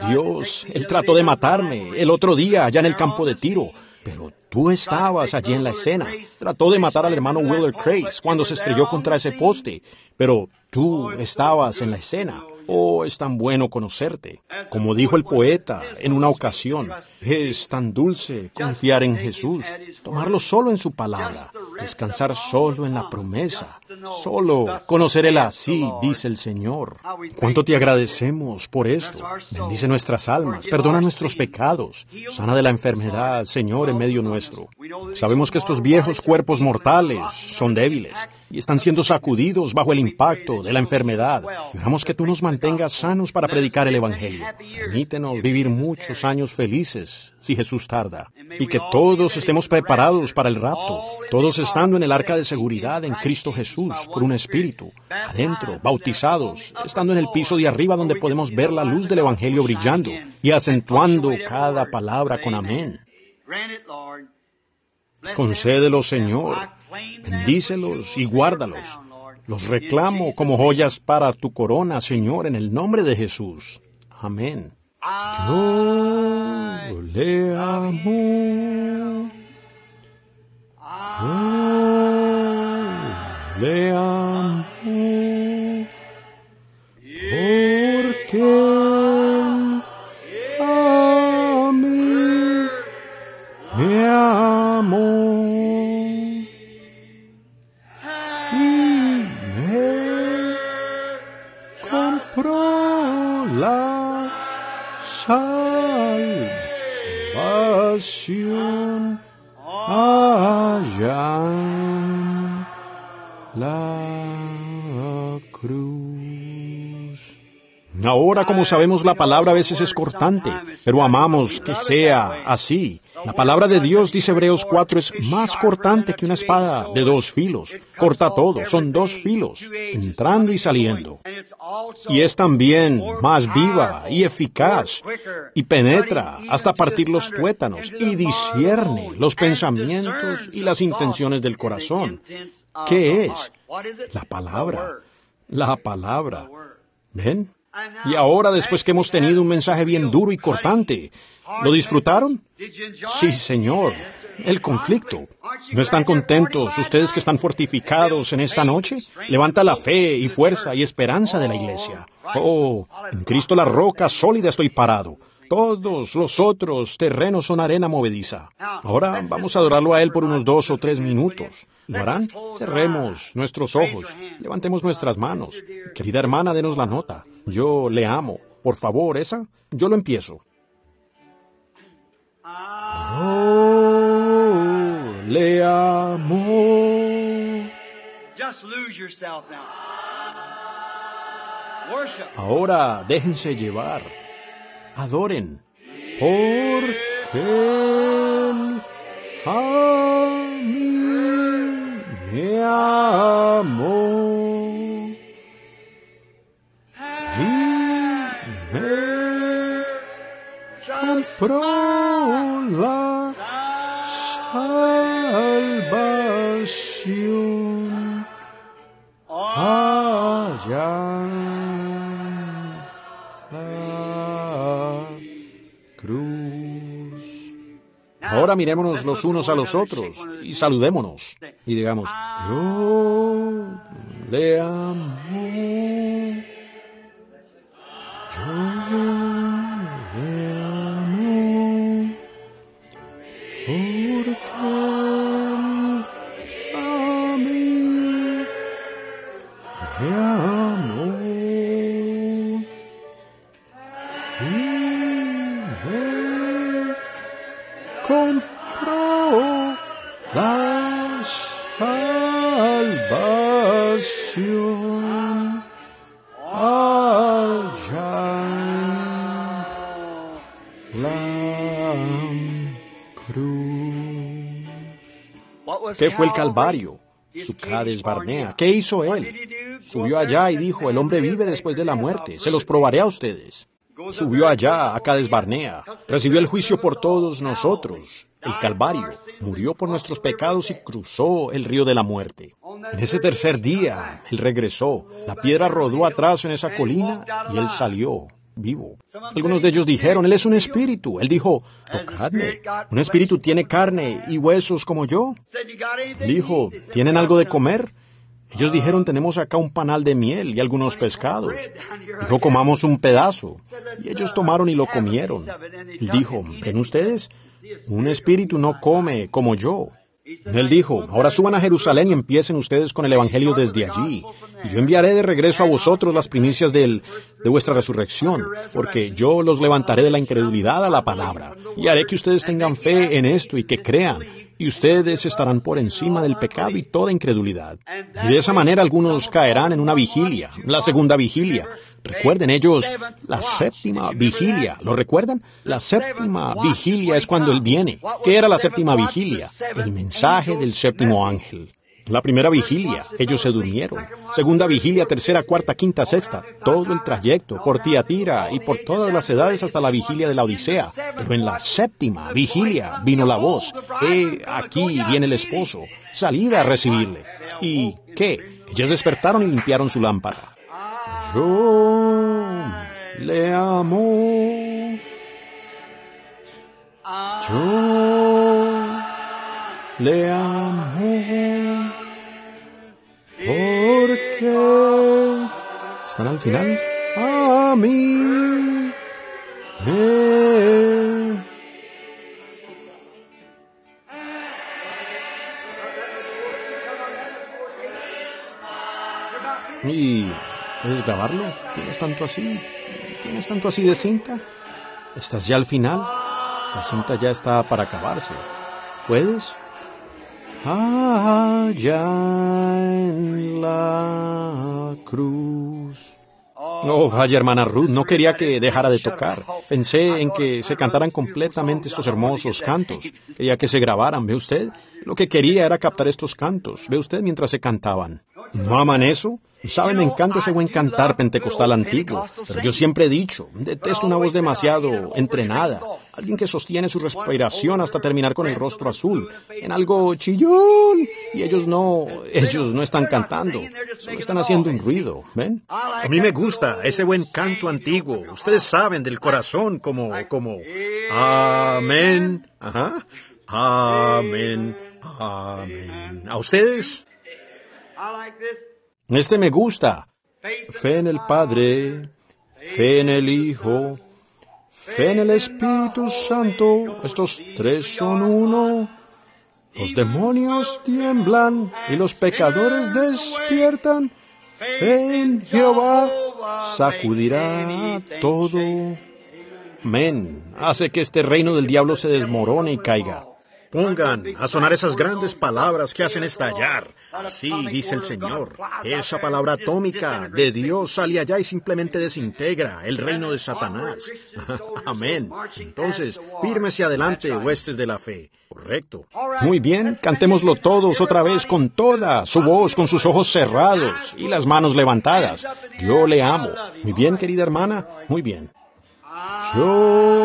Dios, Él trató de matarme el otro día allá en el campo de tiro, pero tú estabas allí en la escena. Trató de matar al hermano Willard Crace cuando se estrelló contra ese poste, pero tú estabas en la escena. Oh, es tan bueno conocerte. Como dijo el poeta en una ocasión, es tan dulce confiar en Jesús, tomarlo solo en su palabra, descansar solo en la promesa. Solo conocer así, dice el Señor. ¿Cuánto te agradecemos por esto? Bendice nuestras almas, perdona nuestros pecados, sana de la enfermedad, Señor, en medio nuestro. Sabemos que estos viejos cuerpos mortales son débiles y están siendo sacudidos bajo el impacto de la enfermedad. Dejamos que tú nos mantengas sanos para predicar el Evangelio. Permítenos vivir muchos años felices si Jesús tarda y que todos estemos preparados para el rapto, todos estando en el arca de seguridad en Cristo Jesús por un espíritu, adentro, bautizados, estando en el piso de arriba donde podemos ver la luz del Evangelio brillando y acentuando cada palabra con amén. Concédelo, Señor, Bendícelos y guárdalos. Los reclamo como joyas para tu corona, Señor, en el nombre de Jesús. Amén. Yo le amo. Yo le amo. Porque she Ahora, como sabemos, la palabra a veces es cortante, pero amamos que sea así. La palabra de Dios, dice Hebreos 4, es más cortante que una espada de dos filos. Corta todo, son dos filos, entrando y saliendo. Y es también más viva y eficaz, y penetra hasta partir los tuétanos, y discierne los pensamientos y las intenciones del corazón. ¿Qué es? La palabra. La palabra. ¿Ven? Y ahora, después que hemos tenido un mensaje bien duro y cortante, ¿lo disfrutaron? Sí, Señor. El conflicto. ¿No están contentos ustedes que están fortificados en esta noche? Levanta la fe y fuerza y esperanza de la oh, iglesia. Oh, en Cristo la roca sólida estoy parado. Todos los otros terrenos son arena movediza. Ahora vamos a adorarlo a Él por unos dos o tres minutos. ¿Lo harán? Cerremos nuestros ojos, levantemos nuestras manos. Querida hermana, denos la nota. Yo le amo. Por favor, esa, yo lo empiezo. Oh, le amo. Ahora déjense llevar. Adoren. Porque a mí. reamou. Rime, comprou lá. Ahora mirémonos los unos a los otros y saludémonos. Y digamos, yo le amo. ¿Qué fue el Calvario? Su Cades Barnea. ¿Qué hizo él? Subió allá y dijo, el hombre vive después de la muerte, se los probaré a ustedes. Subió allá, a Cades Barnea, recibió el juicio por todos nosotros, el Calvario, murió por nuestros pecados y cruzó el río de la muerte. En ese tercer día, Él regresó, la piedra rodó atrás en esa colina y Él salió vivo. Algunos de ellos dijeron, Él es un espíritu. Él dijo, tocadme. Un espíritu tiene carne y huesos como yo. Dijo, ¿tienen algo de comer? Ellos uh, dijeron, tenemos acá un panal de miel y algunos pescados. Dijo, comamos un pedazo. Y ellos uh, tomaron y lo comieron. Él dijo, ¿ven ustedes? Un espíritu no come como yo. Él dijo, ahora suban a Jerusalén y empiecen ustedes con el Evangelio desde allí. Y yo enviaré de regreso a vosotros las primicias de vuestra resurrección, porque yo los levantaré de la incredulidad a la palabra. Y haré que ustedes tengan fe en esto y que crean y ustedes estarán por encima del pecado y toda incredulidad. de esa manera algunos caerán en una vigilia, la segunda vigilia. Recuerden ellos la séptima vigilia. ¿Lo recuerdan? La séptima vigilia es cuando Él viene. ¿Qué era la séptima vigilia? El mensaje del séptimo ángel. La primera vigilia, ellos se durmieron. Segunda vigilia, tercera, cuarta, quinta, sexta. Todo el trayecto, por Tiatira y por todas las edades hasta la vigilia de la Odisea. Pero en la séptima vigilia vino la voz. Eh, aquí viene el esposo. Salida a recibirle. ¿Y qué? Ellos despertaron y limpiaron su lámpara. Yo le amo. Yo le amo. ¿Están al final? A ¡Ah, mí. ¿Y puedes grabarlo? ¿Tienes tanto así? ¿Tienes tanto así de cinta? ¿Estás ya al final? La cinta ya está para acabarse. ¿Puedes? Allá ah, en la cruz. No, vaya hermana Ruth, no quería que dejara de tocar. Pensé en que se cantaran completamente estos hermosos cantos. Quería que se grabaran, ¿ve usted? Lo que quería era captar estos cantos, ¿ve usted? Mientras se cantaban. ¿No aman eso? ¿Saben? me encanta ese buen cantar pentecostal antiguo, pero yo siempre he dicho, detesto una voz este demasiado entrenada, alguien que sostiene su respiración hasta terminar con el rostro azul, en algo chillón, y ellos no, ellos no están cantando, solo están haciendo un ruido, ¿ven? A mí me gusta ese buen canto antiguo, ustedes saben, del corazón, como, como, amén, ajá, amén, amén. ¿A ustedes? Este me gusta. Fe en el Padre, fe en el Hijo, fe en el Espíritu Santo. Estos tres son uno. Los demonios tiemblan y los pecadores despiertan. Fe en Jehová sacudirá todo. Amén. hace que este reino del diablo se desmorone y caiga. Pongan a sonar esas grandes palabras que hacen estallar. Así dice el Señor. Esa palabra atómica de Dios sale allá y simplemente desintegra el reino de Satanás. Amén. Entonces, fírmese adelante, huestes de la fe. Correcto. Muy bien, cantémoslo todos otra vez con toda su voz, con sus ojos cerrados y las manos levantadas. Yo le amo. Muy bien, querida hermana. Muy bien. Yo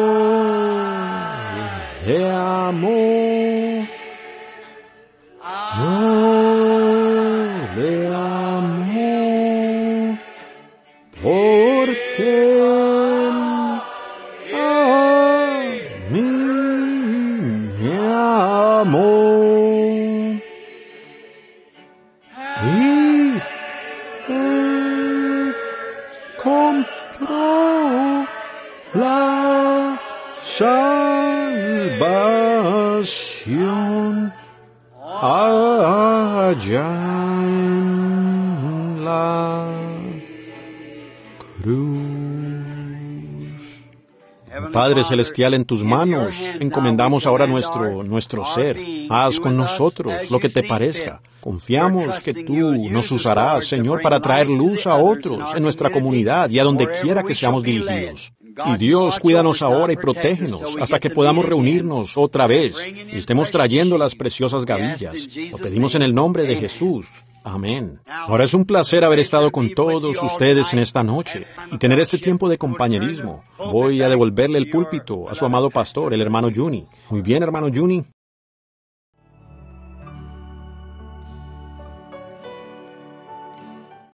te amo. Yo le amo porque Padre Celestial, en tus manos encomendamos ahora nuestro, nuestro ser. Haz con nosotros lo que te parezca. Confiamos que tú nos usarás, Señor, para traer luz a otros en nuestra comunidad y a donde quiera que seamos dirigidos. Y Dios, cuídanos ahora y protégenos hasta que podamos reunirnos otra vez y estemos trayendo las preciosas gavillas. Lo pedimos en el nombre de Jesús. Amén. Ahora es un placer haber estado con todos ustedes en esta noche y tener este tiempo de compañerismo. Voy a devolverle el púlpito a su amado pastor, el hermano Juni. Muy bien, hermano Juni.